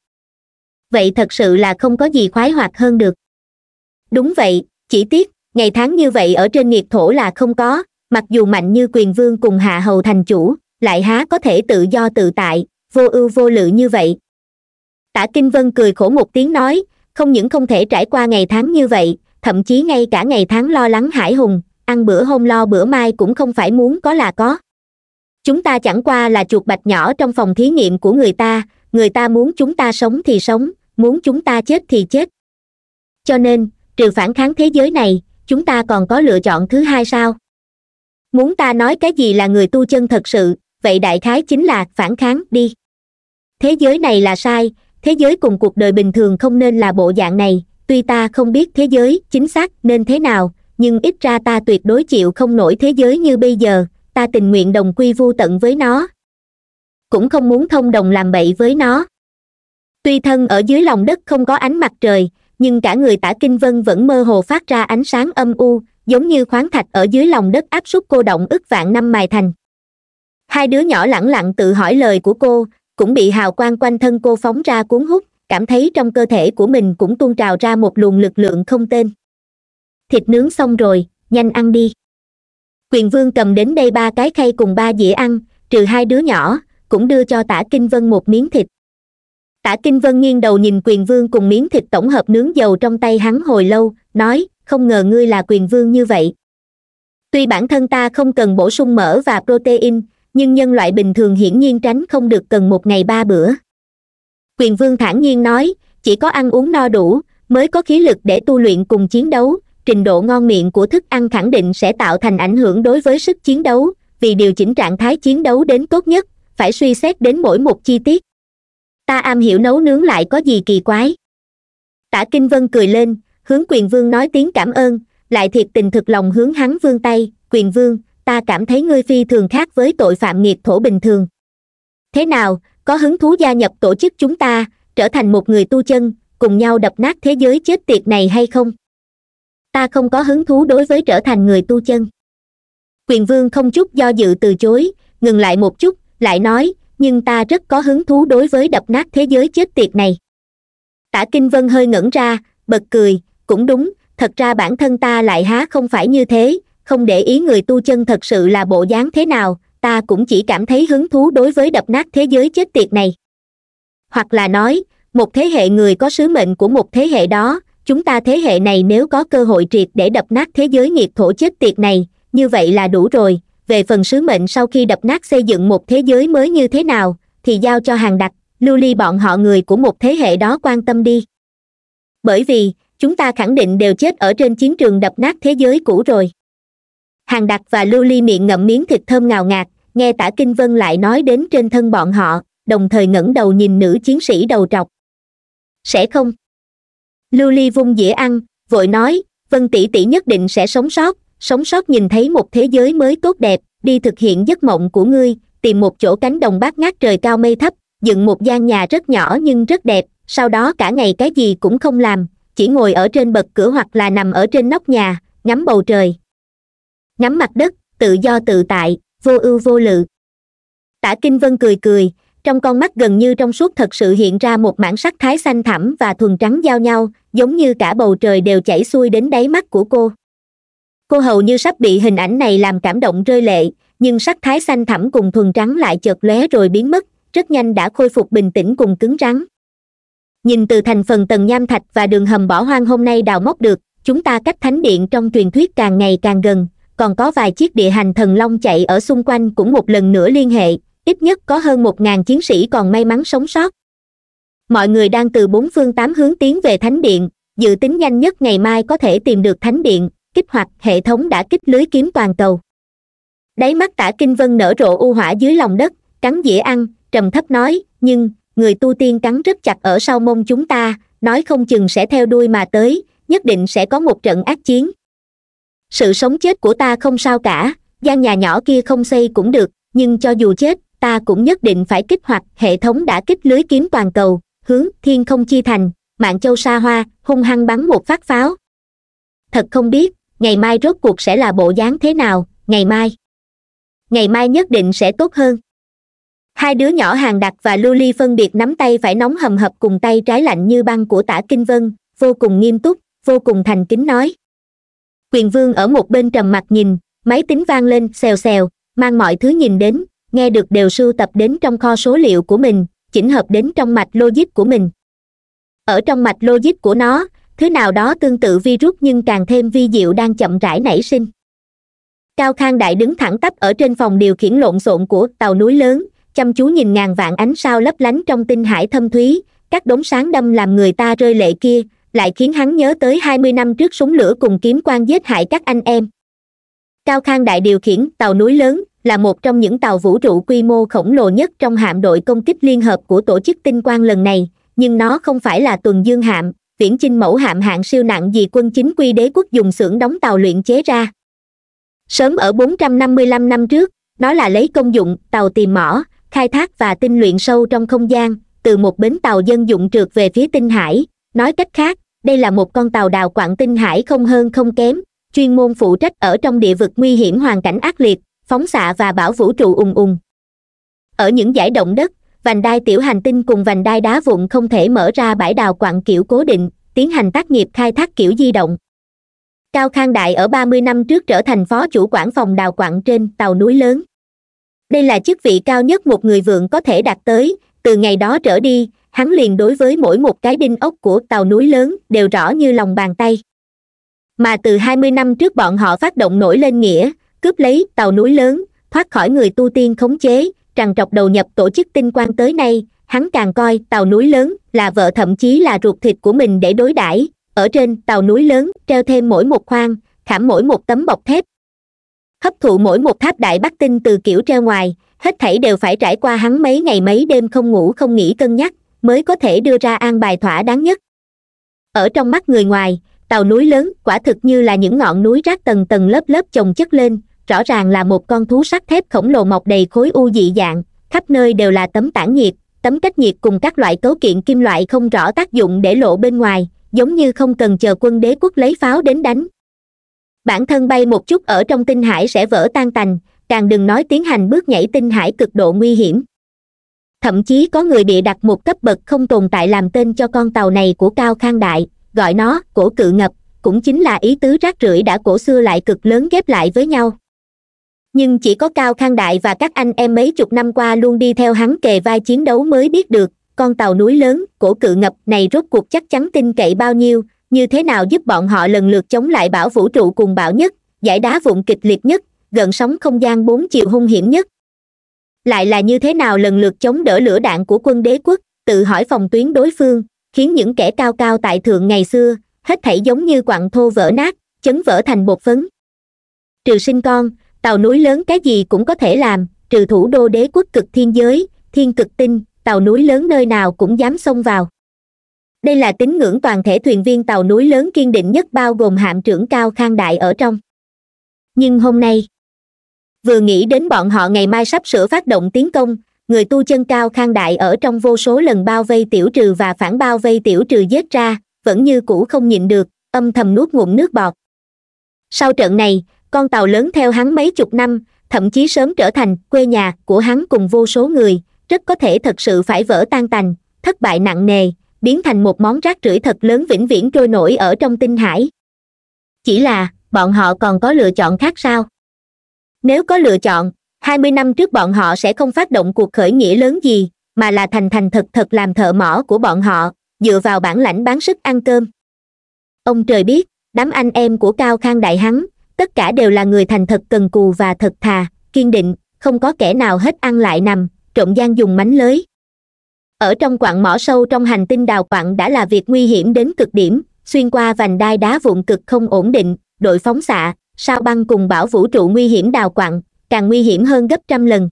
vậy thật sự là không có gì khoái hoạt hơn được đúng vậy chỉ tiếc ngày tháng như vậy ở trên nghiệp thổ là không có mặc dù mạnh như quyền vương cùng hạ hầu thành chủ lại há có thể tự do tự tại vô ưu vô lự như vậy tả kinh vân cười khổ một tiếng nói không những không thể trải qua ngày tháng như vậy thậm chí ngay cả ngày tháng lo lắng hải hùng ăn bữa hôm lo bữa mai cũng không phải muốn có là có chúng ta chẳng qua là chuột bạch nhỏ trong phòng thí nghiệm của người ta người ta muốn chúng ta sống thì sống muốn chúng ta chết thì chết cho nên trừ phản kháng thế giới này chúng ta còn có lựa chọn thứ hai sao muốn ta nói cái gì là người tu chân thật sự vậy đại khái chính là phản kháng đi thế giới này là sai thế giới cùng cuộc đời bình thường không nên là bộ dạng này tuy ta không biết thế giới chính xác nên thế nào nhưng ít ra ta tuyệt đối chịu không nổi thế giới như bây giờ ta tình nguyện đồng quy vô tận với nó cũng không muốn thông đồng làm bậy với nó tuy thân ở dưới lòng đất không có ánh mặt trời nhưng cả người tả kinh vân vẫn mơ hồ phát ra ánh sáng âm u giống như khoáng thạch ở dưới lòng đất áp suất cô động ức vạn năm mài thành hai đứa nhỏ lẳng lặng tự hỏi lời của cô cũng bị hào quang quanh thân cô phóng ra cuốn hút cảm thấy trong cơ thể của mình cũng tuôn trào ra một luồng lực lượng không tên thịt nướng xong rồi nhanh ăn đi quyền vương cầm đến đây ba cái khay cùng ba dĩa ăn trừ hai đứa nhỏ cũng đưa cho tả kinh vân một miếng thịt tả kinh vân nghiêng đầu nhìn quyền vương cùng miếng thịt tổng hợp nướng dầu trong tay hắn hồi lâu nói không ngờ ngươi là quyền vương như vậy tuy bản thân ta không cần bổ sung mỡ và protein nhưng nhân loại bình thường hiển nhiên tránh không được cần một ngày ba bữa quyền vương thản nhiên nói chỉ có ăn uống no đủ mới có khí lực để tu luyện cùng chiến đấu trình độ ngon miệng của thức ăn khẳng định sẽ tạo thành ảnh hưởng đối với sức chiến đấu vì điều chỉnh trạng thái chiến đấu đến tốt nhất phải suy xét đến mỗi một chi tiết ta am hiểu nấu nướng lại có gì kỳ quái tả kinh vân cười lên hướng quyền vương nói tiếng cảm ơn lại thiệt tình thực lòng hướng hắn vương tay quyền vương ta cảm thấy ngươi phi thường khác với tội phạm nghiệt thổ bình thường thế nào có hứng thú gia nhập tổ chức chúng ta trở thành một người tu chân cùng nhau đập nát thế giới chết tiệt này hay không ta không có hứng thú đối với trở thành người tu chân quyền vương không chút do dự từ chối ngừng lại một chút lại nói nhưng ta rất có hứng thú đối với đập nát thế giới chết tiệt này tả kinh vân hơi ngẩn ra bật cười cũng đúng thật ra bản thân ta lại há không phải như thế không để ý người tu chân thật sự là bộ dáng thế nào ta cũng chỉ cảm thấy hứng thú đối với đập nát thế giới chết tiệt này hoặc là nói một thế hệ người có sứ mệnh của một thế hệ đó chúng ta thế hệ này nếu có cơ hội triệt để đập nát thế giới nhiệt thổ chết tiệt này như vậy là đủ rồi về phần sứ mệnh sau khi đập nát xây dựng một thế giới mới như thế nào thì giao cho hàng đặc lưu ly bọn họ người của một thế hệ đó quan tâm đi bởi vì chúng ta khẳng định đều chết ở trên chiến trường đập nát thế giới cũ rồi hàng đặc và lưu ly miệng ngậm miếng thịt thơm ngào ngạt nghe tả kinh vân lại nói đến trên thân bọn họ đồng thời ngẩng đầu nhìn nữ chiến sĩ đầu trọc sẽ không lưu ly vung dĩa ăn vội nói vân tỷ tỷ nhất định sẽ sống sót sống sót nhìn thấy một thế giới mới tốt đẹp đi thực hiện giấc mộng của ngươi tìm một chỗ cánh đồng bát ngát trời cao mây thấp dựng một gian nhà rất nhỏ nhưng rất đẹp sau đó cả ngày cái gì cũng không làm chỉ ngồi ở trên bậc cửa hoặc là nằm ở trên nóc nhà ngắm bầu trời ngắm mặt đất tự do tự tại vô ưu vô lự tả kinh vân cười cười trong con mắt gần như trong suốt thật sự hiện ra một mảng sắc thái xanh thẳm và thuần trắng giao nhau giống như cả bầu trời đều chảy xuôi đến đáy mắt của cô cô hầu như sắp bị hình ảnh này làm cảm động rơi lệ nhưng sắc thái xanh thẳm cùng thuần trắng lại chợt lóe rồi biến mất rất nhanh đã khôi phục bình tĩnh cùng cứng rắn nhìn từ thành phần tầng nham thạch và đường hầm bỏ hoang hôm nay đào móc được chúng ta cách thánh điện trong truyền thuyết càng ngày càng gần còn có vài chiếc địa hành thần long chạy ở xung quanh cũng một lần nữa liên hệ ít nhất có hơn một ngàn chiến sĩ còn may mắn sống sót mọi người đang từ bốn phương tám hướng tiến về thánh điện dự tính nhanh nhất ngày mai có thể tìm được thánh điện kích hoạt hệ thống đã kích lưới kiếm toàn cầu đáy mắt tả kinh vân nở rộ u hỏa dưới lòng đất cắn dĩa ăn trầm thấp nói nhưng người tu tiên cắn rất chặt ở sau mông chúng ta nói không chừng sẽ theo đuôi mà tới nhất định sẽ có một trận ác chiến sự sống chết của ta không sao cả gian nhà nhỏ kia không xây cũng được nhưng cho dù chết ta cũng nhất định phải kích hoạt hệ thống đã kích lưới kiếm toàn cầu hướng thiên không chi thành mạng châu sa hoa hung hăng bắn một phát pháo thật không biết ngày mai rốt cuộc sẽ là bộ dáng thế nào ngày mai ngày mai nhất định sẽ tốt hơn hai đứa nhỏ hàng đặc và lưu ly phân biệt nắm tay phải nóng hầm hập cùng tay trái lạnh như băng của tả kinh vân vô cùng nghiêm túc vô cùng thành kính nói quyền vương ở một bên trầm mặc nhìn máy tính vang lên xèo xèo mang mọi thứ nhìn đến nghe được đều sưu tập đến trong kho số liệu của mình chỉnh hợp đến trong mạch logic của mình ở trong mạch logic của nó thứ nào đó tương tự virus nhưng càng thêm vi diệu đang chậm rãi nảy sinh cao khang đại đứng thẳng tắp ở trên phòng điều khiển lộn xộn của tàu núi lớn chăm chú nhìn ngàn vạn ánh sao lấp lánh trong tinh hải thâm thúy các đống sáng đâm làm người ta rơi lệ kia lại khiến hắn nhớ tới hai mươi năm trước súng lửa cùng kiếm quan giết hại các anh em cao khang đại điều khiển tàu núi lớn là một trong những tàu vũ trụ quy mô khổng lồ nhất trong hạm đội công kích liên hợp của tổ chức tinh quang lần này nhưng nó không phải là tuần dương hạm viễn chinh mẫu hạm hạng siêu nặng vì quân chính quy đế quốc dùng xưởng đóng tàu luyện chế ra sớm ở 455 năm trước nó là lấy công dụng tàu tìm mỏ khai thác và tinh luyện sâu trong không gian từ một bến tàu dân dụng trượt về phía tinh hải nói cách khác đây là một con tàu đào quặng tinh hải không hơn không kém chuyên môn phụ trách ở trong địa vực nguy hiểm hoàn cảnh ác liệt phóng xạ và bảo vũ trụ ùng ùng ở những giải động đất vành đai tiểu hành tinh cùng vành đai đá vụn không thể mở ra bãi đào quặng kiểu cố định tiến hành tác nghiệp khai thác kiểu di động cao khang đại ở 30 năm trước trở thành phó chủ quản phòng đào quặng trên tàu núi lớn đây là chức vị cao nhất một người vượng có thể đạt tới từ ngày đó trở đi hắn liền đối với mỗi một cái đinh ốc của tàu núi lớn đều rõ như lòng bàn tay mà từ 20 năm trước bọn họ phát động nổi lên nghĩa cướp lấy tàu núi lớn thoát khỏi người tu tiên khống chế trằn trọc đầu nhập tổ chức tinh quang tới nay hắn càng coi tàu núi lớn là vợ thậm chí là ruột thịt của mình để đối đãi ở trên tàu núi lớn treo thêm mỗi một khoang khảm mỗi một tấm bọc thép hấp thụ mỗi một tháp đại bắc tinh từ kiểu treo ngoài hết thảy đều phải trải qua hắn mấy ngày mấy đêm không ngủ không nghỉ cân nhắc mới có thể đưa ra an bài thỏa đáng nhất ở trong mắt người ngoài tàu núi lớn quả thực như là những ngọn núi rác tầng tầng lớp lớp chồng chất lên rõ ràng là một con thú sắt thép khổng lồ mọc đầy khối u dị dạng khắp nơi đều là tấm tản nhiệt tấm cách nhiệt cùng các loại cấu kiện kim loại không rõ tác dụng để lộ bên ngoài giống như không cần chờ quân đế quốc lấy pháo đến đánh bản thân bay một chút ở trong tinh hải sẽ vỡ tan tành càng đừng nói tiến hành bước nhảy tinh hải cực độ nguy hiểm thậm chí có người địa đặt một cấp bậc không tồn tại làm tên cho con tàu này của cao khang đại gọi nó cổ cự ngập cũng chính là ý tứ rác rưởi đã cổ xưa lại cực lớn ghép lại với nhau nhưng chỉ có cao khang đại và các anh em mấy chục năm qua luôn đi theo hắn kề vai chiến đấu mới biết được con tàu núi lớn cổ cự ngập này rốt cuộc chắc chắn tin cậy bao nhiêu như thế nào giúp bọn họ lần lượt chống lại bão vũ trụ cùng bão nhất giải đá vụn kịch liệt nhất gần sóng không gian bốn chiều hung hiểm nhất lại là như thế nào lần lượt chống đỡ lửa đạn của quân đế quốc tự hỏi phòng tuyến đối phương khiến những kẻ cao cao tại thượng ngày xưa hết thảy giống như quặng thô vỡ nát chấn vỡ thành bột phấn trừ sinh con tàu núi lớn cái gì cũng có thể làm trừ thủ đô đế quốc cực thiên giới thiên cực tinh tàu núi lớn nơi nào cũng dám xông vào đây là tín ngưỡng toàn thể thuyền viên tàu núi lớn kiên định nhất bao gồm hạm trưởng cao khang đại ở trong nhưng hôm nay vừa nghĩ đến bọn họ ngày mai sắp sửa phát động tiến công người tu chân cao khang đại ở trong vô số lần bao vây tiểu trừ và phản bao vây tiểu trừ giết ra vẫn như cũ không nhịn được âm thầm nuốt ngụm nước bọt sau trận này con tàu lớn theo hắn mấy chục năm thậm chí sớm trở thành quê nhà của hắn cùng vô số người rất có thể thật sự phải vỡ tan tành thất bại nặng nề biến thành một món rác rưởi thật lớn vĩnh viễn trôi nổi ở trong tinh hải chỉ là bọn họ còn có lựa chọn khác sao nếu có lựa chọn hai mươi năm trước bọn họ sẽ không phát động cuộc khởi nghĩa lớn gì mà là thành thành thật thật làm thợ mỏ của bọn họ dựa vào bản lãnh bán sức ăn cơm ông trời biết đám anh em của cao khang đại hắn tất cả đều là người thành thật cần cù và thật thà kiên định không có kẻ nào hết ăn lại nằm trộm gian dùng mánh lưới ở trong quặng mỏ sâu trong hành tinh đào quặng đã là việc nguy hiểm đến cực điểm xuyên qua vành đai đá vụn cực không ổn định đội phóng xạ sao băng cùng bảo vũ trụ nguy hiểm đào quặng càng nguy hiểm hơn gấp trăm lần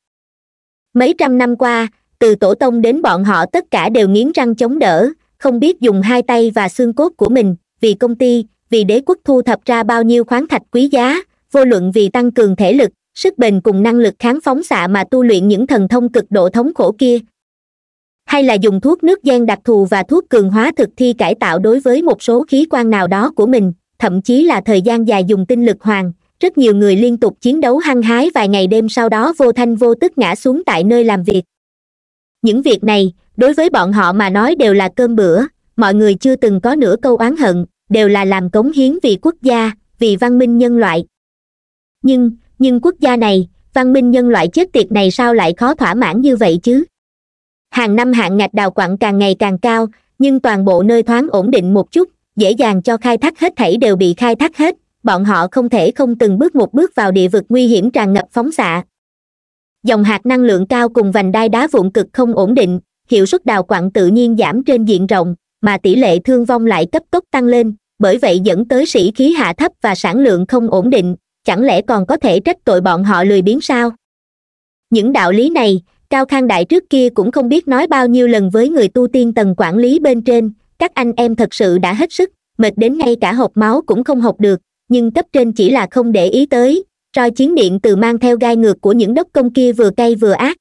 mấy trăm năm qua từ tổ tông đến bọn họ tất cả đều nghiến răng chống đỡ không biết dùng hai tay và xương cốt của mình vì công ty vì đế quốc thu thập ra bao nhiêu khoáng thạch quý giá vô luận vì tăng cường thể lực sức bền cùng năng lực kháng phóng xạ mà tu luyện những thần thông cực độ thống khổ kia hay là dùng thuốc nước gian đặc thù và thuốc cường hóa thực thi cải tạo đối với một số khí quan nào đó của mình thậm chí là thời gian dài dùng tinh lực hoàng rất nhiều người liên tục chiến đấu hăng hái vài ngày đêm sau đó vô thanh vô tức ngã xuống tại nơi làm việc những việc này đối với bọn họ mà nói đều là cơm bữa mọi người chưa từng có nửa câu oán hận đều là làm cống hiến vì quốc gia vì văn minh nhân loại nhưng nhưng quốc gia này văn minh nhân loại chết tiệt này sao lại khó thỏa mãn như vậy chứ hàng năm hạn ngạch đào quặng càng ngày càng cao nhưng toàn bộ nơi thoáng ổn định một chút dễ dàng cho khai thác hết thảy đều bị khai thác hết bọn họ không thể không từng bước một bước vào địa vực nguy hiểm tràn ngập phóng xạ dòng hạt năng lượng cao cùng vành đai đá vụn cực không ổn định hiệu suất đào quặng tự nhiên giảm trên diện rộng mà tỷ lệ thương vong lại cấp tốc tăng lên bởi vậy dẫn tới sĩ khí hạ thấp và sản lượng không ổn định chẳng lẽ còn có thể trách tội bọn họ lười biếng sao những đạo lý này cao khang đại trước kia cũng không biết nói bao nhiêu lần với người tu tiên tầng quản lý bên trên các anh em thật sự đã hết sức mệt đến ngay cả hộp máu cũng không học được nhưng cấp trên chỉ là không để ý tới roi chiến điện từ mang theo gai ngược của những đốc công kia vừa cay vừa ác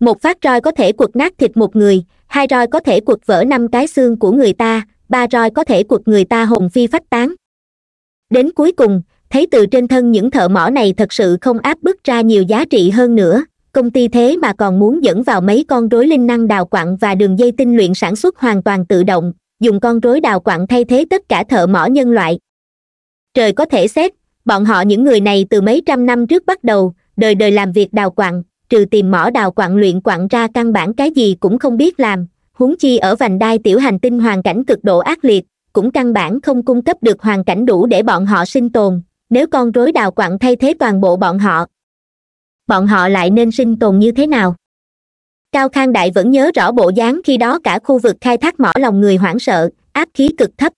một phát roi có thể quật nát thịt một người hai roi có thể quật vỡ năm cái xương của người ta ba roi có thể quật người ta hồn phi phách tán đến cuối cùng thấy từ trên thân những thợ mỏ này thật sự không áp bức ra nhiều giá trị hơn nữa công ty thế mà còn muốn dẫn vào mấy con rối linh năng đào quặng và đường dây tinh luyện sản xuất hoàn toàn tự động dùng con rối đào quặng thay thế tất cả thợ mỏ nhân loại trời có thể xét bọn họ những người này từ mấy trăm năm trước bắt đầu đời đời làm việc đào quặng trừ tìm mỏ đào quặng luyện quặng ra căn bản cái gì cũng không biết làm huống chi ở vành đai tiểu hành tinh hoàn cảnh cực độ ác liệt cũng căn bản không cung cấp được hoàn cảnh đủ để bọn họ sinh tồn nếu con rối đào quặng thay thế toàn bộ bọn họ bọn họ lại nên sinh tồn như thế nào cao khang đại vẫn nhớ rõ bộ dáng khi đó cả khu vực khai thác mỏ lòng người hoảng sợ áp khí cực thấp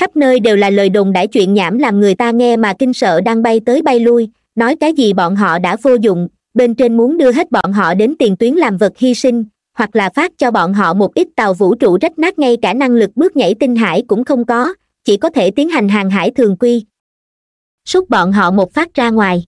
khắp nơi đều là lời đồn đãi chuyện nhảm làm người ta nghe mà kinh sợ đang bay tới bay lui nói cái gì bọn họ đã vô dụng bên trên muốn đưa hết bọn họ đến tiền tuyến làm vật hy sinh hoặc là phát cho bọn họ một ít tàu vũ trụ rách nát ngay cả năng lực bước nhảy tinh hải cũng không có chỉ có thể tiến hành hàng hải thường quy xúc bọn họ một phát ra ngoài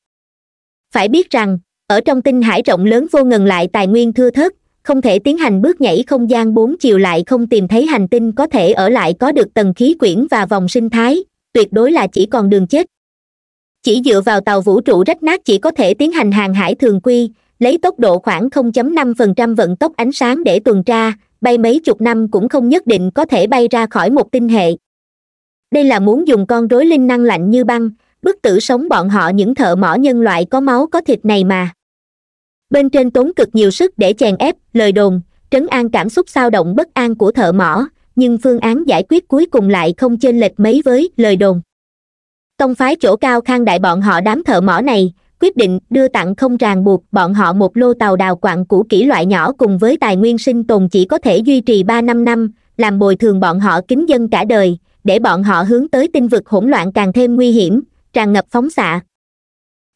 phải biết rằng ở trong tinh hải rộng lớn vô ngần lại tài nguyên thưa thớt không thể tiến hành bước nhảy không gian bốn chiều lại không tìm thấy hành tinh có thể ở lại có được tầng khí quyển và vòng sinh thái tuyệt đối là chỉ còn đường chết chỉ dựa vào tàu vũ trụ rách nát chỉ có thể tiến hành hàng hải thường quy lấy tốc độ khoảng 0.5% vận tốc ánh sáng để tuần tra bay mấy chục năm cũng không nhất định có thể bay ra khỏi một tinh hệ đây là muốn dùng con rối linh năng lạnh như băng bức tử sống bọn họ những thợ mỏ nhân loại có máu có thịt này mà bên trên tốn cực nhiều sức để chèn ép lời đồn trấn an cảm xúc sao động bất an của thợ mỏ nhưng phương án giải quyết cuối cùng lại không chênh lệch mấy với lời đồn tông phái chỗ cao khang đại bọn họ đám thợ mỏ này quyết định đưa tặng không ràng buộc bọn họ một lô tàu đào quặng cũ kỹ loại nhỏ cùng với tài nguyên sinh tồn chỉ có thể duy trì ba năm năm làm bồi thường bọn họ kính dân cả đời để bọn họ hướng tới tinh vực hỗn loạn càng thêm nguy hiểm tràn ngập phóng xạ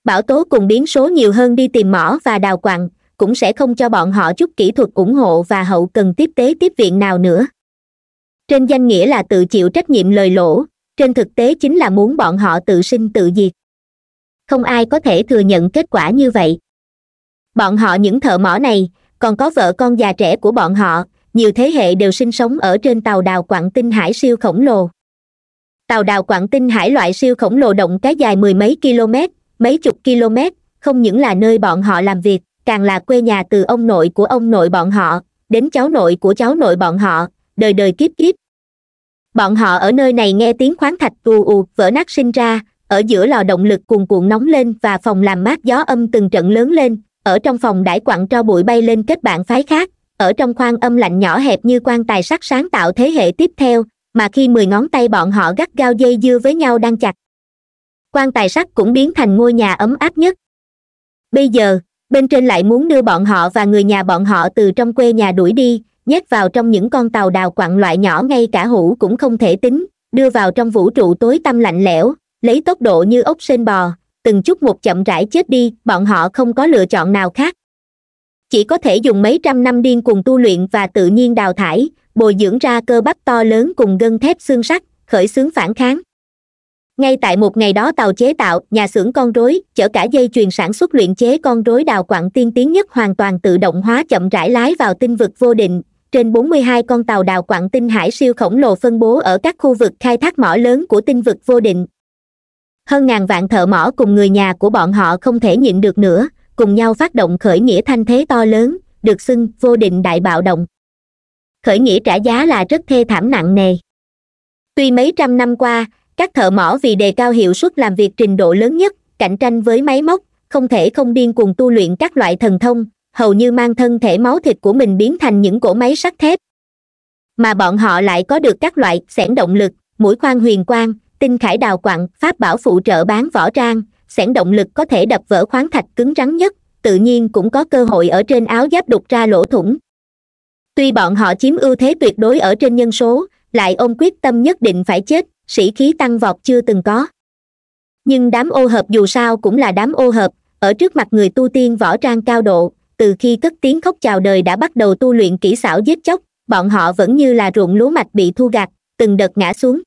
bảo tố cùng biến số nhiều hơn đi tìm mỏ và đào quặng cũng sẽ không cho bọn họ chút kỹ thuật ủng hộ và hậu cần tiếp tế tiếp viện nào nữa trên danh nghĩa là tự chịu trách nhiệm lời lỗ trên thực tế chính là muốn bọn họ tự sinh tự diệt không ai có thể thừa nhận kết quả như vậy bọn họ những thợ mỏ này còn có vợ con già trẻ của bọn họ nhiều thế hệ đều sinh sống ở trên tàu đào quặng tinh hải siêu khổng lồ tàu đào quặng tinh hải loại siêu khổng lồ động cái dài mười mấy km mấy chục km không những là nơi bọn họ làm việc càng là quê nhà từ ông nội của ông nội bọn họ đến cháu nội của cháu nội bọn họ đời đời kiếp kiếp bọn họ ở nơi này nghe tiếng khoáng thạch ù ù vỡ nát sinh ra ở giữa lò động lực cuồn cuộn nóng lên và phòng làm mát gió âm từng trận lớn lên ở trong phòng đãi quặng cho bụi bay lên kết bạn phái khác ở trong khoang âm lạnh nhỏ hẹp như quan tài sắt sáng tạo thế hệ tiếp theo mà khi mười ngón tay bọn họ gắt gao dây dưa với nhau đang chặt quan tài sắt cũng biến thành ngôi nhà ấm áp nhất bây giờ bên trên lại muốn đưa bọn họ và người nhà bọn họ từ trong quê nhà đuổi đi nhét vào trong những con tàu đào quặng loại nhỏ ngay cả hũ cũng không thể tính đưa vào trong vũ trụ tối tăm lạnh lẽo lấy tốc độ như ốc sên bò từng chút một chậm rãi chết đi bọn họ không có lựa chọn nào khác chỉ có thể dùng mấy trăm năm điên cùng tu luyện và tự nhiên đào thải bồi dưỡng ra cơ bắp to lớn cùng gân thép xương sắt khởi xướng phản kháng ngay tại một ngày đó tàu chế tạo nhà xưởng con rối chở cả dây chuyền sản xuất luyện chế con rối đào quặng tiên tiến nhất hoàn toàn tự động hóa chậm rãi lái vào tinh vực vô định trên 42 con tàu đào quặng tinh hải siêu khổng lồ phân bố ở các khu vực khai thác mỏ lớn của tinh vực vô định. Hơn ngàn vạn thợ mỏ cùng người nhà của bọn họ không thể nhịn được nữa, cùng nhau phát động khởi nghĩa thanh thế to lớn, được xưng vô định đại bạo động. Khởi nghĩa trả giá là rất thê thảm nặng nề. Tuy mấy trăm năm qua, các thợ mỏ vì đề cao hiệu suất làm việc trình độ lớn nhất, cạnh tranh với máy móc, không thể không điên cuồng tu luyện các loại thần thông, hầu như mang thân thể máu thịt của mình biến thành những cỗ máy sắt thép mà bọn họ lại có được các loại xẻng động lực mũi khoan huyền quang tinh khải đào quặng pháp bảo phụ trợ bán võ trang xẻng động lực có thể đập vỡ khoáng thạch cứng rắn nhất tự nhiên cũng có cơ hội ở trên áo giáp đục ra lỗ thủng tuy bọn họ chiếm ưu thế tuyệt đối ở trên nhân số lại ôm quyết tâm nhất định phải chết sĩ khí tăng vọt chưa từng có nhưng đám ô hợp dù sao cũng là đám ô hợp ở trước mặt người tu tiên võ trang cao độ từ khi cất tiếng khóc chào đời đã bắt đầu tu luyện kỹ xảo giết chóc bọn họ vẫn như là ruộng lúa mạch bị thu gặt từng đợt ngã xuống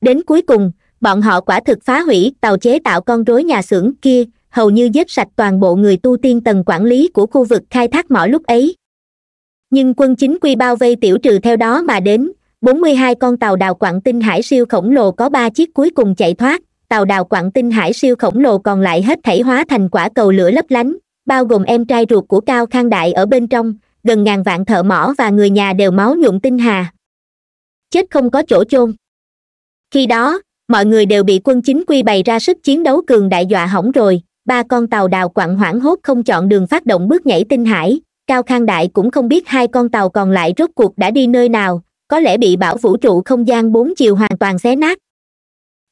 đến cuối cùng bọn họ quả thực phá hủy tàu chế tạo con rối nhà xưởng kia hầu như giết sạch toàn bộ người tu tiên tầng quản lý của khu vực khai thác mỏ lúc ấy nhưng quân chính quy bao vây tiểu trừ theo đó mà đến 42 con tàu đào quặng tinh hải siêu khổng lồ có 3 chiếc cuối cùng chạy thoát tàu đào quặng tinh hải siêu khổng lồ còn lại hết thảy hóa thành quả cầu lửa lấp lánh bao gồm em trai ruột của cao khang đại ở bên trong gần ngàn vạn thợ mỏ và người nhà đều máu nhuộm tinh hà chết không có chỗ chôn khi đó mọi người đều bị quân chính quy bày ra sức chiến đấu cường đại dọa hỏng rồi ba con tàu đào quặng hoảng hốt không chọn đường phát động bước nhảy tinh hải cao khang đại cũng không biết hai con tàu còn lại rốt cuộc đã đi nơi nào có lẽ bị bão vũ trụ không gian bốn chiều hoàn toàn xé nát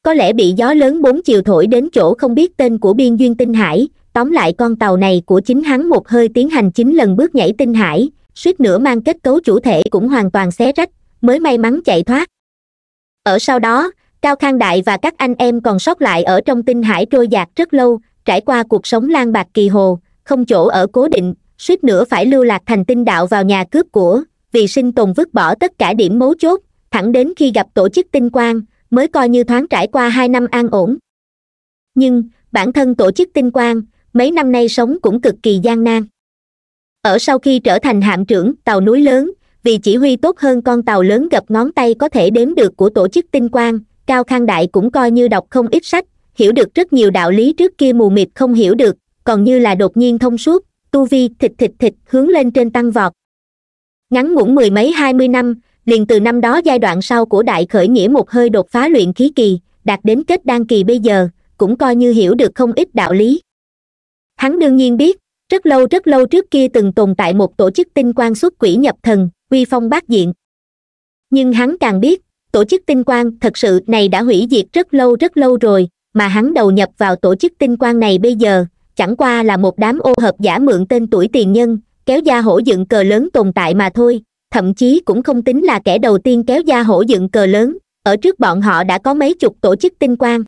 có lẽ bị gió lớn bốn chiều thổi đến chỗ không biết tên của biên duyên tinh hải tóm lại con tàu này của chính hắn một hơi tiến hành chín lần bước nhảy tinh hải suýt nữa mang kết cấu chủ thể cũng hoàn toàn xé rách mới may mắn chạy thoát ở sau đó cao khang đại và các anh em còn sót lại ở trong tinh hải trôi giạt rất lâu trải qua cuộc sống lang bạc kỳ hồ không chỗ ở cố định suýt nữa phải lưu lạc thành tinh đạo vào nhà cướp của vì sinh tồn vứt bỏ tất cả điểm mấu chốt thẳng đến khi gặp tổ chức tinh quang mới coi như thoáng trải qua hai năm an ổn nhưng bản thân tổ chức tinh quang mấy năm nay sống cũng cực kỳ gian nan ở sau khi trở thành hạm trưởng tàu núi lớn vì chỉ huy tốt hơn con tàu lớn gập ngón tay có thể đếm được của tổ chức tinh quang cao khang đại cũng coi như đọc không ít sách hiểu được rất nhiều đạo lý trước kia mù mịt không hiểu được còn như là đột nhiên thông suốt tu vi thịt thịt thịt hướng lên trên tăng vọt ngắn ngủn mười mấy hai mươi năm liền từ năm đó giai đoạn sau của đại khởi nghĩa một hơi đột phá luyện khí kỳ đạt đến kết đan kỳ bây giờ cũng coi như hiểu được không ít đạo lý hắn đương nhiên biết rất lâu rất lâu trước kia từng tồn tại một tổ chức tinh quang xuất quỷ nhập thần uy phong bát diện nhưng hắn càng biết tổ chức tinh quang thật sự này đã hủy diệt rất lâu rất lâu rồi mà hắn đầu nhập vào tổ chức tinh quang này bây giờ chẳng qua là một đám ô hợp giả mượn tên tuổi tiền nhân kéo gia hổ dựng cờ lớn tồn tại mà thôi thậm chí cũng không tính là kẻ đầu tiên kéo gia hổ dựng cờ lớn ở trước bọn họ đã có mấy chục tổ chức tinh quang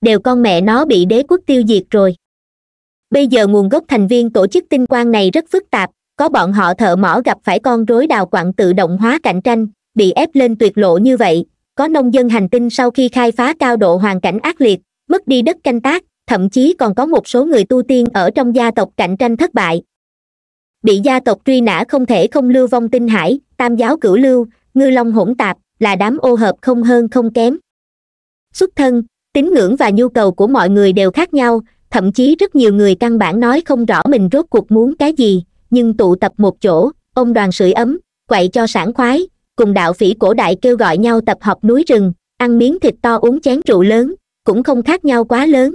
đều con mẹ nó bị đế quốc tiêu diệt rồi bây giờ nguồn gốc thành viên tổ chức tinh quang này rất phức tạp có bọn họ thợ mỏ gặp phải con rối đào quặng tự động hóa cạnh tranh bị ép lên tuyệt lộ như vậy có nông dân hành tinh sau khi khai phá cao độ hoàn cảnh ác liệt mất đi đất canh tác thậm chí còn có một số người tu tiên ở trong gia tộc cạnh tranh thất bại bị gia tộc truy nã không thể không lưu vong tinh hải tam giáo cửu lưu ngư long hỗn tạp là đám ô hợp không hơn không kém xuất thân tín ngưỡng và nhu cầu của mọi người đều khác nhau thậm chí rất nhiều người căn bản nói không rõ mình rốt cuộc muốn cái gì nhưng tụ tập một chỗ ông đoàn sưởi ấm quậy cho sảng khoái cùng đạo phỉ cổ đại kêu gọi nhau tập hợp núi rừng ăn miếng thịt to uống chén rượu lớn cũng không khác nhau quá lớn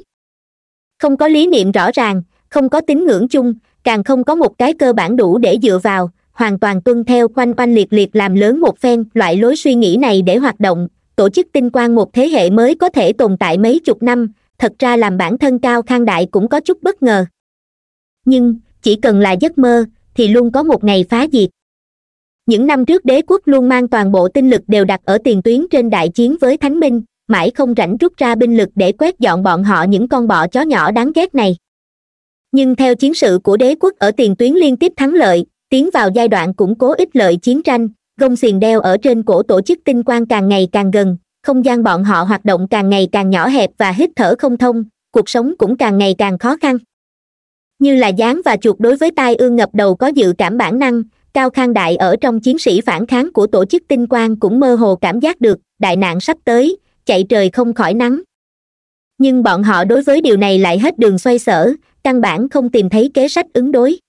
không có lý niệm rõ ràng không có tín ngưỡng chung càng không có một cái cơ bản đủ để dựa vào hoàn toàn tuân theo quanh quanh liệt liệt làm lớn một phen loại lối suy nghĩ này để hoạt động tổ chức tinh quang một thế hệ mới có thể tồn tại mấy chục năm thật ra làm bản thân cao khang đại cũng có chút bất ngờ nhưng chỉ cần là giấc mơ thì luôn có một ngày phá diệt những năm trước đế quốc luôn mang toàn bộ tinh lực đều đặt ở tiền tuyến trên đại chiến với thánh minh mãi không rảnh rút ra binh lực để quét dọn bọn họ những con bọ chó nhỏ đáng ghét này nhưng theo chiến sự của đế quốc ở tiền tuyến liên tiếp thắng lợi tiến vào giai đoạn củng cố ích lợi chiến tranh gông xiềng đeo ở trên cổ tổ chức tinh quang càng ngày càng gần không gian bọn họ hoạt động càng ngày càng nhỏ hẹp và hít thở không thông cuộc sống cũng càng ngày càng khó khăn như là dán và chuột đối với tai ương ngập đầu có dự cảm bản năng cao khang đại ở trong chiến sĩ phản kháng của tổ chức tinh quang cũng mơ hồ cảm giác được đại nạn sắp tới chạy trời không khỏi nắng nhưng bọn họ đối với điều này lại hết đường xoay sở căn bản không tìm thấy kế sách ứng đối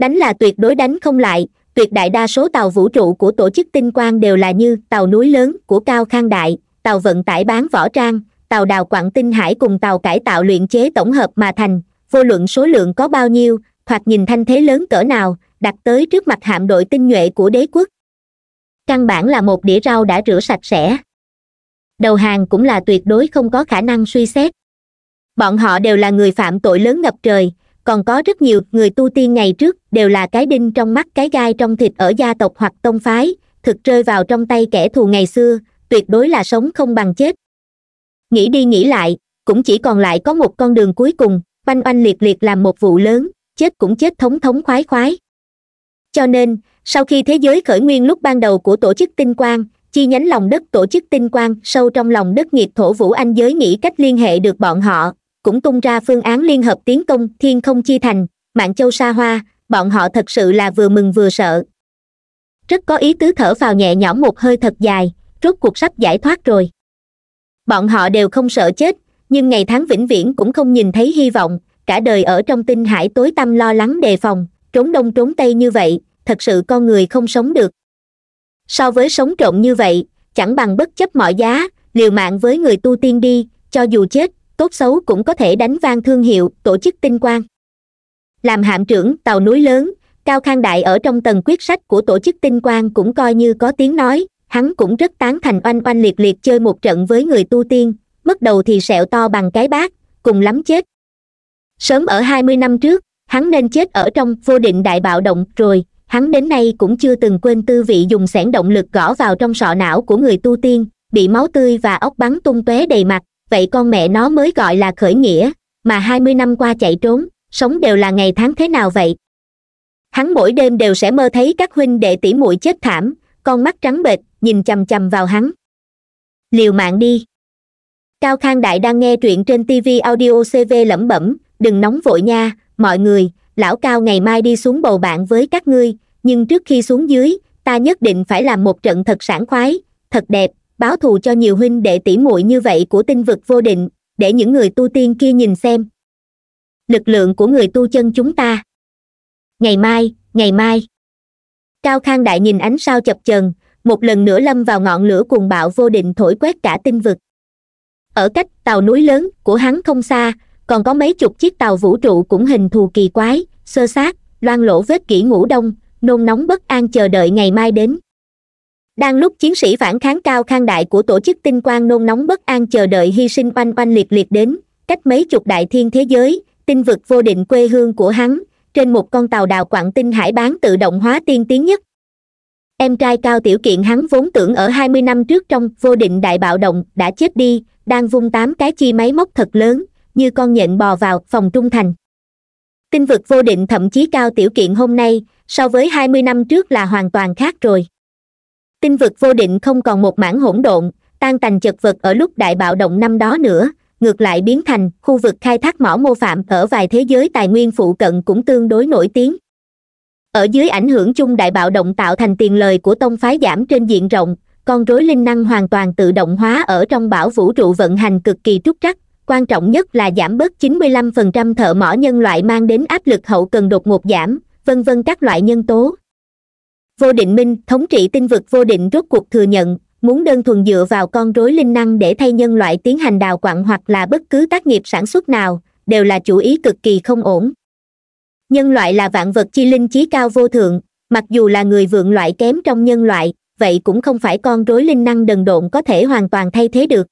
đánh là tuyệt đối đánh không lại tuyệt đại đa số tàu vũ trụ của tổ chức tinh quang đều là như tàu núi lớn của cao khang đại tàu vận tải bán võ trang tàu đào quặng tinh hải cùng tàu cải tạo luyện chế tổng hợp mà thành vô luận số lượng có bao nhiêu thoạt nhìn thanh thế lớn cỡ nào đặt tới trước mặt hạm đội tinh nhuệ của đế quốc căn bản là một đĩa rau đã rửa sạch sẽ đầu hàng cũng là tuyệt đối không có khả năng suy xét bọn họ đều là người phạm tội lớn ngập trời còn có rất nhiều người tu tiên ngày trước đều là cái đinh trong mắt cái gai trong thịt ở gia tộc hoặc tông phái thực rơi vào trong tay kẻ thù ngày xưa tuyệt đối là sống không bằng chết nghĩ đi nghĩ lại cũng chỉ còn lại có một con đường cuối cùng oanh oanh liệt liệt làm một vụ lớn chết cũng chết thống thống khoái khoái cho nên sau khi thế giới khởi nguyên lúc ban đầu của tổ chức tinh quang chi nhánh lòng đất tổ chức tinh quang sâu trong lòng đất nghiệp thổ vũ anh giới nghĩ cách liên hệ được bọn họ cũng tung ra phương án liên hợp tiến công thiên không chi thành mạng châu sa hoa bọn họ thật sự là vừa mừng vừa sợ rất có ý tứ thở vào nhẹ nhõm một hơi thật dài rốt cuộc sắp giải thoát rồi bọn họ đều không sợ chết nhưng ngày tháng vĩnh viễn cũng không nhìn thấy hy vọng cả đời ở trong tinh hải tối tăm lo lắng đề phòng trốn đông trốn tây như vậy thật sự con người không sống được so với sống trộm như vậy chẳng bằng bất chấp mọi giá liều mạng với người tu tiên đi cho dù chết tốt xấu cũng có thể đánh vang thương hiệu tổ chức tinh quang làm hạm trưởng tàu núi lớn cao khang đại ở trong tầng quyết sách của tổ chức tinh quang cũng coi như có tiếng nói hắn cũng rất tán thành oanh oanh liệt liệt chơi một trận với người tu tiên mất đầu thì sẹo to bằng cái bát cùng lắm chết sớm ở hai mươi năm trước hắn nên chết ở trong vô định đại bạo động rồi hắn đến nay cũng chưa từng quên tư vị dùng xẻng động lực gõ vào trong sọ não của người tu tiên bị máu tươi và ốc bắn tung tóe đầy mặt vậy con mẹ nó mới gọi là khởi nghĩa mà hai mươi năm qua chạy trốn sống đều là ngày tháng thế nào vậy hắn mỗi đêm đều sẽ mơ thấy các huynh đệ tỉ muội chết thảm con mắt trắng bệch nhìn chằm chằm vào hắn liều mạng đi cao khang đại đang nghe truyện trên tv audio cv lẩm bẩm đừng nóng vội nha mọi người lão cao ngày mai đi xuống bầu bạn với các ngươi nhưng trước khi xuống dưới ta nhất định phải làm một trận thật sảng khoái thật đẹp báo thù cho nhiều huynh đệ tỉ muội như vậy của tinh vực vô định để những người tu tiên kia nhìn xem lực lượng của người tu chân chúng ta ngày mai ngày mai cao khang đại nhìn ánh sao chập chờn một lần nữa lâm vào ngọn lửa cuồng bạo vô định thổi quét cả tinh vực ở cách tàu núi lớn của hắn không xa còn có mấy chục chiếc tàu vũ trụ cũng hình thù kỳ quái sơ sát loang lỗ vết kỹ ngủ đông nôn nóng bất an chờ đợi ngày mai đến đang lúc chiến sĩ phản kháng cao khang đại của tổ chức tinh quang nôn nóng bất an chờ đợi hy sinh oanh oanh liệt liệt đến cách mấy chục đại thiên thế giới tinh vực vô định quê hương của hắn trên một con tàu đào quặng tinh hải bán tự động hóa tiên tiến nhất em trai cao tiểu kiện hắn vốn tưởng ở hai mươi năm trước trong vô định đại bạo động đã chết đi đang vung tám cái chi máy móc thật lớn như con nhện bò vào phòng trung thành tinh vực vô định thậm chí cao tiểu kiện hôm nay so với hai mươi năm trước là hoàn toàn khác rồi tinh vực vô định không còn một mảng hỗn độn tan tành chật vật ở lúc đại bạo động năm đó nữa ngược lại biến thành khu vực khai thác mỏ mô phạm ở vài thế giới tài nguyên phụ cận cũng tương đối nổi tiếng ở dưới ảnh hưởng chung đại bạo động tạo thành tiền lời của tông phái giảm trên diện rộng con rối linh năng hoàn toàn tự động hóa ở trong bảo vũ trụ vận hành cực kỳ trúc trắc quan trọng nhất là giảm bớt 95% thợ mỏ nhân loại mang đến áp lực hậu cần đột ngột giảm vân vân các loại nhân tố vô định minh thống trị tinh vực vô định rốt cuộc thừa nhận muốn đơn thuần dựa vào con rối linh năng để thay nhân loại tiến hành đào quặng hoặc là bất cứ tác nghiệp sản xuất nào đều là chủ ý cực kỳ không ổn nhân loại là vạn vật chi linh trí cao vô thượng mặc dù là người vượng loại kém trong nhân loại vậy cũng không phải con rối linh năng đần độn có thể hoàn toàn thay thế được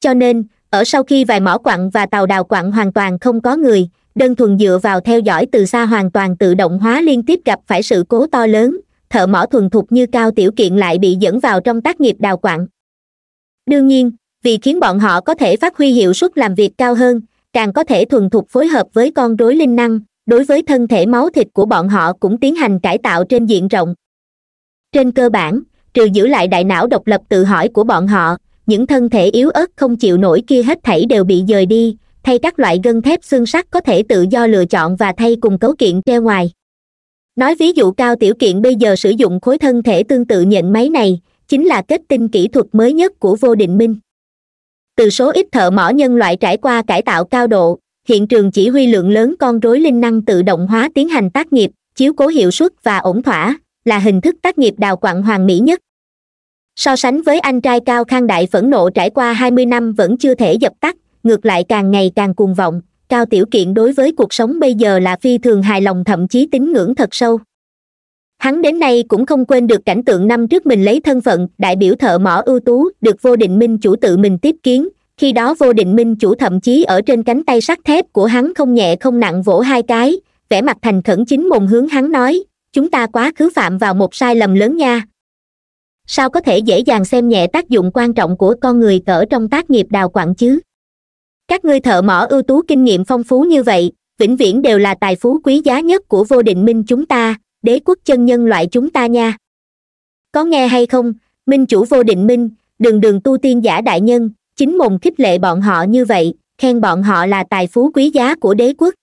cho nên ở sau khi vài mỏ quặng và tàu đào quặng hoàn toàn không có người đơn thuần dựa vào theo dõi từ xa hoàn toàn tự động hóa liên tiếp gặp phải sự cố to lớn thợ mỏ thuần thục như cao tiểu kiện lại bị dẫn vào trong tác nghiệp đào quặng đương nhiên vì khiến bọn họ có thể phát huy hiệu suất làm việc cao hơn càng có thể thuần thục phối hợp với con rối linh năng đối với thân thể máu thịt của bọn họ cũng tiến hành cải tạo trên diện rộng trên cơ bản trừ giữ lại đại não độc lập tự hỏi của bọn họ những thân thể yếu ớt không chịu nổi kia hết thảy đều bị dời đi thay các loại gân thép xương sắt có thể tự do lựa chọn và thay cùng cấu kiện treo ngoài nói ví dụ cao tiểu kiện bây giờ sử dụng khối thân thể tương tự nhện máy này chính là kết tinh kỹ thuật mới nhất của vô định minh từ số ít thợ mỏ nhân loại trải qua cải tạo cao độ hiện trường chỉ huy lượng lớn con rối linh năng tự động hóa tiến hành tác nghiệp chiếu cố hiệu suất và ổn thỏa là hình thức tác nghiệp đào quặng hoàng mỹ nhất so sánh với anh trai cao khang đại phẫn nộ trải qua hai mươi năm vẫn chưa thể dập tắt ngược lại càng ngày càng cuồng vọng cao tiểu kiện đối với cuộc sống bây giờ là phi thường hài lòng thậm chí tín ngưỡng thật sâu hắn đến nay cũng không quên được cảnh tượng năm trước mình lấy thân phận đại biểu thợ mỏ ưu tú được vô định minh chủ tự mình tiếp kiến khi đó vô định minh chủ thậm chí ở trên cánh tay sắt thép của hắn không nhẹ không nặng vỗ hai cái vẻ mặt thành khẩn chính mồm hướng hắn nói chúng ta quá khứ phạm vào một sai lầm lớn nha sao có thể dễ dàng xem nhẹ tác dụng quan trọng của con người cỡ trong tác nghiệp đào quặng chứ các ngươi thợ mỏ ưu tú kinh nghiệm phong phú như vậy vĩnh viễn đều là tài phú quý giá nhất của vô định minh chúng ta đế quốc chân nhân loại chúng ta nha có nghe hay không minh chủ vô định minh đường đường tu tiên giả đại nhân chính mồm khích lệ bọn họ như vậy khen bọn họ là tài phú quý giá của đế quốc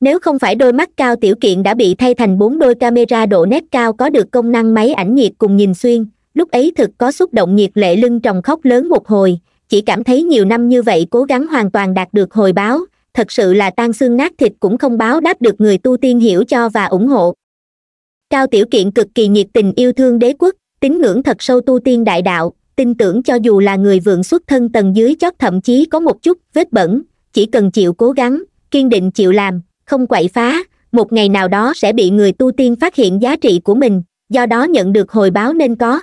nếu không phải đôi mắt cao tiểu kiện đã bị thay thành bốn đôi camera độ nét cao có được công năng máy ảnh nhiệt cùng nhìn xuyên lúc ấy thực có xúc động nhiệt lệ lưng tròng khóc lớn một hồi chỉ cảm thấy nhiều năm như vậy cố gắng hoàn toàn đạt được hồi báo thật sự là tan xương nát thịt cũng không báo đáp được người tu tiên hiểu cho và ủng hộ cao tiểu kiện cực kỳ nhiệt tình yêu thương đế quốc tín ngưỡng thật sâu tu tiên đại đạo tin tưởng cho dù là người vượng xuất thân tầng dưới chót thậm chí có một chút vết bẩn chỉ cần chịu cố gắng kiên định chịu làm không quậy phá một ngày nào đó sẽ bị người tu tiên phát hiện giá trị của mình do đó nhận được hồi báo nên có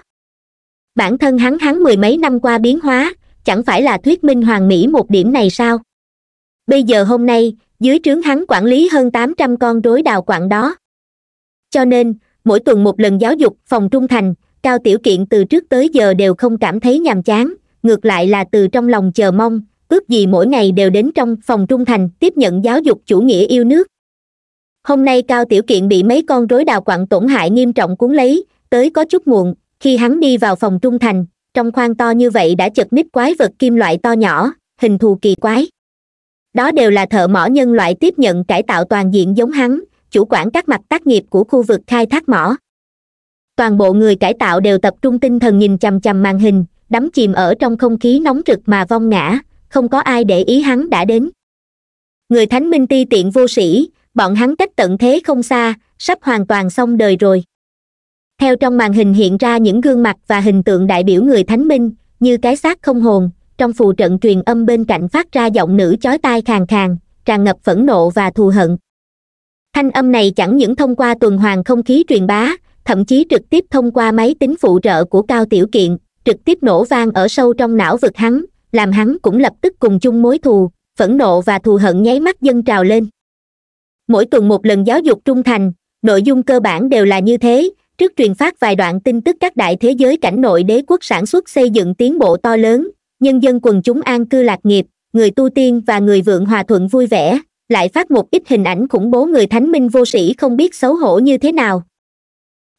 bản thân hắn hắn mười mấy năm qua biến hóa chẳng phải là thuyết minh hoàng mỹ một điểm này sao bây giờ hôm nay dưới trướng hắn quản lý hơn tám trăm con rối đào quặng đó cho nên mỗi tuần một lần giáo dục phòng trung thành cao tiểu kiện từ trước tới giờ đều không cảm thấy nhàm chán ngược lại là từ trong lòng chờ mong ước gì mỗi ngày đều đến trong phòng trung thành tiếp nhận giáo dục chủ nghĩa yêu nước hôm nay cao tiểu kiện bị mấy con rối đào quặng tổn hại nghiêm trọng cuốn lấy tới có chút muộn khi hắn đi vào phòng trung thành trong khoang to như vậy đã chật ních quái vật kim loại to nhỏ hình thù kỳ quái đó đều là thợ mỏ nhân loại tiếp nhận cải tạo toàn diện giống hắn chủ quản các mặt tác nghiệp của khu vực khai thác mỏ toàn bộ người cải tạo đều tập trung tinh thần nhìn chằm chằm màn hình đắm chìm ở trong không khí nóng rực mà vong ngã không có ai để ý hắn đã đến người thánh minh ti tiện vô sĩ bọn hắn cách tận thế không xa sắp hoàn toàn xong đời rồi theo trong màn hình hiện ra những gương mặt và hình tượng đại biểu người thánh minh như cái xác không hồn trong phù trận truyền âm bên cạnh phát ra giọng nữ chói tai khàn khàn tràn ngập phẫn nộ và thù hận thanh âm này chẳng những thông qua tuần hoàn không khí truyền bá thậm chí trực tiếp thông qua máy tính phụ trợ của cao tiểu kiện trực tiếp nổ vang ở sâu trong não vực hắn làm hắn cũng lập tức cùng chung mối thù phẫn nộ và thù hận nháy mắt dâng trào lên mỗi tuần một lần giáo dục trung thành nội dung cơ bản đều là như thế trước truyền phát vài đoạn tin tức các đại thế giới cảnh nội đế quốc sản xuất xây dựng tiến bộ to lớn nhân dân quần chúng an cư lạc nghiệp người tu tiên và người vượng hòa thuận vui vẻ lại phát một ít hình ảnh khủng bố người thánh minh vô sĩ không biết xấu hổ như thế nào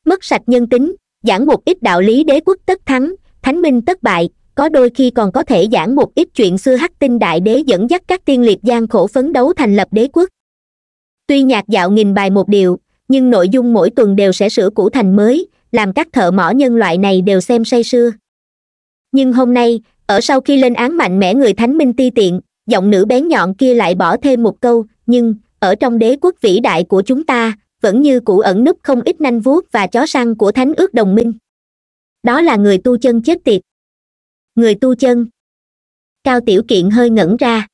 mất sạch nhân tính giảng một ít đạo lý đế quốc tất thắng thánh minh tất bại có đôi khi còn có thể giảng một ít chuyện xưa hắc tinh đại đế dẫn dắt các tiên liệt gian khổ phấn đấu thành lập đế quốc tuy nhạc dạo nghìn bài một điều nhưng nội dung mỗi tuần đều sẽ sửa cũ thành mới làm các thợ mỏ nhân loại này đều xem say sưa nhưng hôm nay ở sau khi lên án mạnh mẽ người thánh minh ti tiện giọng nữ bén nhọn kia lại bỏ thêm một câu nhưng ở trong đế quốc vĩ đại của chúng ta vẫn như cũ ẩn núp không ít nanh vuốt và chó săn của thánh ước đồng minh đó là người tu chân chết tiệt người tu chân cao tiểu kiện hơi ngẩn ra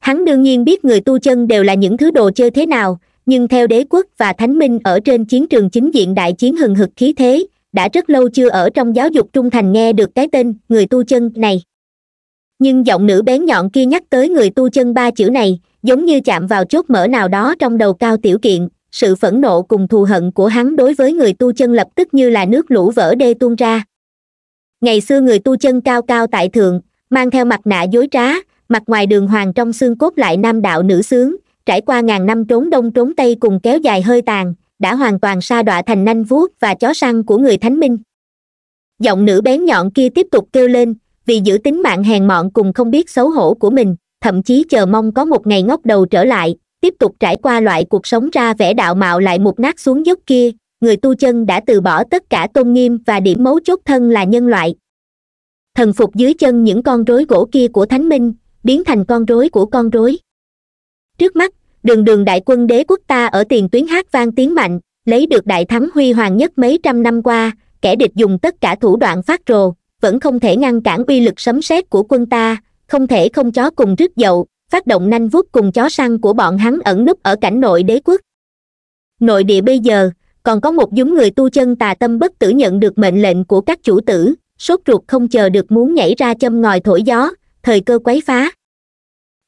hắn đương nhiên biết người tu chân đều là những thứ đồ chơi thế nào nhưng theo đế quốc và thánh minh ở trên chiến trường chính diện đại chiến hừng hực khí thế đã rất lâu chưa ở trong giáo dục trung thành nghe được cái tên người tu chân này nhưng giọng nữ bén nhọn kia nhắc tới người tu chân ba chữ này giống như chạm vào chốt mở nào đó trong đầu cao tiểu kiện sự phẫn nộ cùng thù hận của hắn đối với người tu chân lập tức như là nước lũ vỡ đê tuôn ra ngày xưa người tu chân cao cao tại thượng mang theo mặt nạ dối trá mặt ngoài đường hoàng trong xương cốt lại nam đạo nữ sướng trải qua ngàn năm trốn đông trốn tây cùng kéo dài hơi tàn đã hoàn toàn sa đọa thành nanh vuốt và chó săn của người thánh minh giọng nữ bén nhọn kia tiếp tục kêu lên vì giữ tính mạng hèn mọn cùng không biết xấu hổ của mình thậm chí chờ mong có một ngày ngóc đầu trở lại tiếp tục trải qua loại cuộc sống ra vẻ đạo mạo lại một nát xuống dốc kia người tu chân đã từ bỏ tất cả tôn nghiêm và điểm mấu chốt thân là nhân loại thần phục dưới chân những con rối gỗ kia của thánh minh biến thành con rối của con rối trước mắt đường đường đại quân đế quốc ta ở tiền tuyến hát vang tiếng mạnh lấy được đại thắng huy hoàng nhất mấy trăm năm qua kẻ địch dùng tất cả thủ đoạn phát rồ vẫn không thể ngăn cản uy lực sấm sét của quân ta không thể không chó cùng rước dậu phát động nanh vuốt cùng chó săn của bọn hắn ẩn núp ở cảnh nội đế quốc nội địa bây giờ còn có một dúng người tu chân tà tâm bất tử nhận được mệnh lệnh của các chủ tử sốt ruột không chờ được muốn nhảy ra châm ngòi thổi gió thời cơ quấy phá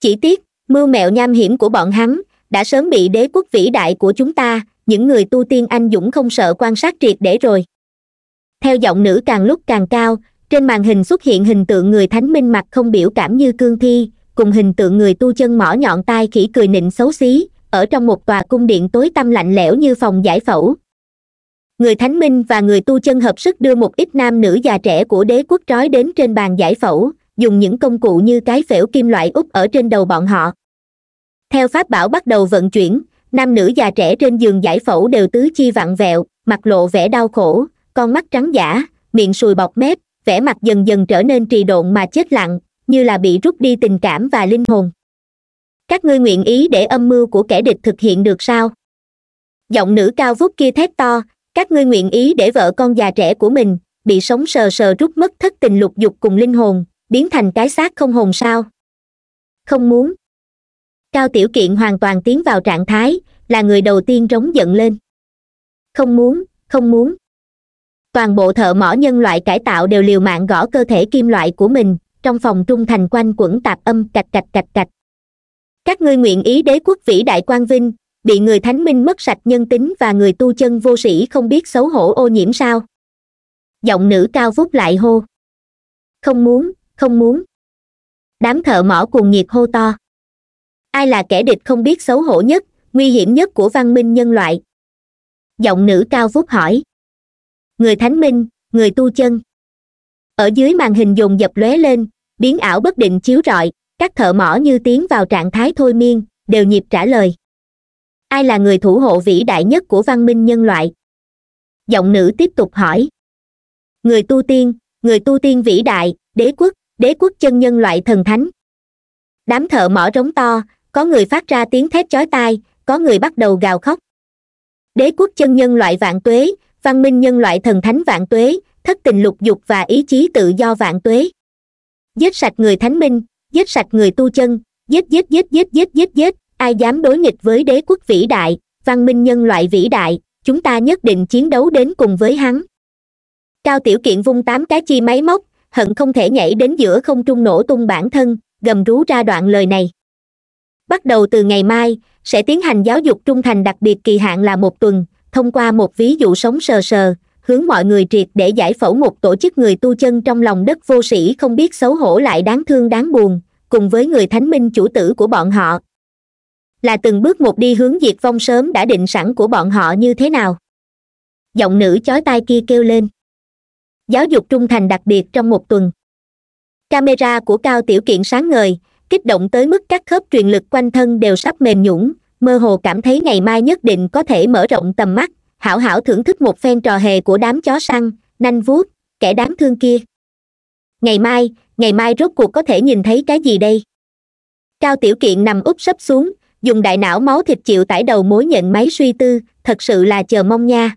chỉ tiếc mưu mẹo nham hiểm của bọn hắn đã sớm bị đế quốc vĩ đại của chúng ta những người tu tiên anh dũng không sợ quan sát triệt để rồi theo giọng nữ càng lúc càng cao trên màn hình xuất hiện hình tượng người thánh minh mặt không biểu cảm như cương thi cùng hình tượng người tu chân mỏ nhọn tai khỉ cười nịnh xấu xí ở trong một tòa cung điện tối tăm lạnh lẽo như phòng giải phẫu người thánh minh và người tu chân hợp sức đưa một ít nam nữ già trẻ của đế quốc trói đến trên bàn giải phẫu dùng những công cụ như cái phễu kim loại úp ở trên đầu bọn họ theo pháp bảo bắt đầu vận chuyển nam nữ già trẻ trên giường giải phẫu đều tứ chi vặn vẹo mặt lộ vẻ đau khổ con mắt trắng giả miệng sùi bọc mép vẻ mặt dần dần trở nên trì độn mà chết lặng như là bị rút đi tình cảm và linh hồn các ngươi nguyện ý để âm mưu của kẻ địch thực hiện được sao giọng nữ cao vút kia thét to các ngươi nguyện ý để vợ con già trẻ của mình bị sống sờ sờ rút mất thất tình lục dục cùng linh hồn biến thành cái xác không hồn sao không muốn cao tiểu kiện hoàn toàn tiến vào trạng thái là người đầu tiên rống giận lên không muốn không muốn toàn bộ thợ mỏ nhân loại cải tạo đều liều mạng gõ cơ thể kim loại của mình trong phòng trung thành quanh quẩn tạp âm cạch cạch cạch cạch các ngươi nguyện ý đế quốc vĩ đại quang vinh bị người thánh minh mất sạch nhân tính và người tu chân vô sĩ không biết xấu hổ ô nhiễm sao giọng nữ cao vút lại hô không muốn không muốn đám thợ mỏ cuồng nhiệt hô to ai là kẻ địch không biết xấu hổ nhất nguy hiểm nhất của văn minh nhân loại giọng nữ cao vút hỏi người thánh minh người tu chân ở dưới màn hình dùng dập lóe lên biến ảo bất định chiếu rọi các thợ mỏ như tiến vào trạng thái thôi miên đều nhịp trả lời ai là người thủ hộ vĩ đại nhất của văn minh nhân loại giọng nữ tiếp tục hỏi người tu tiên người tu tiên vĩ đại đế quốc đế quốc chân nhân loại thần thánh đám thợ mỏ rống to có người phát ra tiếng thét chói tai có người bắt đầu gào khóc đế quốc chân nhân loại vạn tuế văn minh nhân loại thần thánh vạn tuế thất tình lục dục và ý chí tự do vạn tuế giết sạch người thánh minh giết sạch người tu chân giết giết giết giết giết giết giết ai dám đối nghịch với đế quốc vĩ đại văn minh nhân loại vĩ đại chúng ta nhất định chiến đấu đến cùng với hắn cao tiểu kiện vung tám cái chi máy móc hận không thể nhảy đến giữa không trung nổ tung bản thân gầm rú ra đoạn lời này bắt đầu từ ngày mai sẽ tiến hành giáo dục trung thành đặc biệt kỳ hạn là một tuần thông qua một ví dụ sống sờ sờ hướng mọi người triệt để giải phẫu một tổ chức người tu chân trong lòng đất vô sĩ không biết xấu hổ lại đáng thương đáng buồn cùng với người thánh minh chủ tử của bọn họ là từng bước một đi hướng diệt vong sớm đã định sẵn của bọn họ như thế nào giọng nữ chói tai kia kêu lên giáo dục trung thành đặc biệt trong một tuần camera của cao tiểu kiện sáng ngời kích động tới mức các khớp truyền lực quanh thân đều sắp mềm nhũn, mơ hồ cảm thấy ngày mai nhất định có thể mở rộng tầm mắt hảo hảo thưởng thức một phen trò hề của đám chó săn nanh vuốt kẻ đáng thương kia ngày mai ngày mai rốt cuộc có thể nhìn thấy cái gì đây cao tiểu kiện nằm úp sấp xuống dùng đại não máu thịt chịu tải đầu mối nhận máy suy tư thật sự là chờ mong nha